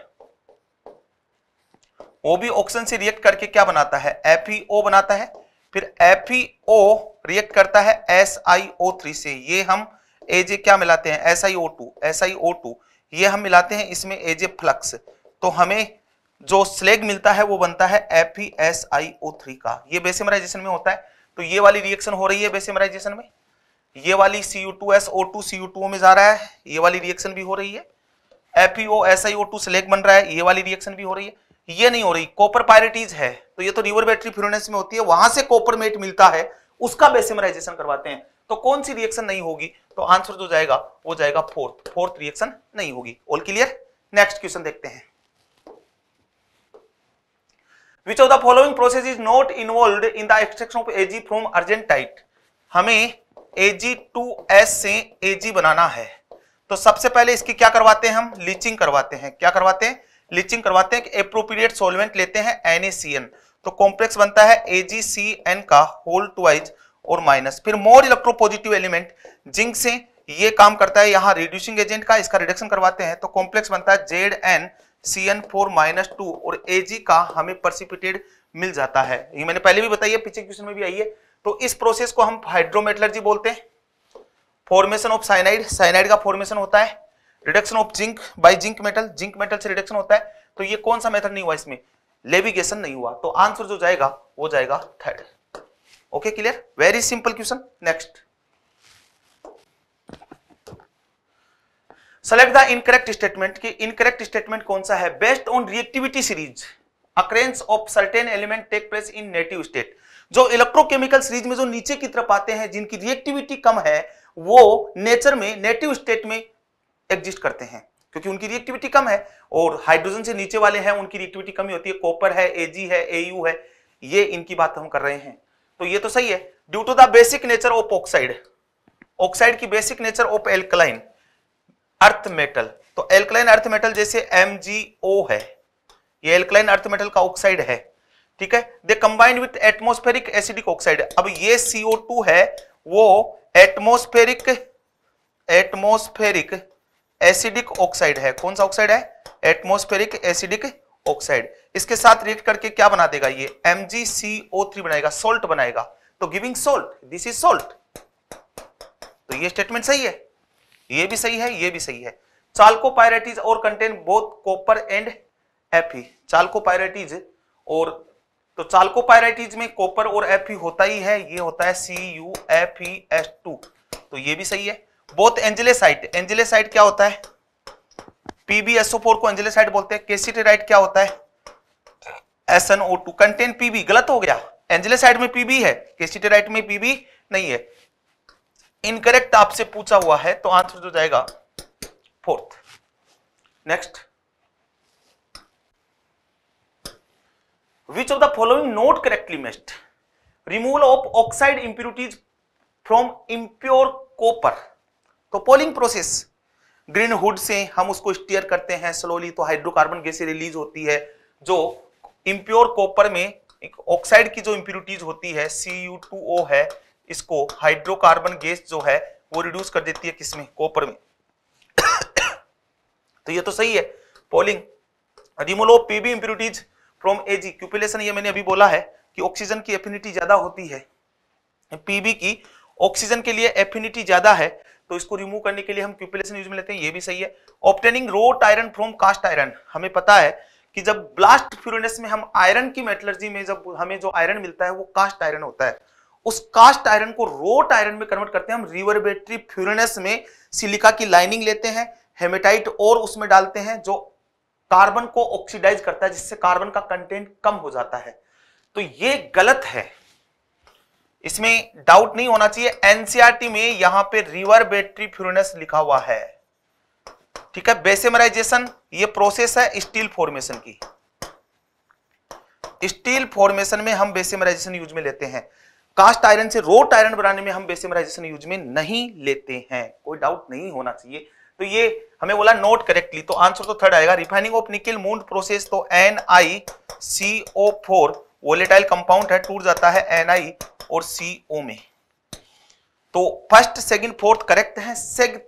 वो भी ऑक्सीजन से रिएक्ट करके क्या बनाता है एपीओ e बनाता है फिर एपीओ रिएक्ट e करता है एस से ये हम एजे क्या मिलाते हैं S I O two S I O two ये हम मिलाते हैं इसमें एजे फ्लक्स तो हमें जो स्लेग मिलता है वो बनता है F E S I O three का ये बेसिमराइजेशन में होता है तो ये वाली रिएक्शन हो रही है बेसिमराइजेशन में ये वाली C U two S O two C U two में जा रहा है ये वाली रिएक्शन भी हो रही है F E O S I O two slag बन रहा है ये वाली रिएक्शन भी हो रही है ये नहीं हो रही कॉपर पायरिटीज है तो ये तो रिवर बैटरी फ्यूरनेस में होती है वहां से कॉपर मेट मिलता है उसका बेसिमराइजेशन करवाते हैं तो कौन सी रिएक्शन नहीं होगी तो आंसर जो जाएगा वो जाएगा फोर्थ फोर्थ रिएक्शन नहीं होगी ऑल क्लियर नेक्स्ट क्वेश्चन देखते हैं which of the following process is not involve in the extraction of Ag from argentite हमें एजी से एजी बनाना है तो सबसे पहले इसकी क्या करवाते हैं हम लीचिंग करवाते हैं क्या करवाते हैं लीचिंग करवाते हैं कि एप्रोप्रिएट सॉल्वेंट लेते हैं एनएसीएन तो कॉम्प्लेक्स बनता है एजीसीएन का होल टू आइज और माइनस फिर मोर इलेक्ट्रोपोजिटिव एलिमेंट जिंक से ये काम करता है यहाँ रिड्यूसिंग एजेंट का इसका रिडक्शन करवाते हैं तो कॉम्प्लेक्स बनता है Z N C N four minus two और जी का हमें परसिपिटेड मिल जाता है ये मैंने पहले भी बताई पीछे क्वेश्चन में भी आई है तो इस प्रोसेस को हम हाइड्रोमेटलर्जी बोलते हैं फॉर्मेशन ऑफ साइनाइड साइनाइड का फॉर्मेशन होता है reduction of zinc by zinc metal zinc metal से रिडक्शन होता है तो ये कौन सा मेथड नहीं हुआ इसमें लेविगेशन नहीं हुआ तो आंसर जो जाएगा वो जाएगा third okay clear very simple question next select the incorrect statement कि इनकरेक्ट स्टेटमेंट कौन सा है based on reactivity series occurrence of certain element take place in native state जो इलेक्ट्रोकेमिकल सीरीज में जो नीचे की तरफ आते हैं जिनकी रिएक्टिविटी कम है वो नेचर में नेटिव स्टेट में एग्जिस्ट करते हैं क्योंकि उनकी रिएक्टिविटी कम है और हाइड्रोजन से नीचे वाले हैं उनकी रिएक्टिविटी कम ही होती है कॉपर है एजी है एयू है ये इनकी बात हम कर रहे हैं तो ये तो सही है due to the basic nature of oxide oxide की basic nature of alkaline earth metal तो एल्कलाइन अर्थ मेटल जैसे एम है ये एल्कलाइन अर्थ मेटल का ऑक्साइड है ठीक है they combined with atmospheric acidic oxide अब ये CO2 है वो एटमोस्फेरिक एटमोस्फेरिक एसिडिक ऑक्साइड है कौन सा ऑक्साइड है एटमोस्फेरिक एसिडिक ऑक्साइड इसके साथ रिएक्ट करके क्या बना देगा ये MgCO3 बनाएगा सोल्ट बनाएगा तो giving salt this is salt तो ये स्टेटमेंट सही है ये भी सही है ये भी सही है चाल्कोपायरेट और contain both copper and F chalcopyrite और तो पायराइटीज में कॉपर और एफ होता ही है ये होता है C U F E S two तो ये भी सही है बोथ एंजिलेसाइट एंजिलेसाइट क्या होता है पीबीएसओ फोर को एंजिलोसाइट बोलते हैं केसीटेराइट क्या होता है एस टू कंटेन पीबी गलत हो गया एंजिलोसाइट में पीबी है केसीटेराइट में पीबी नहीं है इनकरेक्ट आपसे पूछा हुआ है तो आंसर जो जाएगा fourth next which of the following not correctly matched removal of oxide impurities from impure copper तो पोलिंग प्रोसेस ग्रीन हुड से हम उसको स्टीयर करते हैं स्लोली तो हाइड्रोकार्बन गैसें रिलीज होती है जो इम्प्योर कॉपर में ऑक्साइड की जो इम्प्योरिटीज होती है सी है इसको हाइड्रोकार्बन गैस जो है वो रिड्यूस कर देती है किसमें कॉपर में तो ये तो सही है poling removal of PB impurities from AG cupellation ये मैंने अभी बोला है कि ऑक्सीजन की एफिनिटी ज्यादा होती है पीबी की ऑक्सीजन के लिए एफिनिटी ज्यादा है तो इसको रिमूव करने के लिए हम क्यूपिलेशन यूज में लेते हैं ये भी सही है obtaining wrought iron from cast iron हमें पता है कि जब ब्लास्ट फ्यूरनेस में हम आयरन की मेटलर्जी में जब हमें जो आयरन मिलता है वो कास्ट आयरन होता है उस कास्ट आयरन को रोट आयरन में कन्वर्ट करते हैं हम रिवरबेटरी फ्यूरनेस में सिलिका की लाइनिंग लेते हैं हेमेटाइट और उसमें डालते हैं जो कार्बन को ऑक्सीडाइज करता है जिससे कार्बन का कंटेंट कम हो जाता है तो ये गलत है इसमें डाउट नहीं होना चाहिए एनसीआरटी e में यहां पे रिवर बैटरी फ्यूरनेस लिखा हुआ है ठीक है बेसेमराइजेशन ये प्रोसेस है स्टील फॉर्मेशन की स्टील फॉर्मेशन में हम बेसेमराइजेशन यूज में लेते हैं कास्ट आयरन से रोट आयरन बनाने में हम बेसेमराइजेशन यूज में नहीं लेते हैं कोई डाउट नहीं होना चाहिए तो ये हमें बोला नोट करेक्टली तो आंसर तो थर्ड आएगा refining of nickel Mond process तो N I C O four volatile compound है टूट जाता है एनआई और सीओ में तो फर्स्ट सेकंड फोर्थ करेक्ट है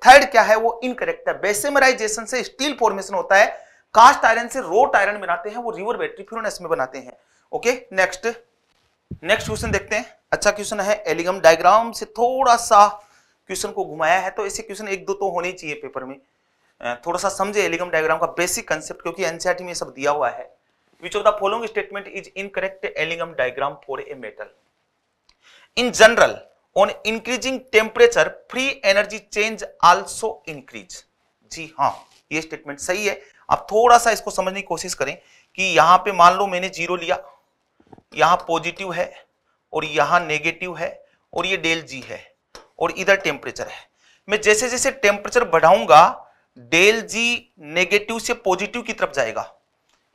थर्ड क्या है वो इनकरेक्ट है बेसेमराइजेशन से स्टील फॉर्मेशन होता है कास्ट आयरन से रोट आयरन बनाते हैं वो रिवर बैटरी फिर में बनाते हैं ओके नेक्स्ट नेक्स्ट क्वेश्चन देखते हैं अच्छा क्वेश्चन है एलिगम डायग्राम से थोड़ा सा क्वेश्चन को घुमाया है तो ऐसे क्वेश्चन एक दो तो होने चाहिए पेपर में थोड़ा सा समझे एलिगम डायग्राम का बेसिक कंसेप्ट क्योंकि एनसीआर e में सब दिया हुआ है which of the following statement is incorrect Ellingham diagram for a metal in general on increasing temperature free energy change also increase जी हाँ ये स्टेटमेंट सही है आप थोड़ा सा इसको समझने की कोशिश करें कि यहाँ पे मान लो मैंने जीरो लिया यहाँ पॉजिटिव है और यहाँ नेगेटिव है और ये डेल जी है और इधर टेम्परेचर है मैं जैसे जैसे टेम्परेचर बढ़ाऊंगा डेल जी नेगेटिव से पॉजिटिव की तरफ जाएगा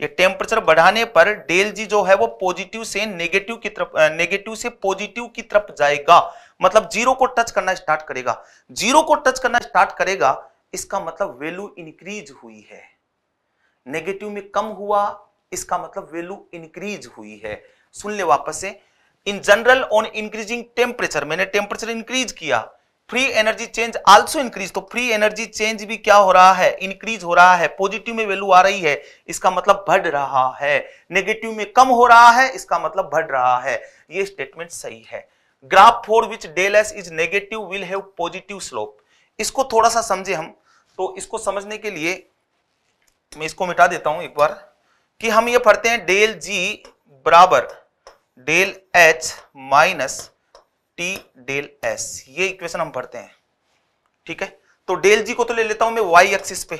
ये टेम्परेचर बढ़ाने पर डेल जी जो है वो पॉजिटिव से नेगेटिव की तरफ नेगेटिव से पॉजिटिव की तरफ जाएगा मतलब जीरो को टच करना स्टार्ट करेगा जीरो को टच करना स्टार्ट करेगा इसका मतलब वैल्यू इंक्रीज हुई है नेगेटिव में कम हुआ इसका मतलब वैल्यू इंक्रीज हुई है सुन ले वापस से in general on increasing temperature मैंने टेम्परेचर इंक्रीज किया free energy change also increase तो फ्री एनर्जी चेंज भी क्या हो रहा है इंक्रीज हो रहा है पॉजिटिव में वैल्यू आ रही है इसका मतलब बढ़ रहा है नेगेटिव में कम हो रहा है इसका मतलब बढ़ रहा है ये स्टेटमेंट सही है graph for which del S is negative will have positive slope इसको थोड़ा सा समझे हम तो इसको समझने के लिए मैं इसको मिटा देता हूं एक बार कि हम ये पढ़ते हैं डेल जी बराबर del H minus T del S ये इक्वेशन हम पढ़ते हैं ठीक है तो डेल जी को तो ले लेता हूं मैं वाई एक्सिस पे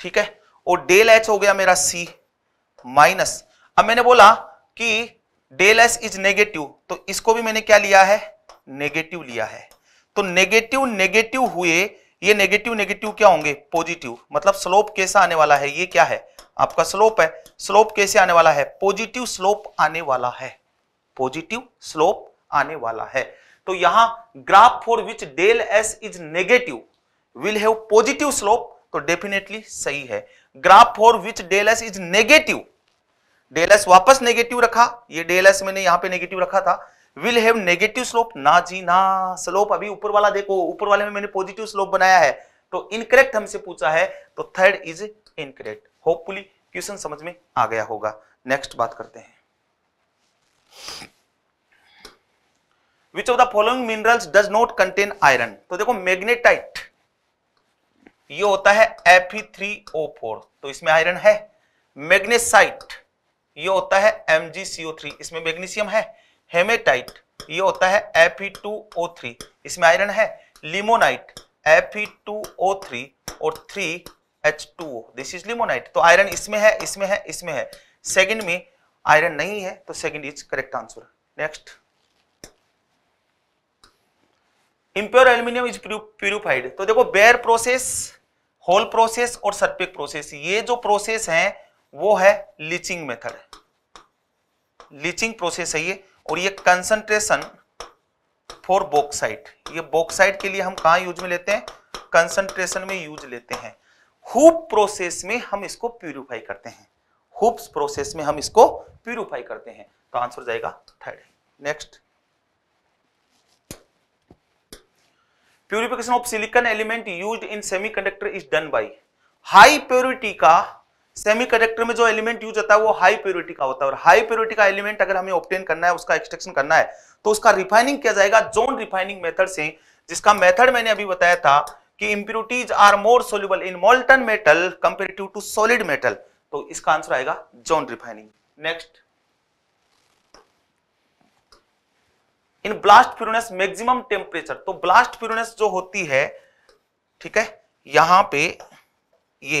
ठीक है और डेल एच हो गया मेरा सी माइनस अब मैंने बोला कि डेल एस इज नेगेटिव तो इसको भी मैंने क्या लिया है नेगेटिव लिया है तो नेगेटिव नेगेटिव हुए ये नेगेटिव नेगेटिव क्या होंगे पॉजिटिव मतलब स्लोप कैसा आने वाला है ये क्या है आपका स्लोप है स्लोप कैसे आने वाला है पॉजिटिव स्लोप आने वाला है पॉजिटिव स्लोप आने वाला है तो यहां graph for which del S is negative will have positive slope तो डेफिनेटली सही है graph for which del S is negative del S वापस नेगेटिव रखा ये डेल एस मैंने यहां पे नेगेटिव रखा था विल हैव नेगेटिव स्लोप ना जी ना स्लोप अभी ऊपर वाला देखो ऊपर वाले में मैंने पॉजिटिव स्लोप बनाया है तो इनकरेक्ट हमसे पूछा है तो third is incorrect hopefully question समझ में आ गया होगा नेक्स्ट बात करते हैं which of the following minerals does not contain iron तो देखो मैग्नेटाइट ये होता है ओ फोर तो इसमें आयरन है मैग्नेसाइट ये होता है एम जी थ्री इसमें मैग्नीशियम है हेमेटाइट ये होता है थ्री इसमें आयरन है लिमोनाइट एफ ओ थ्री और three H two O this is limonite तो आयरन इसमें है इसमें है इसमें है सेकेंड में आयरन नहीं है तो second is correct answer next impure aluminium is purified तो देखो बेयर प्रोसेस होल प्रोसेस और सर्पिक प्रोसेस ये जो प्रोसेस है वो है लीचिंग मेथड लीचिंग प्रोसेस है ये और ये कंसंट्रेशन फॉर बॉक्साइट ये बॉक्साइट के लिए हम कहा यूज में लेते हैं कंसंट्रेशन में यूज लेते हैं हुप प्रोसेस में हम इसको प्यूरिफाई करते हैं हुप्स प्रोसेस में हम इसको प्यूरिफाई करते हैं तो आंसर जाएगा third next purification of silicon element use in conductor is done by high purity का कंडक्टर में जो एलिमेंट यूज होता है वो हाई प्योरिटी का होता है और हाई प्योरिटी का एलिमेंट अगर हमें ऑप्टेन करना है उसका एक्सट्रक्शन करना है तो उसका रिफाइनिंग किया जाएगा जोन रिफाइनिंग मेथड से जिसका मेथड मैंने अभी बताया था कि impurities are more soluble in molten metal comparative to solid metal तो इसका आंसर आएगा zone refining next in blast furnace maximum temperature तो ब्लास्ट फ्यूरनेस जो होती है ठीक है यहां पे ये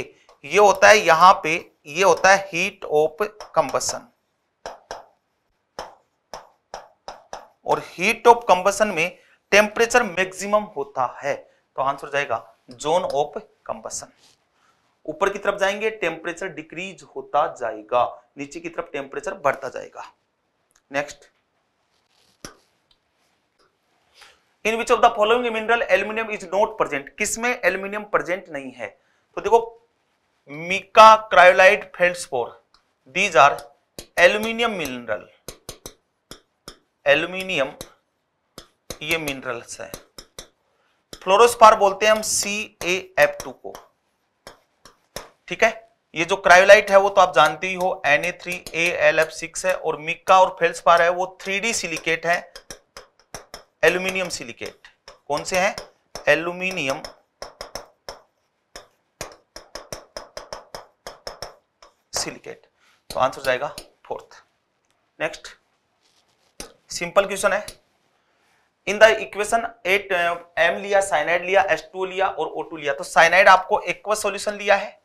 ये होता है यहां पे ये होता है हीट ऑफ कंबसन और हीट ऑफ कंबसन में टेम्परेचर मैक्सिमम होता है तो आंसर जाएगा जोन ऑफ कंबसन ऊपर की तरफ जाएंगे टेम्परेचर डिक्रीज होता जाएगा नीचे की तरफ टेम्परेचर बढ़ता जाएगा next in which of the following mineral aluminium is not present किसमें एल्यूमिनियम प्रेजेंट नहीं है तो देखो mica cryolite feldspar these are aluminium mineral aluminium ये मिनरल्स है फ्लोरोस्पार बोलते हैं हम सी ए एफ टू को ठीक है ये जो क्रायोलाइट है वो तो आप जानते ही हो N A A three L F six है और मिक्का और फेल्सपार है वो थ्री डी सिलिकेट है एल्यूमिनियम सिलिकेट कौन से हैं एल्यूमिनियम सिलिकेट तो आंसर जाएगा फोर्थ नेक्स्ट सिंपल क्वेश्चन है in the equation at M लिया साइनाइड लिया एस टू लिया और ओ टू लिया तो साइनाइड आपको एक्वा सॉल्यूशन लिया है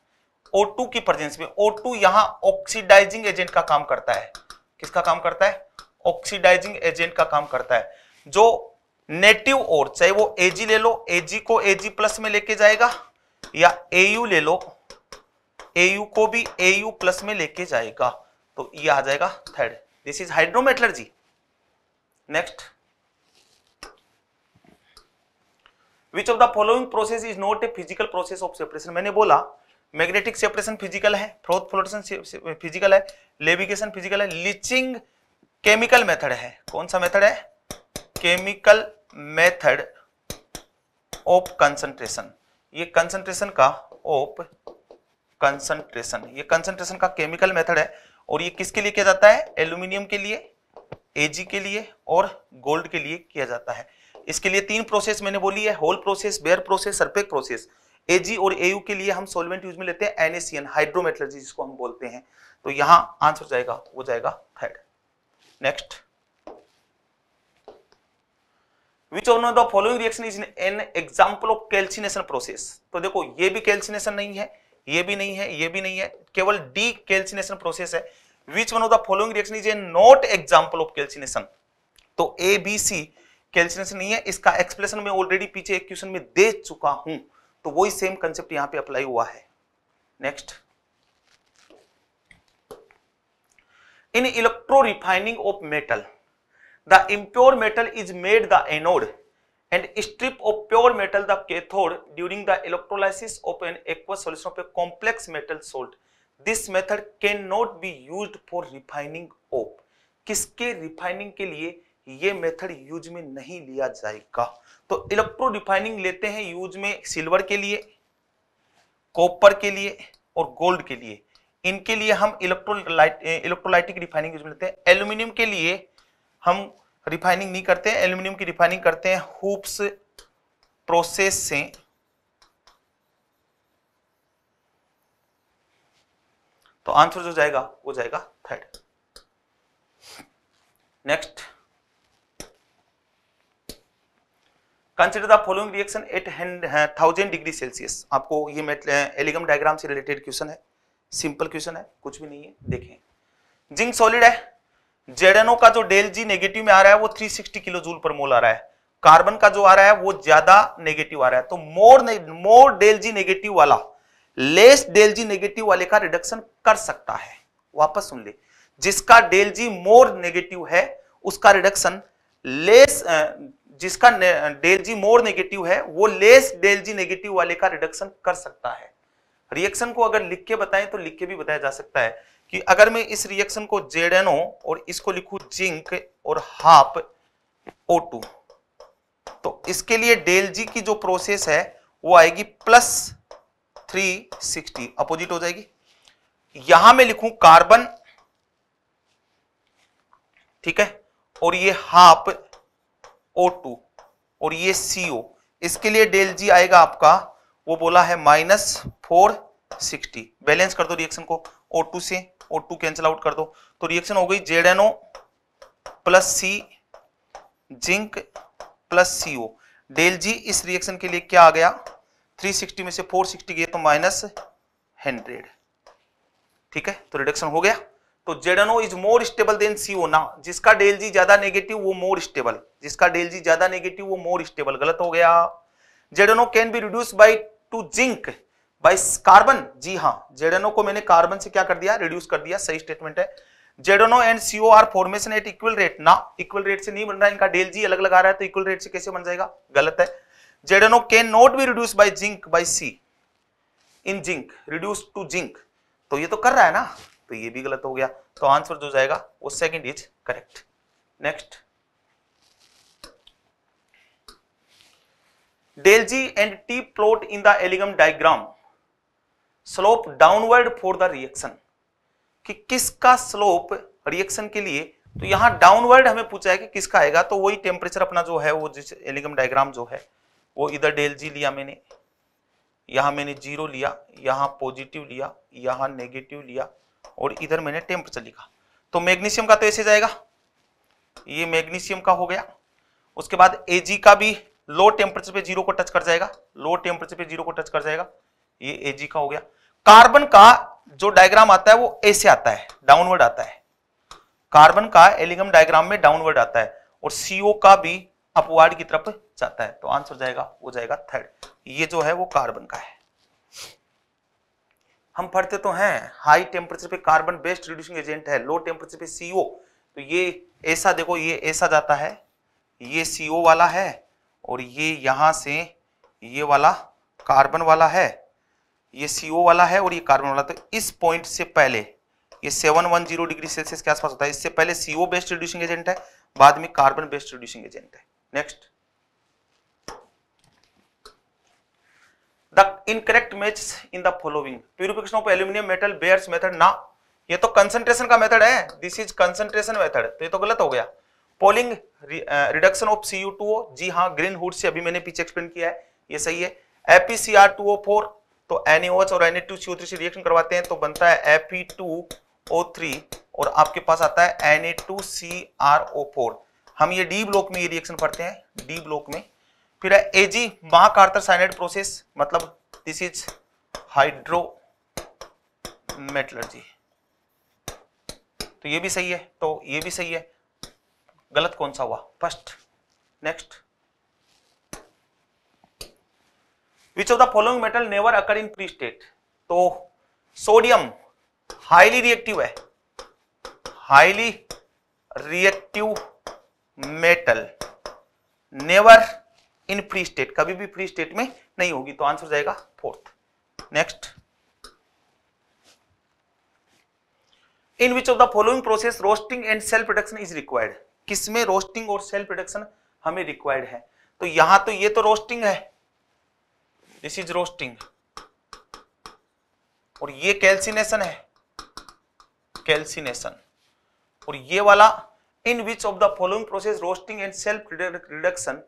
ओ टू की प्रेजेंस में O2 टू यहां ऑक्सीडाइजिंग एजेंट का काम करता है किसका काम करता है ऑक्सीडाइजिंग एजेंट का काम करता है जो नेटिव और चाहे वो एजी ले लो एजी को एजी प्लस में लेके जाएगा या एयू ले लो एयू को भी एयू प्लस में लेके जाएगा तो ये आ जाएगा third this is hydrometallurgy next which of the following process is not a physical process of separation मैंने बोला मैग्नेटिक सेपरेशन फिजिकल है फ्रोथ फ्लोटेशन फिजिकल है लेविगेशन फिजिकल है लिचिंग केमिकल मेथड है कौन सा मेथड है केमिकल मेथड ऑफ कंसंट्रेशन ये कंसंट्रेशन का ऑफ कंसंट्रेशन ये कंसंट्रेशन का केमिकल मेथड है और ये किसके लिए किया जाता है एल्यूमिनियम के लिए एजी के लिए और गोल्ड के लिए किया जाता है इसके लिए तीन प्रोसेस मैंने बोली है hall process bayer process serpeck process AG और एयू के लिए हम सॉल्वेंट यूज में लेते हैं एनएसीएन हाइड्रोमेटलर्जी जिसको हम बोलते हैं तो यहां आंसर जाएगा वो जाएगा third next which on the following reaction is an example of calcination process तो देखो ये भी कैल्सिनेशन नहीं है ये भी नहीं है ये भी नहीं है केवल डी कैल्सिनेशन प्रोसेस है which one of the following reaction is a not example of calcination तो ए बी सी कैल्सिनेशन नहीं है इसका एक्सप्लेनेशन मैं ऑलरेडी पीछे एक क्वेश्चन में दे चुका हूं तो वही सेम कंसेप्ट यहां पे अप्लाई हुआ है next in electro refining of metal the impure metal is made the anode and strip of pure metal the cathode during the electrolysis of an aqua solution of a complex metal salt this method can not be use for refining of किसके refining के लिए ये method use में नहीं लिया जाएगा तो electro refining लेते हैं यूज में सिल्वर के लिए कॉपर के लिए और गोल्ड के लिए इनके लिए हम इलेक्ट्रोलाइट इलेक्ट्रोलाइटिक रिफाइनिंग यूज में लेते हैं एल्यूमिनियम के लिए हम रिफाइनिंग नहीं करते हैं एल्यूमिनियम की रिफाइनिंग करते हैं हुप्स प्रोसेस से तो आंसर जो जाएगा वो जाएगा third next consider the following reaction at thousand degree Celsius आपको ये एलिगम डायग्राम uh, से रिलेटेड क्वेश्चन है सिंपल क्वेश्चन है कुछ भी नहीं है देखें जिंक सॉलिड है जेडेनो का जो डेल जी नेगेटिव में आ रहा है वो 360 किलो जूल पर मोल आ रहा है कार्बन का जो आ रहा है वो ज्यादा नेगेटिव आ रहा है तो more more del G negative वाला लेस डेल जी नेगेटिव वाले का रिडक्शन कर सकता है वापस सुन ले जिसका डेल जी मोर नेगेटिव है उसका रिडक्शन लेस जिसका डेल जी मोर नेगेटिव है वो लेस डेल जी नेगेटिव वाले का रिडक्शन कर सकता है रिएक्शन को अगर लिख के बताएं तो लिख के भी बताया जा सकता है कि अगर मैं इस रिएक्शन को जेड और इसको लिखूं जिंक और हाफ ओ टू तो इसके लिए डेल जी की जो प्रोसेस है वो आएगी प्लस 360 अपोजिट हो जाएगी यहां मैं लिखूं कार्बन ठीक है और ये हाफ टू और ये ओ इसके लिए डेल जी आएगा आपका वो बोला है माइनस फोर सिक्सटी बैलेंस कर दो रिएक्शन को टू से और टू कैंसिल आउट कर दो तो रिएक्शन हो गई Z NO plus C zinc plus C O del G इस रिएक्शन के लिए क्या आ गया 360 में से 460 गया तो माइनस हंड्रेड ठीक है तो रिडक्शन हो गया तो ZNO is more stable than CO ना जिसका डेल जी ज्यादा नेगेटिव वो मोर स्टेबल जिसका डेल जी ज्यादा नेगेटिव वो मोर स्टेबल गलत हो गया ZNO can be reduce by to zinc by carbon जी हाँ जेडेनो को मैंने कार्बन से क्या कर दिया रिड्यूस कर दिया सही स्टेटमेंट है ZNO and CO are formation at equal rate ना इक्वल रेट से नहीं बन रहा है इनका डेल जी अलग लगा रहा है तो इक्वल रेट से कैसे बन जाएगा गलत है ZNO can not be reduce by zinc by C in zinc reduce to zinc तो ये तो कर रहा है ना तो ये भी गलत हो गया तो आंसर जो जाएगा वो second is correct next del G and T plot in the Ellingham diagram slope downward for the reaction कि किसका स्लोप रिएक्शन के लिए तो यहां डाउनवर्ड हमें पूछा है कि किसका आएगा तो वही टेम्परेचर अपना जो है वो जिस एलिगम डायग्राम जो है वो इधर डेल जी लिया मैंने यहां मैंने जीरो लिया यहां पॉजिटिव लिया यहां नेगेटिव लिया और इधर मैंने टेम्परेचर लिखा तो मैग्नीशियम का तो ऐसे जाएगा ये मैग्नीशियम का हो गया उसके बाद एजी का भी लो टेम्परेचर पे जीरो को टच कर जाएगा लो टेम्परेचर पे जीरो को टच कर जाएगा ये जी का हो गया कार्बन का जो डायग्राम आता है वो ऐसे आता है डाउनवर्ड आता है कार्बन का एलिगम डायग्राम में डाउनवर्ड आता है और सीओ का भी अपवाड़ की तरफ जाता है तो आंसर जाएगा वो जाएगा थर्ड ये जो है वो कार्बन का है हम पढ़ते तो हैं हाई टेम्परेचर पे कार्बन बेस्ट रिड्यूसिंग एजेंट है लो टेम्परेचर पे सीओ तो ये ऐसा देखो ये ऐसा जाता है ये सीओ वाला है और ये यहां से ये वाला कार्बन वाला है ये सी वाला है और ये कार्बन वाला तो इस पॉइंट से पहले ये 710 डिग्री सेल्सियस के आसपास होता है इससे पहले सीओ बेस्ड रिड्यूसिंग एजेंट है बाद में कार्बन बेस्ड रिड्यूसिंग एजेंट है next the incorrect match in the following purification of aluminium metal bayers method ना ये तो कंसंट्रेशन का मेथड है दिस इज कंसंट्रेशन मेथड तो ये तो गलत हो गया पोलिंग रिडक्शन ऑफ सी जी हाँ ग्रीन हुड से अभी मैंने पीछे एक्सप्लेन किया है ये सही है एपीसीआर टू ओ फोर तो NaOH और Na2CO3 से रिएक्शन करवाते हैं तो बनता है Fe2O3 और आपके पास आता है Na2CrO4 हम ये डी ब्लॉक में ये रिएक्शन पढ़ते हैं डी ब्लॉक में फिर है एजी महाकार्तर साइनाइड प्रोसेस मतलब दिस इज हाइड्रो मेटलर्जी तो ये भी सही है तो ये भी सही है गलत कौन सा हुआ first next which of the following metal never occur in free state तो सोडियम हाईली रिएक्टिव है highly reactive metal never in free state कभी भी फ्री स्टेट में नहीं होगी तो आंसर जाएगा fourth next in which of the following process roasting and self production is required किसमें रोस्टिंग और सेल प्रोडक्शन हमें रिक्वायर्ड है तो यहां तो ये तो रोस्टिंग है दिस इज रोस्टिंग और ये कैल्सिनेशन है कैल्सिनेशन और ये वाला in which of the following process roasting and self reduction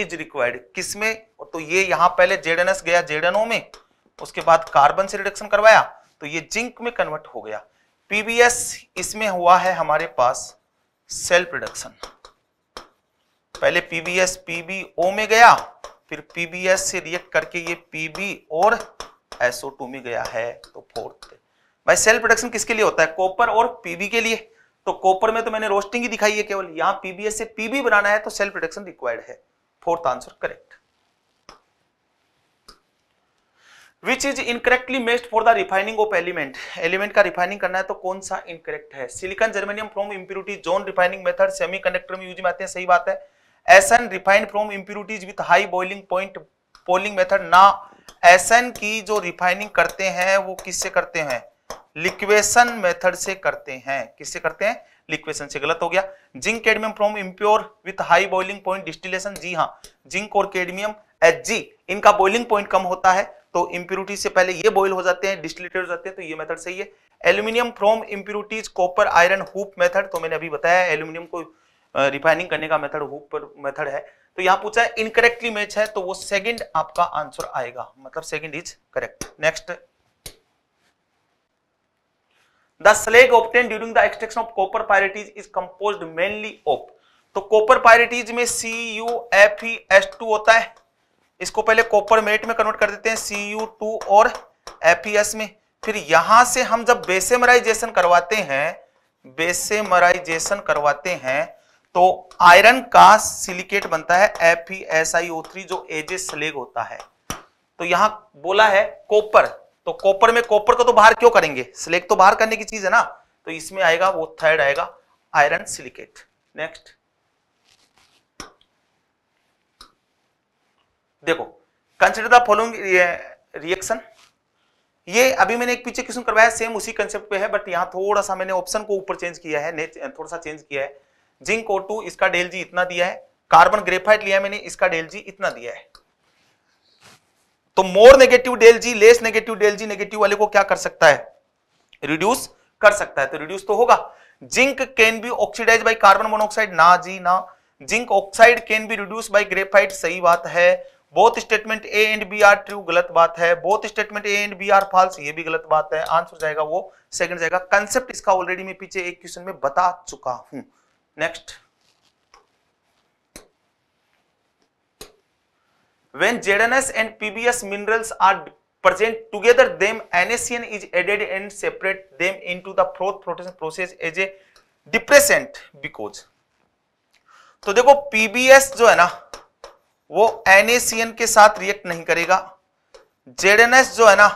is required किसमें तो ये यहां पहले जेडनस गया जेडनो में उसके बाद कार्बन से रिडक्शन करवाया तो ये जिंक में कन्वर्ट हो गया पीबीएस इसमें हुआ है हमारे पास सेल्फ रिडक्शन पहले पीबीएस पीबीओ में गया फिर पीबीएस से रिएक्ट करके ये पीबी और एसओ टू में गया है तो फोर्थ भाई सेल प्रोडक्शन किसके लिए होता है कॉपर और पीबी के लिए तो कॉपर में तो मैंने रोस्टिंग ही दिखाई है केवल यहां पीबीएस से पीबी बनाना है तो सेल प्रोडक्शन रिक्वायर्ड है fourth answer correct which is incorrectly matched for the refining of element element का रिफाइनिंग करना है तो कौन सा इनकरेक्ट है silicon germanium from impurity zone refining method semiconductor में यूज में आते हैं सही बात है एसन refined from impurities with high boiling point poling method ना एसन की जो रिफाइनिंग करते हैं वो किससे करते हैं लिक्वेशन मेथड से करते हैं किससे करते हैं लिक्वेशन से गलत हो गया zinc cadmium from impure with high boiling point distillation जी हाँ जिंक और कैडमियम एच जी इनका बॉइलिंग पॉइंट कम होता है तो इम्प्यूरिटी से पहले ये बॉइल हो जाते हैं डिस्टिलेटेड हो जाते हैं तो ये मेथड सही है aluminium from impurities copper iron Hoopes method तो मैंने अभी बताया एल्यूमिनियम को रिफाइनिंग करने का मेथड हुक पर मेथड है तो यहाँ पूछा है इनकरेक्टली मैच है तो वो सेकंड आपका आंसर आएगा मतलब second is correct next the slag obtained during the extraction of copper pyrites is compose mainly of तो कॉपर पायरेटीज में C U F E S two होता है इसको पहले कॉपर मेट में कन्वर्ट कर देते हैं सी यू टू और एफ ई एस में फिर यहां से हम जब बेसेमराइजेशन करवाते हैं बेसेमराइजेशन करवाते हैं तो आयरन का सिलिकेट बनता है एफ e जो एजे स्लेग होता है तो यहां बोला है कॉपर तो कॉपर में कॉपर को तो बाहर क्यों करेंगे स्लेग तो बाहर करने की चीज है ना तो इसमें आएगा वो थर्ड आएगा आयरन सिलिकेट नेक्स्ट देखो कंसिडर द फॉलोइंग रिएक्शन ये अभी मैंने एक पीछे क्वेश्चन करवाया सेम उसी कंसेप्ट पे है बट यहां थोड़ा सा मैंने ऑप्शन को ऊपर चेंज किया है थोड़ा सा चेंज किया है जिंक ओ टू इसका डेल जी इतना दिया है कार्बन ग्रेफाइट लिया मैंने इसका डेल जी इतना दिया है तो more negative del G less negative del G negative वाले को क्या कर सकता है रिड्यूस कर सकता है तो रिड्यूस तो होगा zinc can be oxidise by carbon monoxide ना जी ना zinc oxide can be reduce by graphite सही बात है both statement A and B are true गलत बात है both statement A and B are false ये भी गलत बात है आंसर जाएगा वो सेकंड जाएगा कंसेप्ट इसका ऑलरेडी मैं पीछे एक क्वेश्चन में बता चुका हूं next when Z N S and PbS minerals are present together then NaCN is added and separate them into दोथ flotation process as a depressant because तो देखो पीबीएस जो है ना वो एनएसीएन के साथ रिएक्ट नहीं करेगा जेड एन एस जो है ना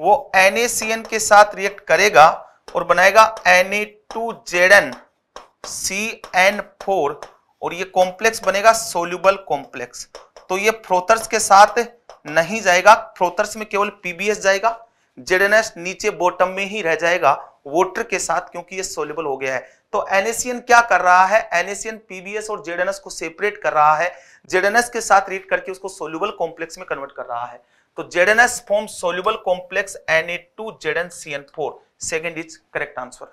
वो एनएसीएन के साथ रिएक्ट करेगा और बनाएगा N A two Z N C N four और ये कॉम्प्लेक्स बनेगा सोल्यूबल कॉम्प्लेक्स तो ये फ्रोथर्स के साथ नहीं जाएगा फ्रोथर्स में केवल पीबीएस जाएगा जेडेनएस नीचे बॉटम में ही रह जाएगा वोटर के साथ क्योंकि ये सोल्यूबल हो गया है तो एनएसियन क्या कर रहा है एनएसियन पीबीएस और जेडेनएस को सेपरेट कर रहा है जेडेनएस के साथ रीड करके उसको सोल्यूबल कॉम्प्लेक्स में कन्वर्ट कर रहा है तो ZnS form soluble complex N A two Zn C N four second is correct answer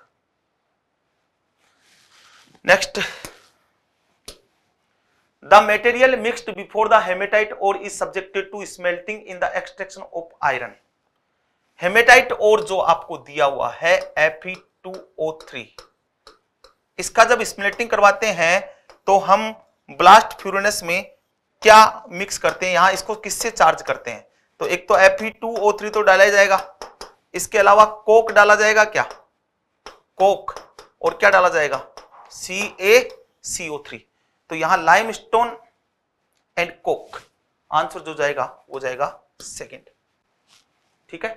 next the material mixed before the hematite ore is subjected to smelting in the extraction of iron hematite ore जो आपको दिया हुआ है three इसका जब smelting करवाते हैं तो हम ब्लास्ट फ्यूरनेस में क्या मिक्स करते हैं यहां इसको किससे चार्ज करते हैं तो एक तो थ्री तो डाला जाएगा इसके अलावा कोक डाला जाएगा क्या कोक और क्या डाला जाएगा सी ए सीओ थ्री तो यहां limestone and coke answer जो जाएगा वो जाएगा सेकेंड ठीक है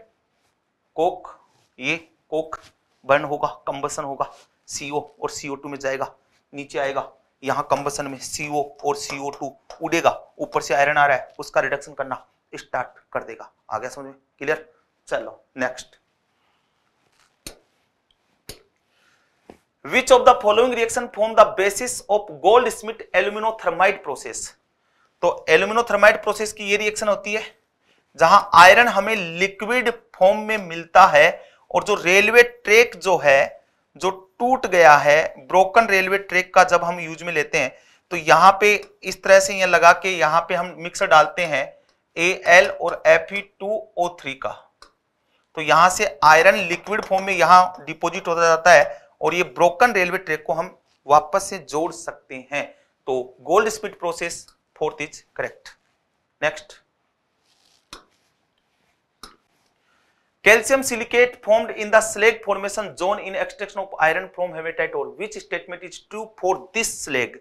कोक ये कोक बर्न होगा कंबसन होगा सीओ और सीओ टू में जाएगा नीचे आएगा यहां कंबसन में सीओ और सीओ टू उड़ेगा ऊपर से आयरन आ रहा है उसका रिडक्शन करना स्टार्ट कर देगा आ गया समझ में क्लियर चलो next of the following reaction form the basis of Goldschmidt aluminothermite process तो एल्यूमिनोथर्माइट प्रोसेस की ये रिएक्शन होती है जहां आयरन हमें लिक्विड फॉर्म में मिलता है और जो रेलवे ट्रैक जो है जो टूट गया है ब्रोकन रेलवे ट्रैक का जब हम यूज में लेते हैं तो यहाँ पे इस तरह से ये लगा के यहाँ पे हम मिक्सर डालते हैं ए एल और एफ ई टू ओ थ्री का तो यहां से आयरन लिक्विड फॉर्म में यहां डिपोजिट होता जाता है और ये ब्रोकन रेलवे ट्रैक को हम वापस से जोड़ सकते हैं तो Goldschmidt process fourth is correct next calcium silicate formed in the slag formation zone in extraction of iron from hematite all which statement is true for this slag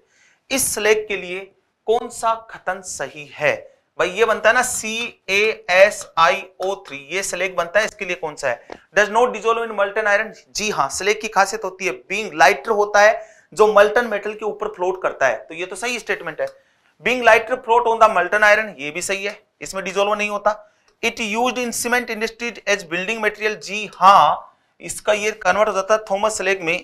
इस slag के लिए कौन सा खतन सही है भाई ये बनता है ना C A S I O three ये स्लेक बनता है इसके लिए कौन सा है does not dissolve in molten iron जी हाँ स्लेक की खासियत होती है बींग लाइटर होता है जो मल्टन मेटल के ऊपर फ्लोट करता है तो ये तो सही स्टेटमेंट है being lighter float on the molten iron ये भी सही है इसमें डिजोल्व नहीं होता it use in cement industries as building material जी हाँ इसका ये कन्वर्ट हो जाता है थोमस स्लेग में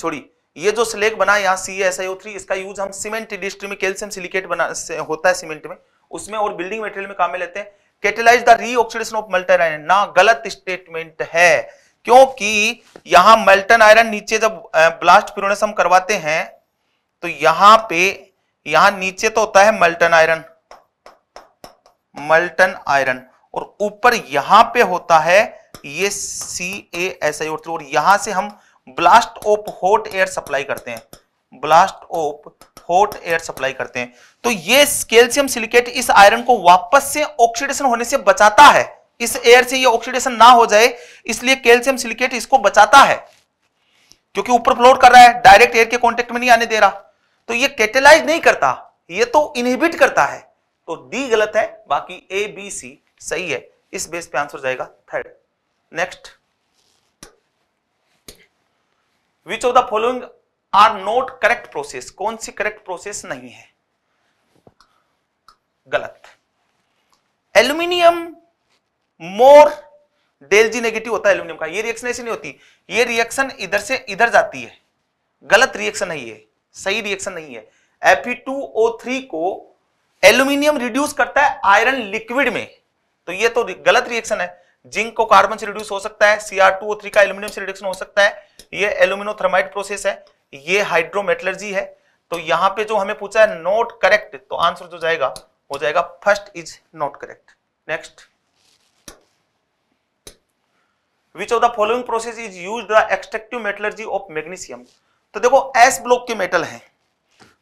सॉरी ये जो स्लेग बना यहाँ C S I O three इसका यूज हम सीमेंट इंडस्ट्री में कैल्शियम सिलिकेट बना होता है सीमेंट में उसमें और बिल्डिंग मटेरियल में काम में लेते हैं catalyse the reoxidation of molten iron ना गलत स्टेटमेंट है क्योंकि यहां मल्टन आयरन नीचे जब ब्लास्ट प्यूरोनेस हम करवाते हैं तो यहां पे यहां नीचे तो होता है मल्टन आयरन मल्टन आयरन और ऊपर यहां पे होता है ये सी ए एस आई और यहां से हम blast of hot air supply करते हैं blast of hot air supply करते हैं तो ये कैल्शियम सिलिकेट इस आयरन को वापस से ऑक्सीडेशन होने से बचाता है इस एयर से ये ऑक्सीडेशन ना हो जाए इसलिए कैल्शियम सिलिकेट इसको बचाता है क्योंकि ऊपर फ्लोट कर रहा है डायरेक्ट एयर के कॉन्टेक्ट में नहीं आने दे रहा तो ये कैटेलाइज नहीं करता ये तो इनहिबिट करता है तो डी गलत है बाकी ए बी सी सही है इस बेस पे आंसर जाएगा third next which of the following are not correct process कौन सी करेक्ट प्रोसेस नहीं है गलत aluminium more del G negative होता है एल्यूमिनियम का ये रिएक्शन ऐसी नहीं होती ये रिएक्शन इधर से इधर जाती है गलत रिएक्शन है सही रिएक्शन नहीं है Fe2O3 को एल्यूमिनियम रिड्यूस करता है आयरन लिक्विड में तो ये तो गलत रिएक्शन है जिंक को कार्बन से रिड्यूस हो सकता है Cr2O3 का एल्यूमिनियम से रिडक्शन हो सकता है ये एल्यूमिनोथर्माइट प्रोसेस है ये हाइड्रोमेटलर्जी है तो यहां पे जो हमें पूछा है नॉट करेक्ट तो आंसर जो जाएगा हो जाएगा first is not correct next which of the following process is use the extractive metallurgy of magnesium तो देखो एस ब्लॉक के मेटल हैं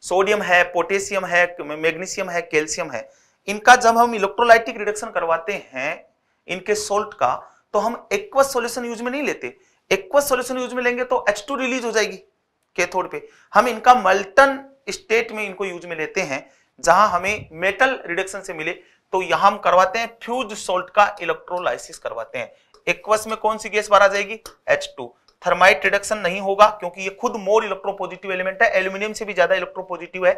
सोडियम है पोटेशियम है मैग्नीशियम है कैल्शियम है इनका जब हम इलेक्ट्रोलाइटिक रिडक्शन करवाते हैं इनके सोल्ट का तो हम एक्वस सॉल्यूशन यूज में नहीं लेते एक्वस सॉल्यूशन यूज में लेंगे तो H2 रिलीज हो जाएगी कैथोड पे हम इनका मल्टन स्टेट में इनको यूज में लेते हैं जहां हमें मेटल रिडक्शन से मिले तो यहां हम करवाते हैं फ्यूज सोल्ट का इलेक्ट्रोलाइसिस करवाते हैं एक्वस में कौन सी गैस बार आ जाएगी एच थर्माइट रिडक्शन नहीं होगा क्योंकि ये खुद मोर इलेक्ट्रोपोजिटिव एलिमेंट है एल्यूमिनियम से भी ज्यादा इलेक्ट्रोपोजिटिव है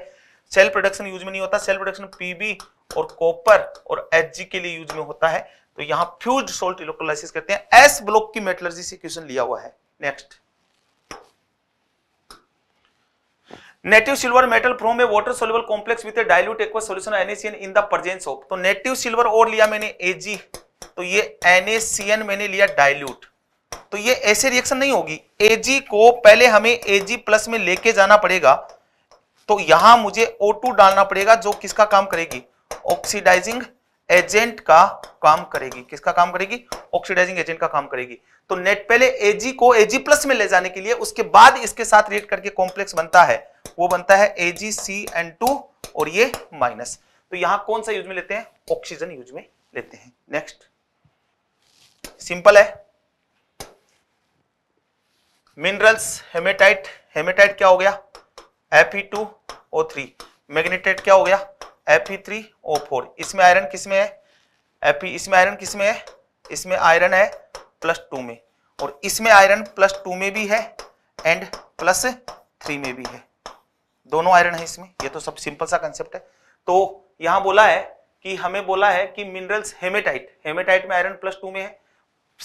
सेल प्रोडक्शन यूज में नहीं होता सेल प्रोडक्शन पीबी और कॉपर और एच के लिए यूज में होता है तो यहां फ्यूज सोल्ट इलेक्ट्रोलाइसिस करते हैं एस ब्लॉक की मेटलर्जी से क्वेश्चन लिया हुआ है next native silver metal from a water soluble complex with dilute aqua solution NaCN in the presence of तो नेटिव सिल्वर और लिया मैंने एजी तो ये एनएसीएन मैंने लिया डायल्यूट तो ये ऐसे रिएक्शन नहीं होगी एजी को पहले हमें एजी प्लस में लेके जाना पड़ेगा तो यहां मुझे O2 डालना पड़ेगा जो किसका काम करेगी ऑक्सीडाइजिंग एजेंट का काम करेगी किसका काम करेगी ऑक्सीडाइजिंग एजेंट का काम करेगी तो नेट पहले एजी को एजी प्लस में ले जाने के लिए उसके बाद इसके साथ रिएक्ट करके कॉम्प्लेक्स बनता है वो बनता है ए जी सी टू और ये माइनस तो यहां कौन सा यूज में लेते हैं ऑक्सीजन यूज में लेते हैं नेक्स्ट सिंपल है मिनरल्स हेमेटाइट हेमेटाइट क्या हो गया Fe2O3 मैग्नेटाइट क्या हो गया Fe3O4 इसमें आयरन किसमें है Fe इसमें आयरन किसमें है इसमें आयरन है प्लस टू में और इसमें आयरन प्लस टू में भी है एंड प्लस थ्री में भी है दोनों आयरन है इसमें ये तो सब सिंपल सा कंसेप्ट है तो यहां बोला है कि हमें बोला है कि मिनरल्स हेमेटाइट हेमेटाइट में आयरन प्लस टू में है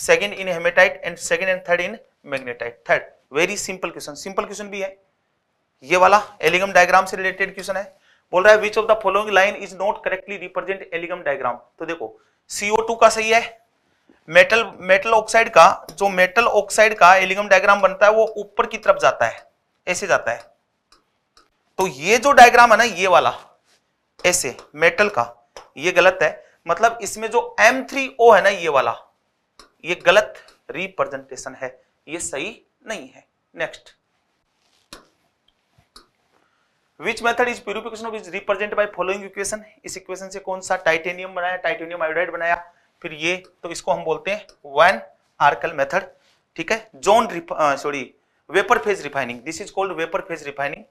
second in hematite and second and third in magnetite third very simple question simple question भी है ये वाला एलिगम डायग्राम से रिलेटेड क्वेश्चन है बोल रहा है which of the following line is not correctly represent Ellingham diagram तो देखो टू का सही है मेटल मेटल ऑक्साइड का जो मेटल ऑक्साइड का एलिगम डायग्राम बनता है वो ऊपर की तरफ जाता है ऐसे जाता है तो ये जो डायग्राम है ना ये वाला ऐसे मेटल का ये गलत है मतलब इसमें जो M3O है ना ये वाला ये गलत रिप्रेजेंटेशन है ये सही नहीं है next which method is purification of is represent by following equation इस इक्वेशन से कौन सा टाइटेनियम बनाया टाइटेनियम आयोडाइड बनाया फिर ये तो इसको हम बोलते हैं वन आर्कल मेथड ठीक है zone sorry vapour phase refining this is called vapour phase refining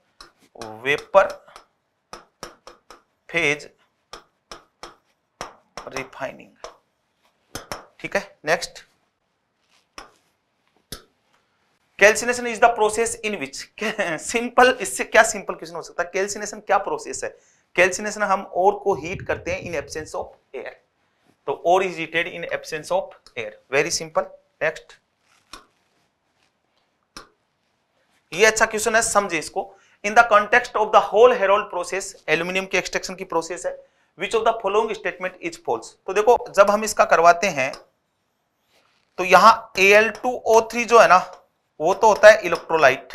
vapour phase refining ठीक है next calcination is the process in which simple इससे क्या सिंपल क्वेश्चन हो सकता है कैल्सिनेशन क्या प्रोसेस है कैल्सिनेशन हम और को हीट करते हैं इन एब्सेंस ऑफ एयर तो और is heated in absence of air very simple next ये अच्छा क्वेश्चन है समझे इसको in the context of the whole Heroult process aluminium के एक्सट्रेक्शन की प्रोसेस है which of the following statement is false तो देखो जब हम इसका करवाते हैं तो यहां Al2O3 जो है ना वो तो होता है इलेक्ट्रोलाइट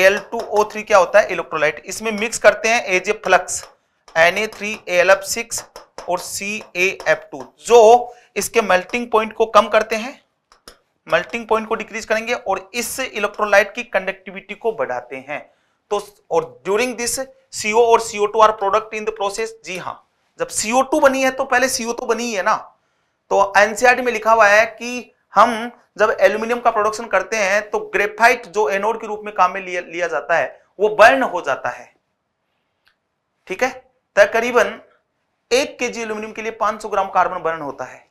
Al2O3 क्या होता है इलेक्ट्रोलाइट इसमें मिक्स करते हैं as a flux Na3 six और CaF2 जो इसके मेल्टिंग पॉइंट को कम करते हैं मल्टिंग पॉइंट को डिक्रीज करेंगे और इससे इलेक्ट्रोलाइट की कंडक्टिविटी को बढ़ाते हैं तो और ड्यूरिंग दिस सीओ और CO two are product in the process जी हाँ जब सीओ टू बनी है तो पहले सीओ तो बनी है ना तो एनसीआर e में लिखा हुआ है कि हम जब एल्यूमिनियम का प्रोडक्शन करते हैं तो ग्रेफाइट जो एनोड के रूप में काम में लिया, लिया जाता है वो बर्न हो जाता है ठीक है तकरीबन एक के जी एल्यूमिनियम के लिए पांच ग्राम कार्बन बर्न होता है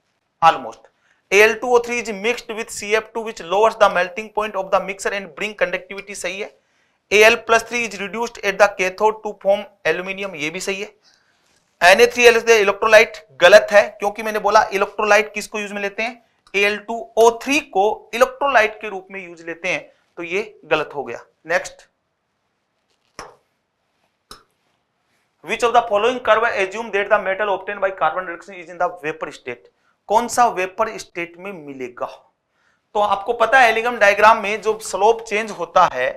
almost Al2O3 is mixed with CF2 which lowers the melting point of the mixer and bring conductivity सही है Al plus 3 is reduced at the cathode to form aluminium ये भी सही है Na3Al Na3L electrolyte गलत है क्योंकि मैंने बोला electrolyte किसको use में लेते हैं Al2O3 को electrolyte के रूप में use लेते हैं तो ये गलत हो गया Next which of the following curve assume that the metal obtained by carbon reduction is in the vapor state कौन सा वेपर स्टेट में मिलेगा तो आपको पता है एलिगम डायग्राम में जो स्लोप चेंज होता है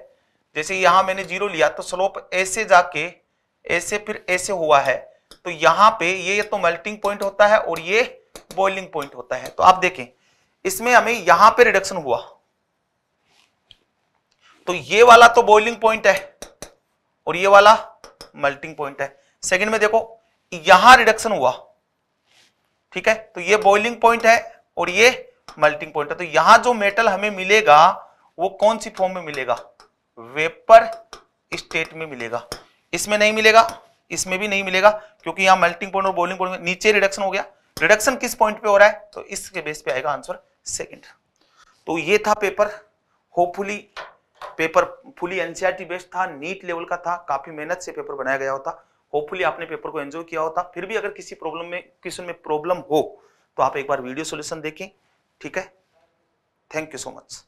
जैसे यहां मैंने जीरो लिया तो स्लोप ऐसे जाके ऐसे फिर ऐसे हुआ है तो यहां पे ये तो मेल्टिंग पॉइंट होता है और ये बॉइलिंग पॉइंट होता है तो आप देखें इसमें हमें यहां पे रिडक्शन हुआ तो ये वाला तो बॉइलिंग पॉइंट है और ये वाला मेल्टिंग पॉइंट है सेकंड में देखो यहां रिडक्शन हुआ ठीक है तो ये बॉइलिंग पॉइंट है और ये मल्टिंग पॉइंट है तो यहां जो मेटल हमें मिलेगा वो कौन सी फॉर्म में मिलेगा वेपर स्टेट में मिलेगा इसमें नहीं मिलेगा इसमें भी नहीं मिलेगा क्योंकि यहां मल्टिंग पॉइंट और बॉइलिंग पॉइंट नीचे रिडक्शन हो गया रिडक्शन किस पॉइंट पे हो रहा है तो इसके बेस पे आएगा आंसर सेकंड तो ये था paper hopefully paper fully NCERT based था नीट लेवल का था काफी मेहनत से पेपर बनाया गया होता होपफुली आपने पेपर को एंजॉय किया होता फिर भी अगर किसी प्रॉब्लम में क्वेश्चन में प्रॉब्लम हो तो आप एक बार वीडियो सोल्यूशन देखें ठीक है थैंक यू सो मच